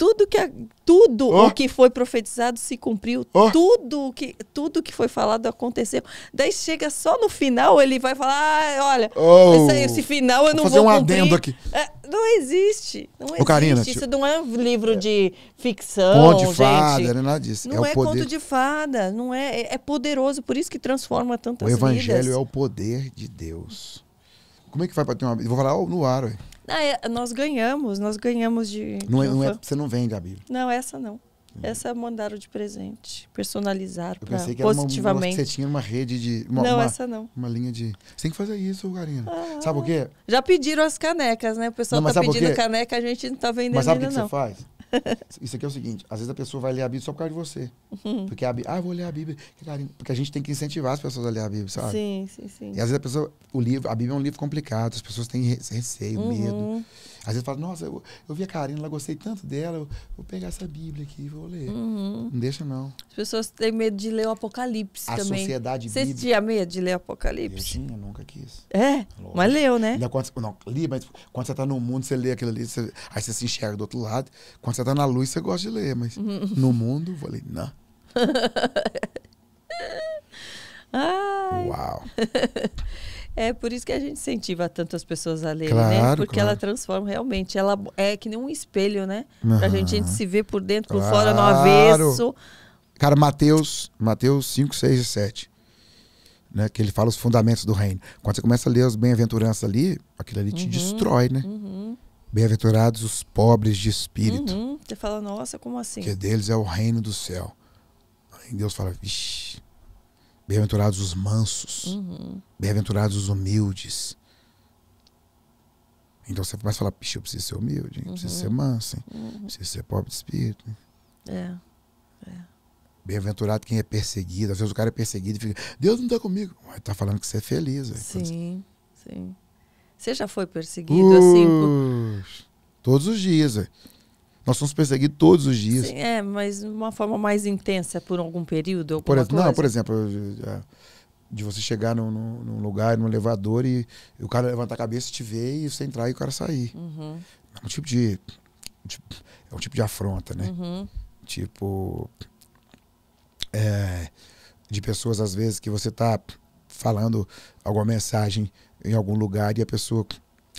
tudo que a, tudo oh. o que foi profetizado se cumpriu, oh. tudo o que tudo que foi falado aconteceu. Daí chega só no final ele vai falar, ah, olha, oh. esse, esse, final eu vou não fazer vou fazer um cumprir. adendo aqui. É, não existe, não Carina, existe. Karina, Isso não é um livro é. de ficção, conto de fada, gente. É nada disso. Não é, é poder... conto de fada, não é, é, é poderoso, por isso que transforma tantas vidas. O evangelho vidas. é o poder de Deus. Como é que vai para ter uma? Vou falar oh, no ar, velho. Ah, é, nós ganhamos, nós ganhamos de. Não, é, não é, você não vende, Gabi. Não, essa não. Essa mandaram de presente, personalizar Eu pensei que positivamente. Uma, uma, você tinha uma rede de. Uma, não, uma, essa não. Uma linha de. Você tem que fazer isso, Karina. Ah, sabe por quê? Já pediram as canecas, né? O pessoal não, tá pedindo caneca, a gente não tá vendendo mas sabe ainda, que não. Você faz? Isso aqui é o seguinte: às vezes a pessoa vai ler a Bíblia só por causa de você. Uhum. Porque a Bíblia, ah, vou ler a Bíblia. Porque a gente tem que incentivar as pessoas a ler a Bíblia, sabe? Sim, sim, sim. E às vezes a pessoa, o livro, a Bíblia é um livro complicado, as pessoas têm receio, uhum. medo. Às vezes fala, nossa, eu, eu vi a Karina, ela gostei tanto dela, eu, vou pegar essa Bíblia aqui e vou ler. Uhum. Não deixa, não. As pessoas têm medo de ler o Apocalipse a também. A sociedade Você bíblica. Você tinha medo de ler o Apocalipse? Eu tinha, nunca quis. É? Lógico. Mas leu, né? Ainda quando, não, li, mas quando você está no mundo, você lê aquilo ali, você, aí você se enxerga do outro lado. Quando você está na luz, você gosta de ler, mas uhum. no mundo, eu falei, não. Ai. Uau. É por isso que a gente incentiva tanto as pessoas a lerem, né? claro, né? Porque claro. ela transforma realmente. Ela é que nem um espelho, né? Uhum. Pra gente, a gente se ver por dentro, claro. por fora, no avesso. Cara, Mateus, Mateus 5, 6 e 7. Né, que ele fala os fundamentos do reino. Quando você começa a ler as bem-aventuranças ali, aquilo ali te uhum. destrói, né? Uhum. Bem-aventurados os pobres de espírito. Uhum. Você fala, nossa, como assim? Que deles é o reino do céu. Aí Deus fala, vixi, Bem-aventurados os mansos. Uhum. Bem-aventurados os humildes. Então você começa a falar, pixe, eu preciso ser humilde, hein? Uhum. preciso ser manso, hein? Uhum. preciso ser pobre de espírito. Hein? É. é. Bem-aventurado quem é perseguido. Às vezes o cara é perseguido e fica, Deus não está comigo. Mas tá falando que você é feliz. Sim, sim. Você já foi perseguido Ux, assim? Por... Todos os dias. Véio. Nós somos perseguidos todos os dias. Sim, é, mas de uma forma mais intensa por algum período? Por, coisa. Não, por exemplo, é, de você chegar num, num, lugar, num elevador e o cara levantar a cabeça e te ver e você entrar e o cara sair. Uhum. É um tipo de, de, tipo, É um tipo de afronta, né? Uhum. Tipo. É, de pessoas, às vezes, que você tá falando alguma mensagem em algum lugar e a pessoa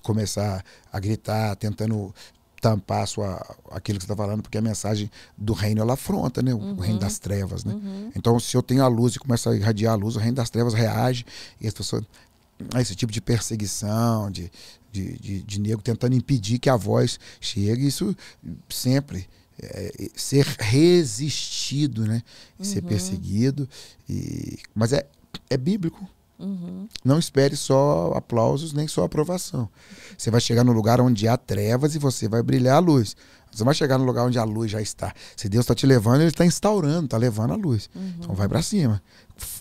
começar a gritar, tentando tampar sua, aquilo que você está falando, porque a mensagem do reino ela afronta, né? O, uhum. reino das trevas, né? Uhum. Então, se eu tenho a luz e começa a irradiar a luz, o reino das trevas reage e as pessoas. Esse tipo de perseguição, de, de, de, de negro tentando impedir que a voz chegue, isso sempre. É, é ser resistido, né? Uhum. Ser perseguido. E, mas é, é bíblico. Uhum. Não espere só aplausos nem só aprovação. Você vai chegar no lugar onde há trevas e você vai brilhar a luz. Você vai chegar no lugar onde a luz já está. Se Deus está te levando, Ele está instaurando, está levando a luz. Uhum. Então vai para cima.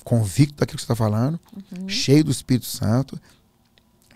Convicto daquilo que você está falando, uhum. cheio do Espírito Santo,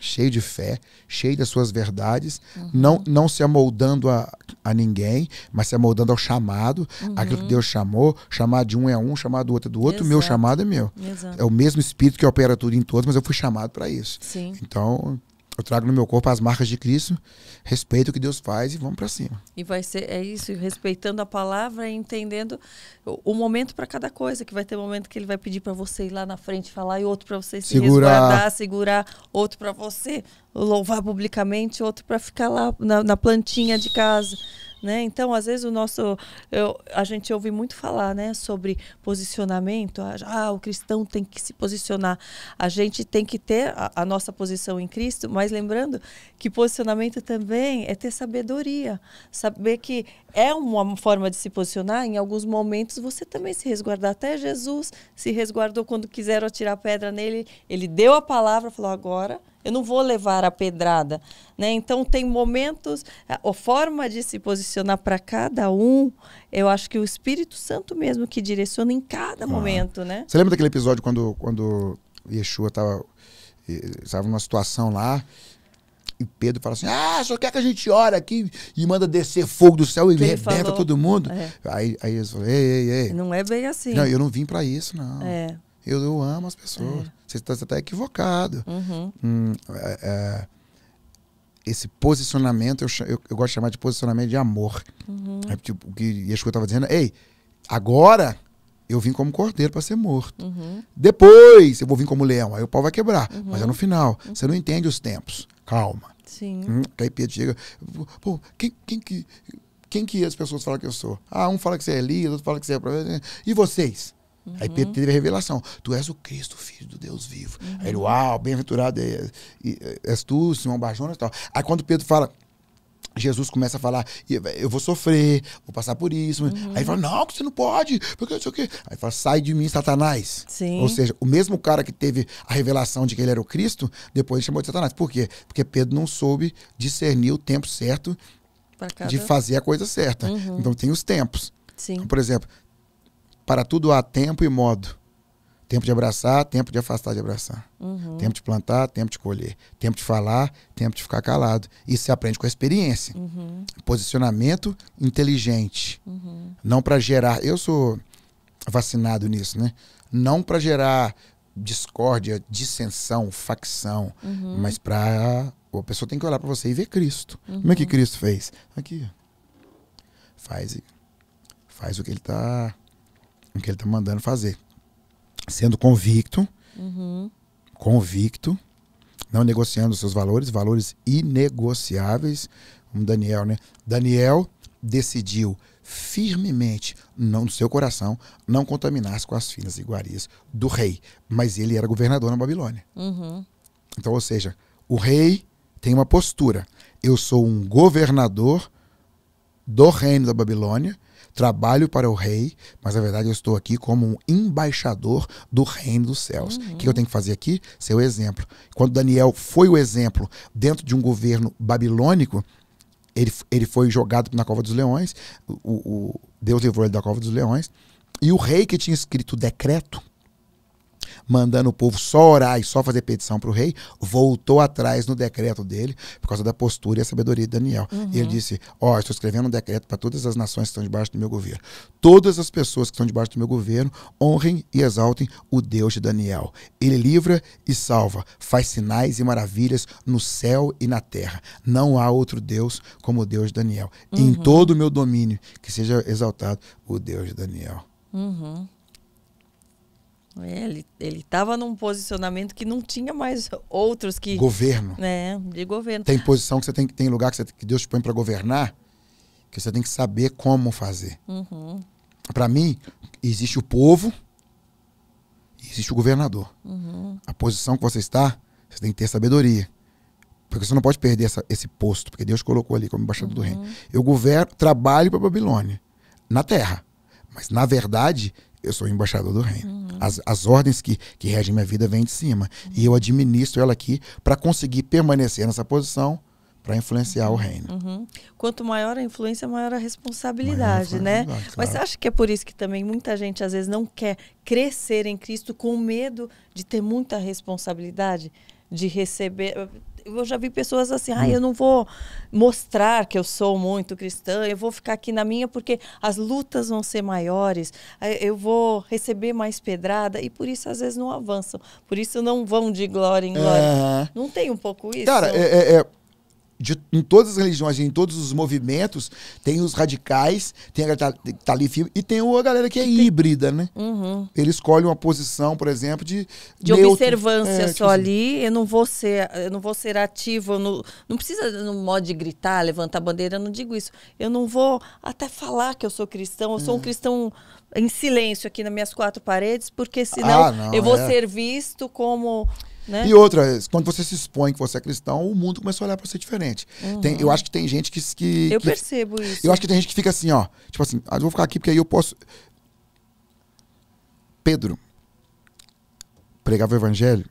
cheio de fé, cheio das suas verdades, uhum. não, não se amoldando a, a ninguém, mas se amoldando ao chamado, uhum. aquilo que Deus chamou, chamar de um é um, chamar do outro é do outro, Exato. meu chamado é meu. Exato. É o mesmo Espírito que opera tudo em todos, mas eu fui chamado para isso. Sim. Então, eu trago no meu corpo as marcas de Cristo, respeito o que Deus faz e vamos para cima. E vai ser é isso, respeitando a palavra e entendendo o, o momento para cada coisa, que vai ter um momento que ele vai pedir para você ir lá na frente falar e outro para você se segurar. resguardar, segurar, outro para você louvar publicamente, outro para ficar lá na, na plantinha de casa. Né? Então, às vezes o nosso, eu, a gente ouve muito falar, né, sobre posicionamento. Ah, ah, o cristão tem que se posicionar. A gente tem que ter a, a nossa posição em Cristo, mas lembrando que posicionamento também é ter sabedoria, saber que é uma forma de se posicionar. Em alguns momentos, você também se resguardar. Até Jesus se resguardou quando quiseram atirar pedra nele. Ele deu a palavra, falou: agora eu não vou levar a pedrada. Né? Então, tem momentos, a forma de se posicionar para cada um, eu acho que o Espírito Santo mesmo que direciona em cada ah. momento. Né? Você lembra daquele episódio quando, quando Yeshua estava numa situação lá e Pedro fala assim: Ah, só quer que a gente ore aqui e manda descer fogo do céu e que rebenta todo mundo. É. Aí, aí eles falam: Ei, ei, ei. Não é bem assim. Não, eu não vim para isso, não. É. Eu, eu amo as pessoas. É. Você é. está tá equivocado. Uhum. Hum, é, é esse posicionamento, eu, eu, eu, gosto de chamar de posicionamento de amor. Uhum. É tipo, o que Yeshua estava dizendo: Ei, agora eu vim como cordeiro para ser morto. Uhum. Depois eu vou vir como leão, aí o pau vai quebrar. Uhum. Mas é uhum. no final. Uhum. Você não entende os tempos calma. Sim. Hum, caipira chega. Pô, quem, quem que. Quem que as pessoas falam que eu sou? Ah, um fala que você é Elias, outro fala que você é né? E vocês? Uhum. Aí Pedro teve a revelação: Tu és o Cristo, filho do Deus vivo. Uhum. Aí ele, uhum. uau, bem-aventurado és, é, és tu, Simão Barjonas e tal. Aí quando Pedro fala, Jesus começa a falar, eu vou sofrer, vou passar por isso. Uhum. Aí ele fala, não, você não pode, porque não sei o quê. Aí ele fala, sai de mim, Satanás. Sim. Ou seja, o mesmo cara que teve a revelação de que ele era o Cristo, depois ele chamou de Satanás. Por quê? Porque Pedro não soube discernir o tempo certo cada... de fazer a coisa certa. Uhum. Então tem os tempos. Sim. Então, por exemplo, para tudo há tempo e modo. Tempo de abraçar, tempo de afastar de abraçar. Uhum. Tempo de plantar, tempo de colher. Tempo de falar, tempo de ficar calado. Isso se aprende com a experiência. Uhum. Posicionamento inteligente. Uhum. Não para gerar. Eu sou vacinado nisso, né? Não para gerar discórdia, dissensão, facção, uhum. mas para a pessoa tem que olhar para você e ver Cristo. Como é que uhum. Cristo fez? Aqui. Faz faz o que ele está o que ele tá mandando fazer sendo convicto, uhum. convicto, não negociando seus valores, valores inegociáveis. Como Daniel, né? Daniel decidiu firmemente, não no seu coração, não contaminar-se com as finas iguarias do rei. Mas ele era governador na Babilônia. Uhum. Então, ou seja, o rei tem uma postura. Eu sou um governador do reino da Babilônia Trabalho para o rei, mas na verdade eu estou aqui como um embaixador do reino dos céus. Uhum. O uhum. que eu tenho que fazer aqui? Ser o exemplo. Quando Daniel foi o exemplo dentro de um governo babilônico, ele, ele foi jogado na cova dos leões, o, o Deus livrou ele da cova dos leões, e o rei que tinha escrito o decreto mandando o povo só orar e só fazer petição para o rei, voltou atrás no decreto dele, por causa da postura e a sabedoria de Daniel. Uhum. Ele disse: Ó, oh, estou escrevendo um decreto para todas as nações que estão debaixo do meu governo. Todas as pessoas que estão debaixo do meu governo honrem e exaltem o Deus de Daniel. Ele livra e salva, faz sinais e maravilhas no céu e na terra. Não há outro Deus como o Deus de Daniel. Uhum. Em todo o meu domínio, que seja exaltado o Deus de Daniel. Uhum. É, ele ele estava num posicionamento que não tinha mais outros que governo, né, de governo. Tem posição que você tem que tem lugar que, você, que Deus te põe para governar, que você tem que saber como fazer. Uhum. Para mim existe o povo, existe o governador. Uhum. A posição que você está, você tem que ter sabedoria. Porque você não pode perder essa, esse posto, porque Deus colocou ali como embaixador uhum. do reino. Eu governo, trabalho para Babilônia, na terra. Mas, na verdade, eu sou embaixador do reino. Uhum. As, as ordens que, que regem minha vida vêm de cima. Uhum. E eu administro ela aqui para conseguir permanecer nessa posição para influenciar o reino. Uhum. uhum. Quanto maior a influência, maior a responsabilidade, maior a né? Claro. Mas você acha que é por isso que também muita gente às vezes não quer crescer em Cristo com medo de ter muita responsabilidade, de receber eu já vi pessoas assim, ah, eu não vou mostrar que eu sou muito cristã, eu vou ficar aqui na minha porque as lutas vão ser maiores, eu vou receber mais pedrada e por isso às vezes não avançam, por isso não vão de glória em glória. É... Não tem um pouco isso? Cara, é, é, é de, em todas as religiões, em todos os movimentos, tem os radicais, tem a galera que tá, tá ali firme, e tem a galera que é híbrida, né? Uhum. Ele escolhe uma posição, por exemplo, de. De neutro, observância é, só tipo assim. ali, assim. eu não vou ser, eu não vou ser ativo, não, não precisa no modo de gritar, levantar a bandeira, eu não digo isso. Eu não vou até falar que eu sou cristão, eu sou uhum. um é. cristão em silêncio aqui nas minhas quatro paredes, porque senão ah, não, eu vou é. ser visto como né? E outra, quando você se expõe que você é cristão, o mundo começa a olhar para você diferente. Uhum. Tem, eu acho que tem gente que, que Eu percebo isso. Eu acho que tem gente que fica assim, ó. Tipo assim, ah, eu vou ficar aqui porque aí eu posso. Pedro pregava o evangelho.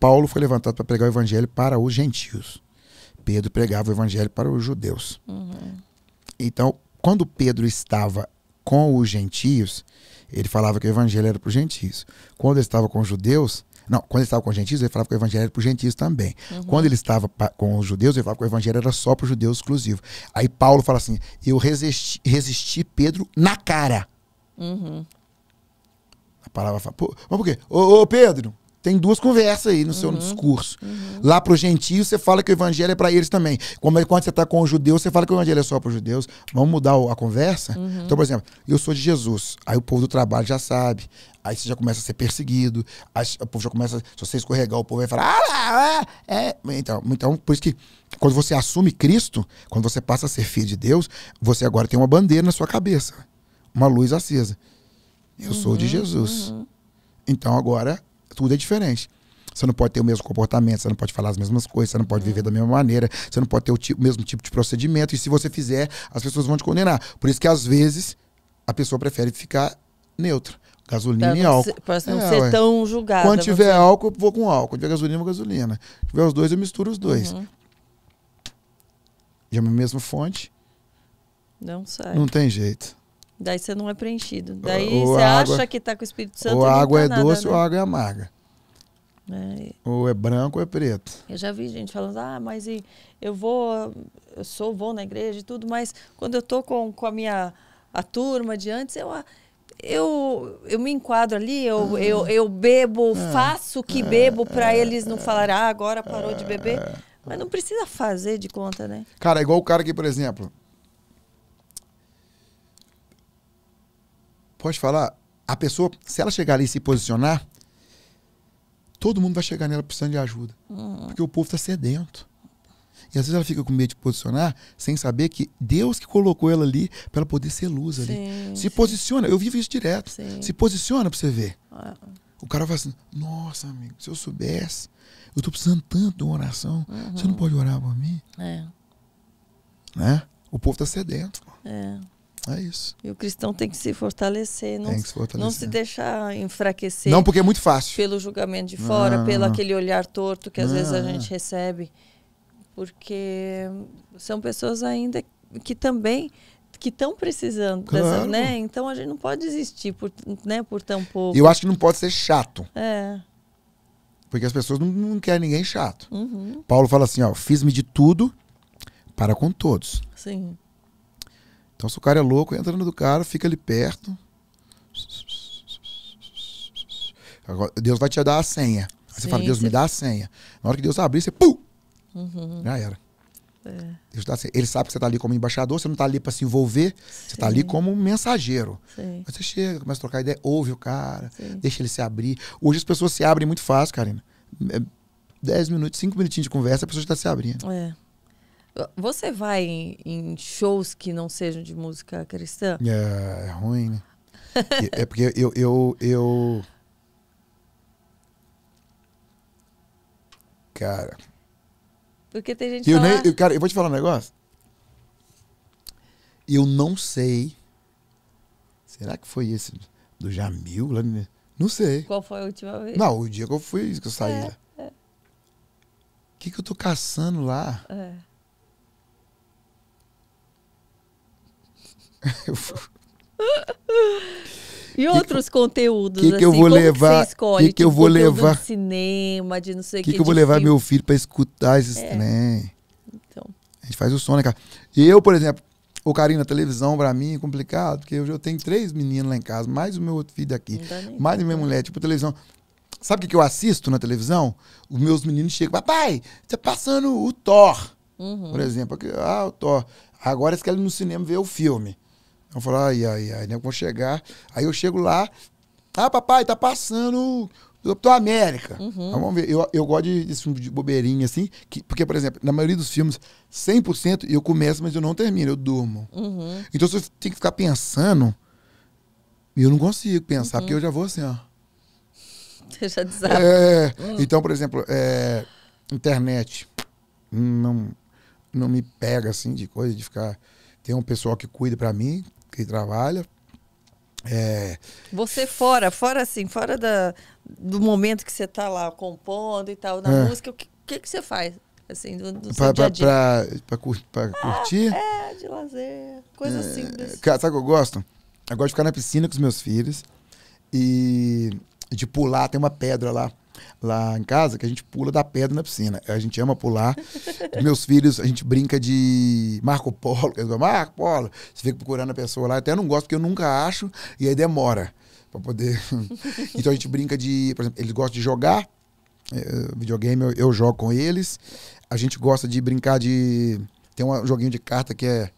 Paulo foi levantado para pregar o evangelho para os gentios. Pedro pregava o evangelho para os judeus. Uhum. Então, quando Pedro estava com os gentios, ele falava que o evangelho era para os gentios. Quando ele estava com os judeus, não, quando ele estava com os gentios, ele falava que o evangelho era para os gentios também. Uhum. Quando ele estava com os judeus, ele falava que o evangelho era só para os judeus exclusivo. Aí Paulo fala assim: eu resisti, resisti Pedro na cara. Uhum. A palavra fala, mas por quê? Ô, ô Pedro, tem duas conversas aí no uhum. seu discurso. Uhum. Lá pro gentio, você fala que o evangelho é para eles também. Como é, quando você tá com o judeu você fala que o evangelho é só para os judeus. Vamos mudar a conversa? Uhum. Então, por exemplo, eu sou de Jesus. Aí o povo do trabalho já sabe. Aí você já começa a ser perseguido. Aí o povo já começa. Se você escorregar, o povo vai falar. Ah, lá, é. Então, então, por isso que quando você assume Cristo, quando você passa a ser filho de Deus, você agora tem uma bandeira na sua cabeça. Uma luz acesa. Eu sou de uhum, Jesus. Uhum. Então agora tudo é diferente. Você não pode ter o mesmo comportamento, você não pode falar as mesmas coisas, você não pode viver da mesma maneira, você não pode ter o, o mesmo tipo de procedimento. E se você fizer, as pessoas vão te condenar. Por isso que às vezes a pessoa prefere ficar neutra. Gasolina e álcool. Para não é, ser ué. tão julgada. Quando tiver você... álcool, vou com álcool. Quando tiver gasolina, vou com gasolina. Se tiver os dois, eu misturo os dois. Uhum. De uma mesma fonte. Não sai. Não tem jeito. Daí você não é preenchido. Daí ou você água, acha que está com o Espírito Santo. Ou a tá água tá é nada, doce né? ou a água é amarga. É. Ou é branco ou é preto. Eu já vi gente falando, ah, mas e, eu vou, eu sou vou na igreja e tudo, mas quando eu tô com, com a minha a turma de antes, eu, eu, eu me enquadro ali, eu, uhum. eu, eu bebo, é. faço o que é. bebo para eles não falarem, ah, agora parou de beber. Mas não precisa fazer de conta, né? Cara, igual o cara que, por exemplo, pode falar, a pessoa, se ela chegar ali e se posicionar, todo mundo vai chegar nela precisando de ajuda. Uhum. Porque o povo está sedento. E às vezes ela fica com medo de posicionar sem saber que Deus que colocou ela ali para ela poder ser luz ali. Sim, se sim. posiciona, eu vivo isso direto. Sim. Se posiciona para você ver. Uhum. O cara fala assim: Nossa, amigo, se eu soubesse, eu estou precisando tanto de uma oração. Uhum. Você não uhum. pode orar por mim? É. Né? O povo está sedento. É. É isso. E o cristão tem que se fortalecer, não, se, fortalecer. não se deixar enfraquecer. Não, porque é muito fácil. Pelo julgamento de fora, pelo aquele olhar torto que às vezes a gente recebe. Porque são pessoas ainda que também que estão precisando claro. dessa, né? Então a gente não pode desistir por, né, por tão pouco. Eu acho que não pode ser chato. É. Porque as pessoas não, não querem ninguém chato. Uhum. Paulo fala assim, ó, fiz-me de tudo para com todos. Sim. Então, se o cara é louco, entra no do cara, fica ali perto. Agora, Deus vai te dar a senha. Aí Sim, você fala, Deus, você... me dá a senha. Na hora que Deus abrir, você pum! Uhum. Já era. É. Ele sabe que você está ali como embaixador, você não está ali para se envolver, tá Sim. você está ali como um mensageiro. Sim. Você chega, começa a trocar ideia, ouve o cara, Sim. deixa ele se abrir. Hoje as pessoas se abrem muito fácil, Karina. É, dez minutos, cinco minutinhos de conversa, a pessoa já está se abrindo. É. Você vai em, em, shows que não sejam de música cristã? É, é ruim, né? é porque eu, eu, eu. Cara. Porque tem gente que. Eu, cara, eu vou te falar um negócio. Eu não sei. Será que foi esse do Jamil? Lá no, não sei. Qual foi a última vez? Não, o dia que eu fui, que eu saí. O é, O é. que, que eu tô caçando lá? É. E outros que, conteúdos que, que assim, eu vou levar, que, escolhe, que, que eu tipo, vou levar de cinema, de não sei que. que, eu vou levar filme. meu filho para escutar esses é. Né? Então. A gente faz o som, né, cara? Eu, por exemplo, o carinho na televisão para mim é complicado, porque eu, tenho três meninos lá em casa, mais o meu outro filho aqui, mais a minha mulher, tipo televisão. Sabe o que eu assisto na televisão? Os meus meninos chegam, papai, tá passando o Thor, uhum. por exemplo. Ah, o Thor. Agora eles querem ir no cinema ver o filme. Eu falo, ai, ai, ai, né? Vou chegar. Aí eu chego lá, ah, papai, tá passando Capitão América. Uhum. Vamos ver. Eu, eu gosto de, filme de bobeirinha, assim. Que, porque, por exemplo, na maioria dos filmes, 100% eu começo, mas eu não termino, eu durmo. Uhum. Então, se eu tenho que ficar pensando, eu não consigo pensar, uhum. porque eu já vou assim, ó. Você já É, hum. então, por exemplo, é, internet. Não, não me pega, assim, de coisa de ficar... Tem um pessoal que cuida para mim, que trabalha. É... Você fora, fora assim, fora da, do momento que você está lá compondo e tal, na é. música, o que, que, que, você faz? Assim, do, do pra, pra, pra, ah, curtir? Pra curtir? Ah, é, de lazer, coisa é, simples. Cara, sabe o que eu gosto? Eu gosto de ficar na piscina com os meus filhos e de pular, tem uma pedra lá lá em casa que a gente pula da pedra na piscina. A gente ama pular. Meus filhos, a gente brinca de Marco Polo. Eles Marco Polo. Você fica procurando a pessoa lá. Até não gosto, porque eu nunca acho. E aí demora para poder. então a gente brinca de. Por exemplo, eles gostam de jogar. É, videogame eu, eu jogo com eles. A gente gosta de brincar de. Tem um joguinho de carta que é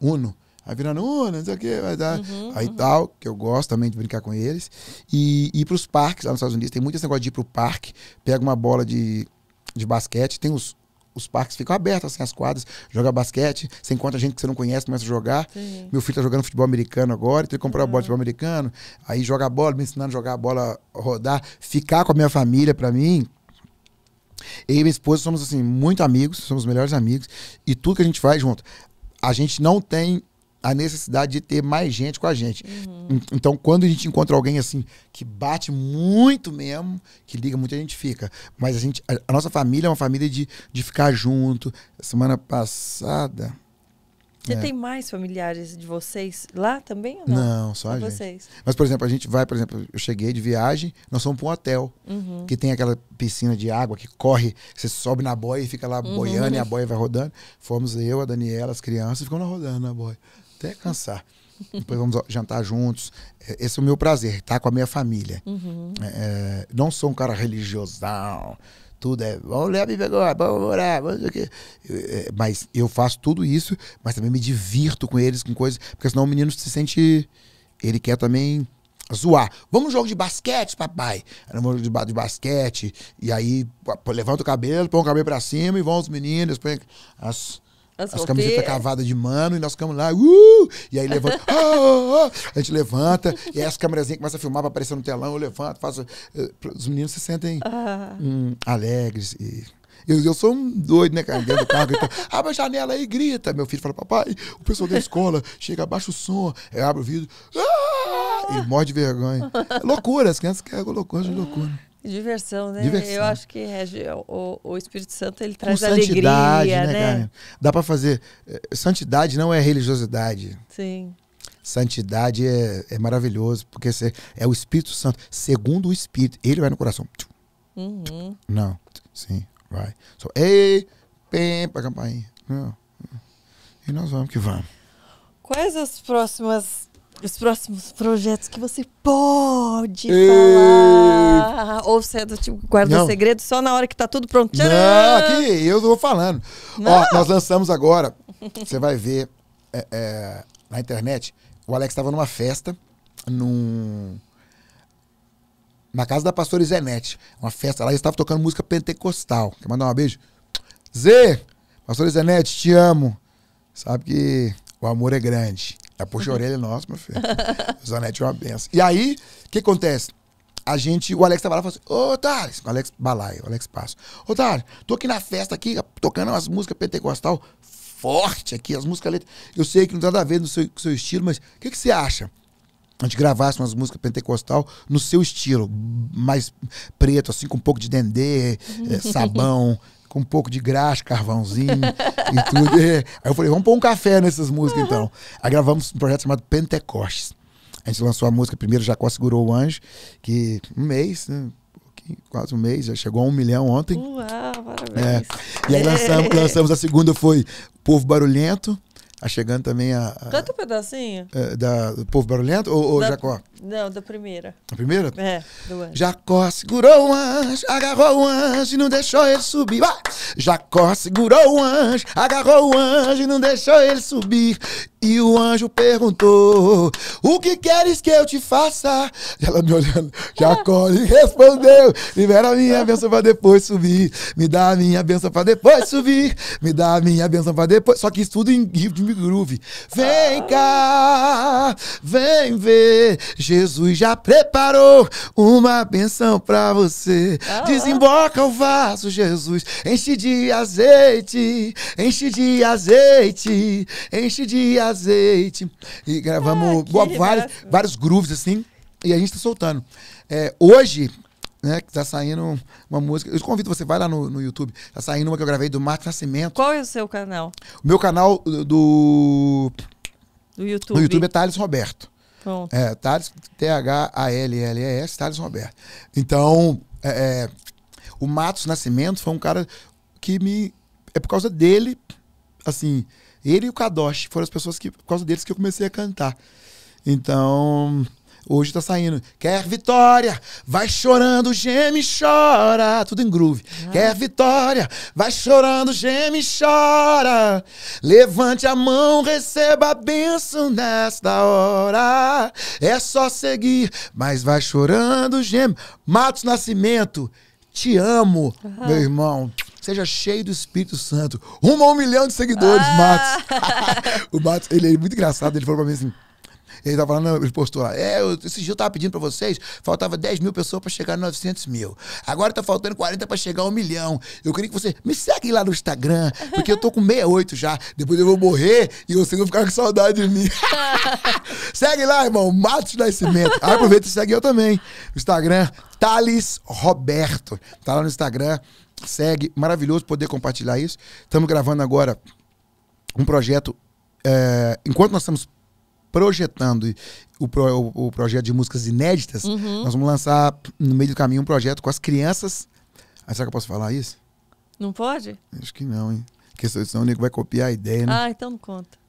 Uno Aí vira Nuna, não sei o que, vai dar. Uhum, aí uhum. tal, que eu gosto também de brincar com eles. E, ir pros parques lá nos Estados Unidos. Tem muito esse negócio de ir pro parque, pega uma bola de, de basquete, tem os, os parques ficam abertos, assim, as quadras, joga basquete, você encontra gente que você não conhece, começa a jogar. Sim. Meu filho tá jogando futebol americano agora, então ele comprou uhum. a bola de ah. futebol americano, aí joga a bola, me ensinando a jogar a bola, rodar, ficar com a minha família para mim. Eu e minha esposa somos, assim, muito amigos, somos melhores amigos, e tudo que a gente faz junto. A gente não tem a necessidade de ter mais gente com a gente. Uhum. Então, quando a gente encontra alguém assim que bate muito mesmo, que liga muito, a gente fica. Mas a gente, a, a nossa família é uma família de, de ficar junto. Semana passada. Você é. tem mais familiares de vocês lá também ou não? Não, só a, gente. Vocês. Mas, por exemplo, a gente vai, por exemplo, eu cheguei de viagem, nós fomos para um hotel, uhum. que tem aquela piscina de água que corre, você sobe na boia e fica lá uhum. boiando e a boia vai rodando. Fomos eu, a Daniela, as crianças, ficamos lá rodando na boia até cansar. Depois vamos jantar juntos. É, esse é o meu prazer, estar tá? com a minha família. Uhum. É, é, não sou um cara religiosão, tudo é, vamos ler a Bíblia agora, vamos orar, vamos o quê. É, mas eu faço tudo isso, mas também me divirto com eles, com coisas, porque senão o menino se sente. Ele quer também zoar. Vamos jogo de basquete, papai. Vamos no jogo de, basquete. E aí levanta o cabelo, põe o cabelo pra cima e vão os meninos, põe as, as, ah, as camisetas cavadas de mano, e nós ficamos lá, uh! E aí levanta, ah, ah, a gente levanta, e aí as câmerazinhas começam a filmar para aparecer no telão, eu levanto, faço. Eh, os meninos se sentem hum, alegres e. Eu, eu sou um doido, né, cara? Dentro do carro, gritando, então, abre a janela aí, grita. Meu filho fala, papai, o pessoal da escola chega, abaixa o som. Eu abro o vidro, ah! e morre de vergonha. É loucura, as crianças querem loucura, de loucura. Diversão, né? Diversão. Eu acho que é, é o, o, Espírito Santo ele traz alegria, né? né? Dá para fazer. É, santidade não é religiosidade. Sim. Santidade é, é maravilhoso, porque é o Espírito Santo. Segundo o Espírito, ele vai no coração. Uhum. Não, sim, vai. Só, ei, pem, pra campainha. Não. E nós vamos que vamos. Quais as próximas os próximos projetos que você pode falar? Ou você é do tipo guarda não. segredo só na hora que tá tudo pronto? Tcharam! Não, aqui eu vou falando. Não. Ó, nós lançamos agora, você vai ver é, é, na internet, o Alex estava numa festa, num na casa da pastora Zenete. Uma festa lá, eles estavam tocando música pentecostal. Quer mandar um beijo? Zê, pastora Zenete, te amo. Sabe que o amor é grande. É puxa a orelha nossa, meu filho. Zanetti é uma benção. E aí, o que acontece? A gente, o Alex tava lá e falou assim, ô Thales, o Alex Balai, o Alex Passo. Ô Thales, tô aqui na festa aqui, tocando umas músicas pentecostal forte aqui, as músicas letras. Eu sei que não tem nada a ver no seu, com o seu estilo, mas o que, que você acha? a gente gravasse umas músicas pentecostal no seu estilo, mais preto, assim, com um pouco de dendê, é, sabão, com um pouco de graxa, carvãozinho e tudo. Aí eu falei, vamos pôr um café nessas músicas então. Aí gravamos um projeto chamado Pentecostes. A gente lançou a música primeiro, Jacó Segurou o Anjo, que um mês, né? quase um mês, já chegou a um milhão ontem. Uau, é. parabéns. É. E aí lançamos, lançamos a segunda, foi Povo Barulhento a tá chegando também a. a Canta um pedacinho? A, é, da, do Povo Barulhento ou, ou da, Jacó? Não, da primeira. A primeira? É, do anjo. Jacó segurou o anjo, agarrou o anjo e não deixou ele subir. Vai! Jacó segurou o anjo, agarrou o anjo e não deixou ele subir. E o anjo perguntou: O que queres que eu te faça? Ela me olhando, Jacó lhe respondeu: Libera a minha bênção para depois subir. Me dá a minha bênção para depois subir. Me dá a minha bênção para depois. Só que isso tudo em ritmo groove. Vem cá, vem ver. Jesus já preparou uma bênção para você. Tá Desemboca o vaso, Jesus. Enche de azeite, enche de azeite, enche de azeite azeite. E gravamos ah, vários, vários grooves, assim. E a gente tá soltando. É, hoje, né, que tá saindo uma música. Eu convido você, vai lá no, no YouTube. Tá saindo uma que eu gravei do Marcos Nascimento. Qual é o seu canal? O meu canal do. Do YouTube. Do YouTube é Thales Roberto. Pronto. É, Thales, T-H-A-L-L-E-S, Thales Roberto. Então, é, é o Matos Nascimento foi um cara que me. É por causa dele, assim, ele e o Kadosh foram as pessoas que, por causa deles, que eu comecei a cantar. Então, hoje tá saindo. Quer vitória, vai chorando, geme e chora. Tudo em groove. Ah. Quer vitória, vai chorando, geme e chora. Levante a mão, receba a bênção nesta hora. É só seguir, mas vai chorando, geme. Matos Nascimento, te amo, meu irmão. Seja cheio do Espírito Santo. Rumo a um milhão de seguidores, ah. Matos. o Matos, ele é muito engraçado. Ele falou pra mim assim. Ele tava falando, ele postou lá. É, eu, esse dia eu tava pedindo pra vocês, faltava 10 mil pessoas pra chegar a 900 mil. Agora tá faltando 40 pra chegar a 1 milhão. Eu queria que você me segue lá no Instagram, porque eu tô com 68 já. Depois eu vou morrer e vocês vão ficar com saudade de mim. segue lá, irmão, Matos Nascimento. Ah, aproveita e segue eu também. Instagram, Thales Roberto. Tá lá no Instagram segue. Maravilhoso poder compartilhar isso. Estamos gravando agora um projeto. É, enquanto nós estamos projetando o, pro, o, o, projeto de músicas inéditas, uhum. nós vamos lançar no meio do caminho um projeto com as crianças. Ah, será que eu posso falar isso? Não pode? Acho que não, hein? Porque senão o Nico vai copiar a ideia, né? Ah, então não conta.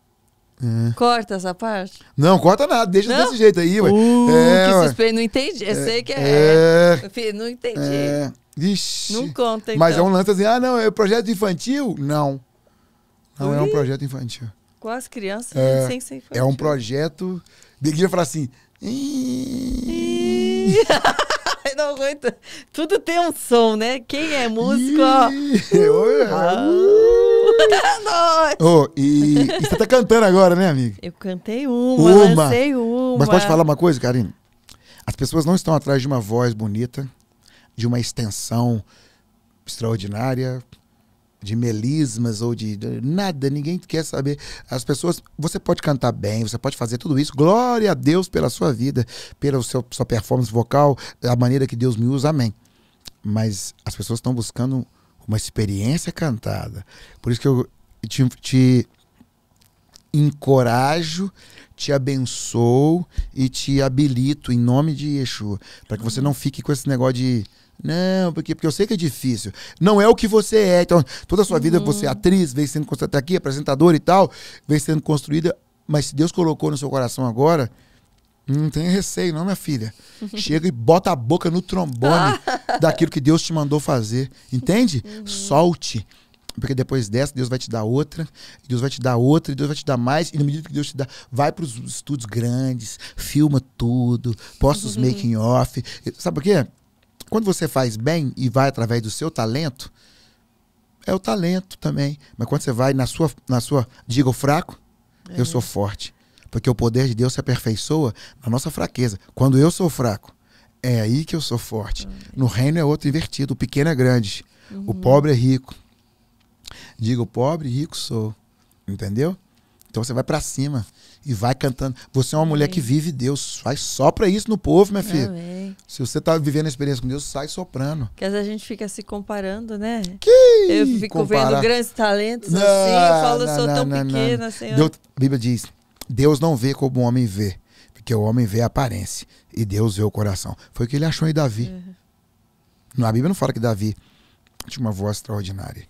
É. Corta essa parte? Não, corta nada, deixa não? desse jeito aí, ué. Uh, é, que suspeito, não entendi. Eu é, sei que é. é não entendi. É. Ixi. Não conta, então. Mas é um lance assim, ah, não, é projeto infantil? Não. Não Ui? é um projeto infantil. Com as crianças, é, sem ser infantil. É um projeto. Deguia falar assim. não aguento. Tudo tem um som, né? Quem é músico, ó. oh, e, e, você tá cantando agora, né, amigo? Eu cantei uma, uma. lancei uma. Mas pode falar uma coisa, Karine? As pessoas não estão atrás de uma voz bonita, de uma extensão extraordinária, de melismas ou de, de nada, ninguém quer saber. As pessoas, você pode cantar bem, você pode fazer tudo isso. Glória a Deus pela sua vida, pela seu, sua performance vocal, a maneira que Deus me usa, amém. Mas as pessoas estão buscando uma experiência cantada. Por isso que eu te, te encorajo, te abençoo e te habilito em nome de Yeshua, para que você não fique com esse negócio de não, porque, porque eu sei que é difícil. Não é o que você é. Então, toda a sua uhum. vida você é atriz, vem sendo construída tá aqui, apresentadora e tal, vem sendo construída. Mas se Deus colocou no seu coração agora, não tem receio, não, minha filha. Chega e bota a boca no trombone daquilo que Deus te mandou fazer. Entende? Uhum. Solte. Porque depois dessa, Deus vai te dar outra, Deus vai te dar outra, e Deus vai te dar mais, e na medida que Deus te dá, vai para os estudos grandes, filma tudo, posta os uhum. making off. Sabe por quê? Quando você faz bem e vai através do seu talento, é o talento também. Mas quando você vai na sua, na sua diga o fraco, é. eu sou é. forte. Porque o poder de Deus se aperfeiçoa na nossa fraqueza. Quando eu sou fraco, é aí que eu sou forte. No reino é outro invertido. O pequeno é grande. Uhum. O pobre é rico. Diga, pobre rico sou. Entendeu? Então você vai para cima e vai cantando. Você é uma Amém. mulher que vive Deus. Faz só para isso no povo, minha filha. Amém. Se você tá vivendo a experiência com Deus, sai soprando. Porque às vezes a gente fica se comparando, né? Que? Eu fico comparar. vendo grandes talentos não, assim. Eu falo, não, eu sou não, tão pequena, Senhor. Deus, a Bíblia diz: Deus não vê como o homem vê, porque o homem vê a aparência e Deus vê o coração. Foi o que ele achou em Davi. Uhum. Na Bíblia não fala que Davi tinha uma voz extraordinária.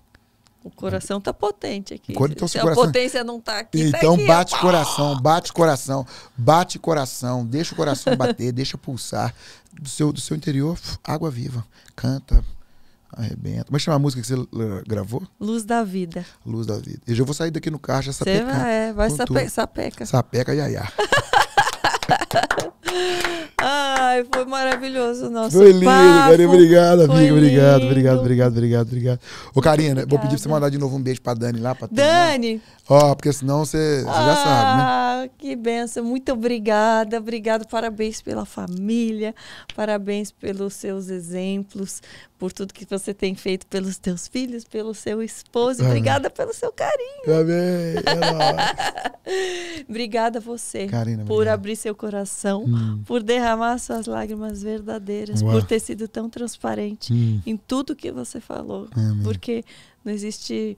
O coração tá potente aqui. então, Se coração... a potência não tá aqui, tá Então tá aqui, bate ó. coração, bate coração, bate coração, deixa o coração bater, deixa pulsar. Do seu, do seu interior, água viva. Canta, Arrebenta. Mas é chama a música que você eh, gravou? Luz da Vida. Luz da Vida. Eu já vou sair daqui no caixa sapeca. Você vai, é, vai sape, sapeca. Sapeca, iaiá. Ai, foi maravilhoso o nosso Foi lindo, papo. Obrigado, amigo. Obrigado, obrigado, obrigado, obrigado, obrigado. Ô, Karina, vou pedir pra você mandar de novo um beijo pra Dani lá, pra Dani! Ó, oh, porque senão você, você ah, já sabe, né? Ah, que benção. Muito obrigada, obrigado. Parabéns pela família, parabéns pelos seus exemplos, por tudo que você tem feito pelos teus filhos, pelo seu esposo. Amém. Ah. Obrigada pelo seu carinho. Amém. Tá é obrigada a você carina por obrigado. abrir seu coração. Hum Hum. por derramar suas lágrimas verdadeiras, Uau. por ter sido tão transparente hum. em tudo que você falou. Amém. Porque não existe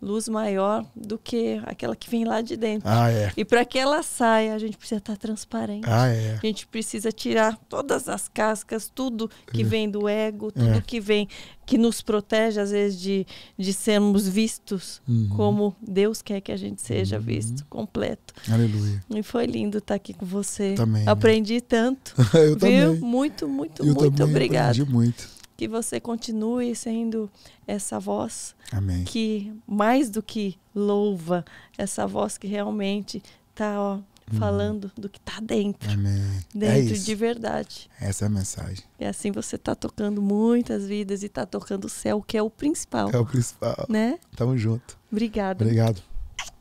luz maior do que aquela que vem lá de dentro. Ah, é. E para que ela saia, a gente precisa estar transparente. Ah, é. A gente precisa tirar todas as cascas, tudo que é. vem do ego, tudo é. que vem que nos protege às vezes de, de sermos vistos uhum. como Deus quer que a gente seja uhum. visto, completo. Aleluia. E foi lindo estar aqui com você. Também. Né? Aprendi tanto. eu viu? também. Muito, muito, eu muito obrigado. Aprendi muito que você continue sendo essa voz Amém. que mais do que louva, essa voz que realmente está uhum. falando uhum. do que está dentro, Amém. É dentro é de verdade. Essa é a mensagem. E assim você está tocando muitas vidas e está tocando o céu, que é o principal. É o principal. Né? Tamo junto. Obrigado. Obrigado.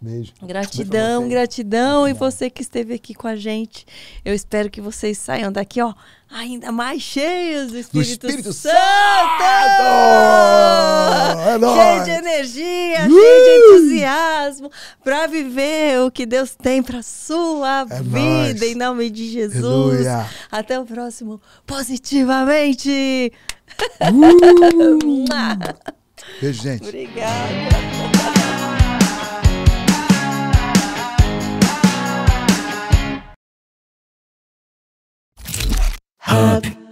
Beijo. Gratidão, gratidão. E você que esteve aqui com a gente. Eu espero que vocês saiam daqui, ó, ainda mais cheios do Espírito, do Espírito Santo! Santo! É cheio de energia, uh! cheio de entusiasmo para viver o que Deus tem para sua é vida, nóis. em nome de Jesus. Aleluia. Até o próximo, positivamente! Uh! Beijo, gente. Obrigada. Hub.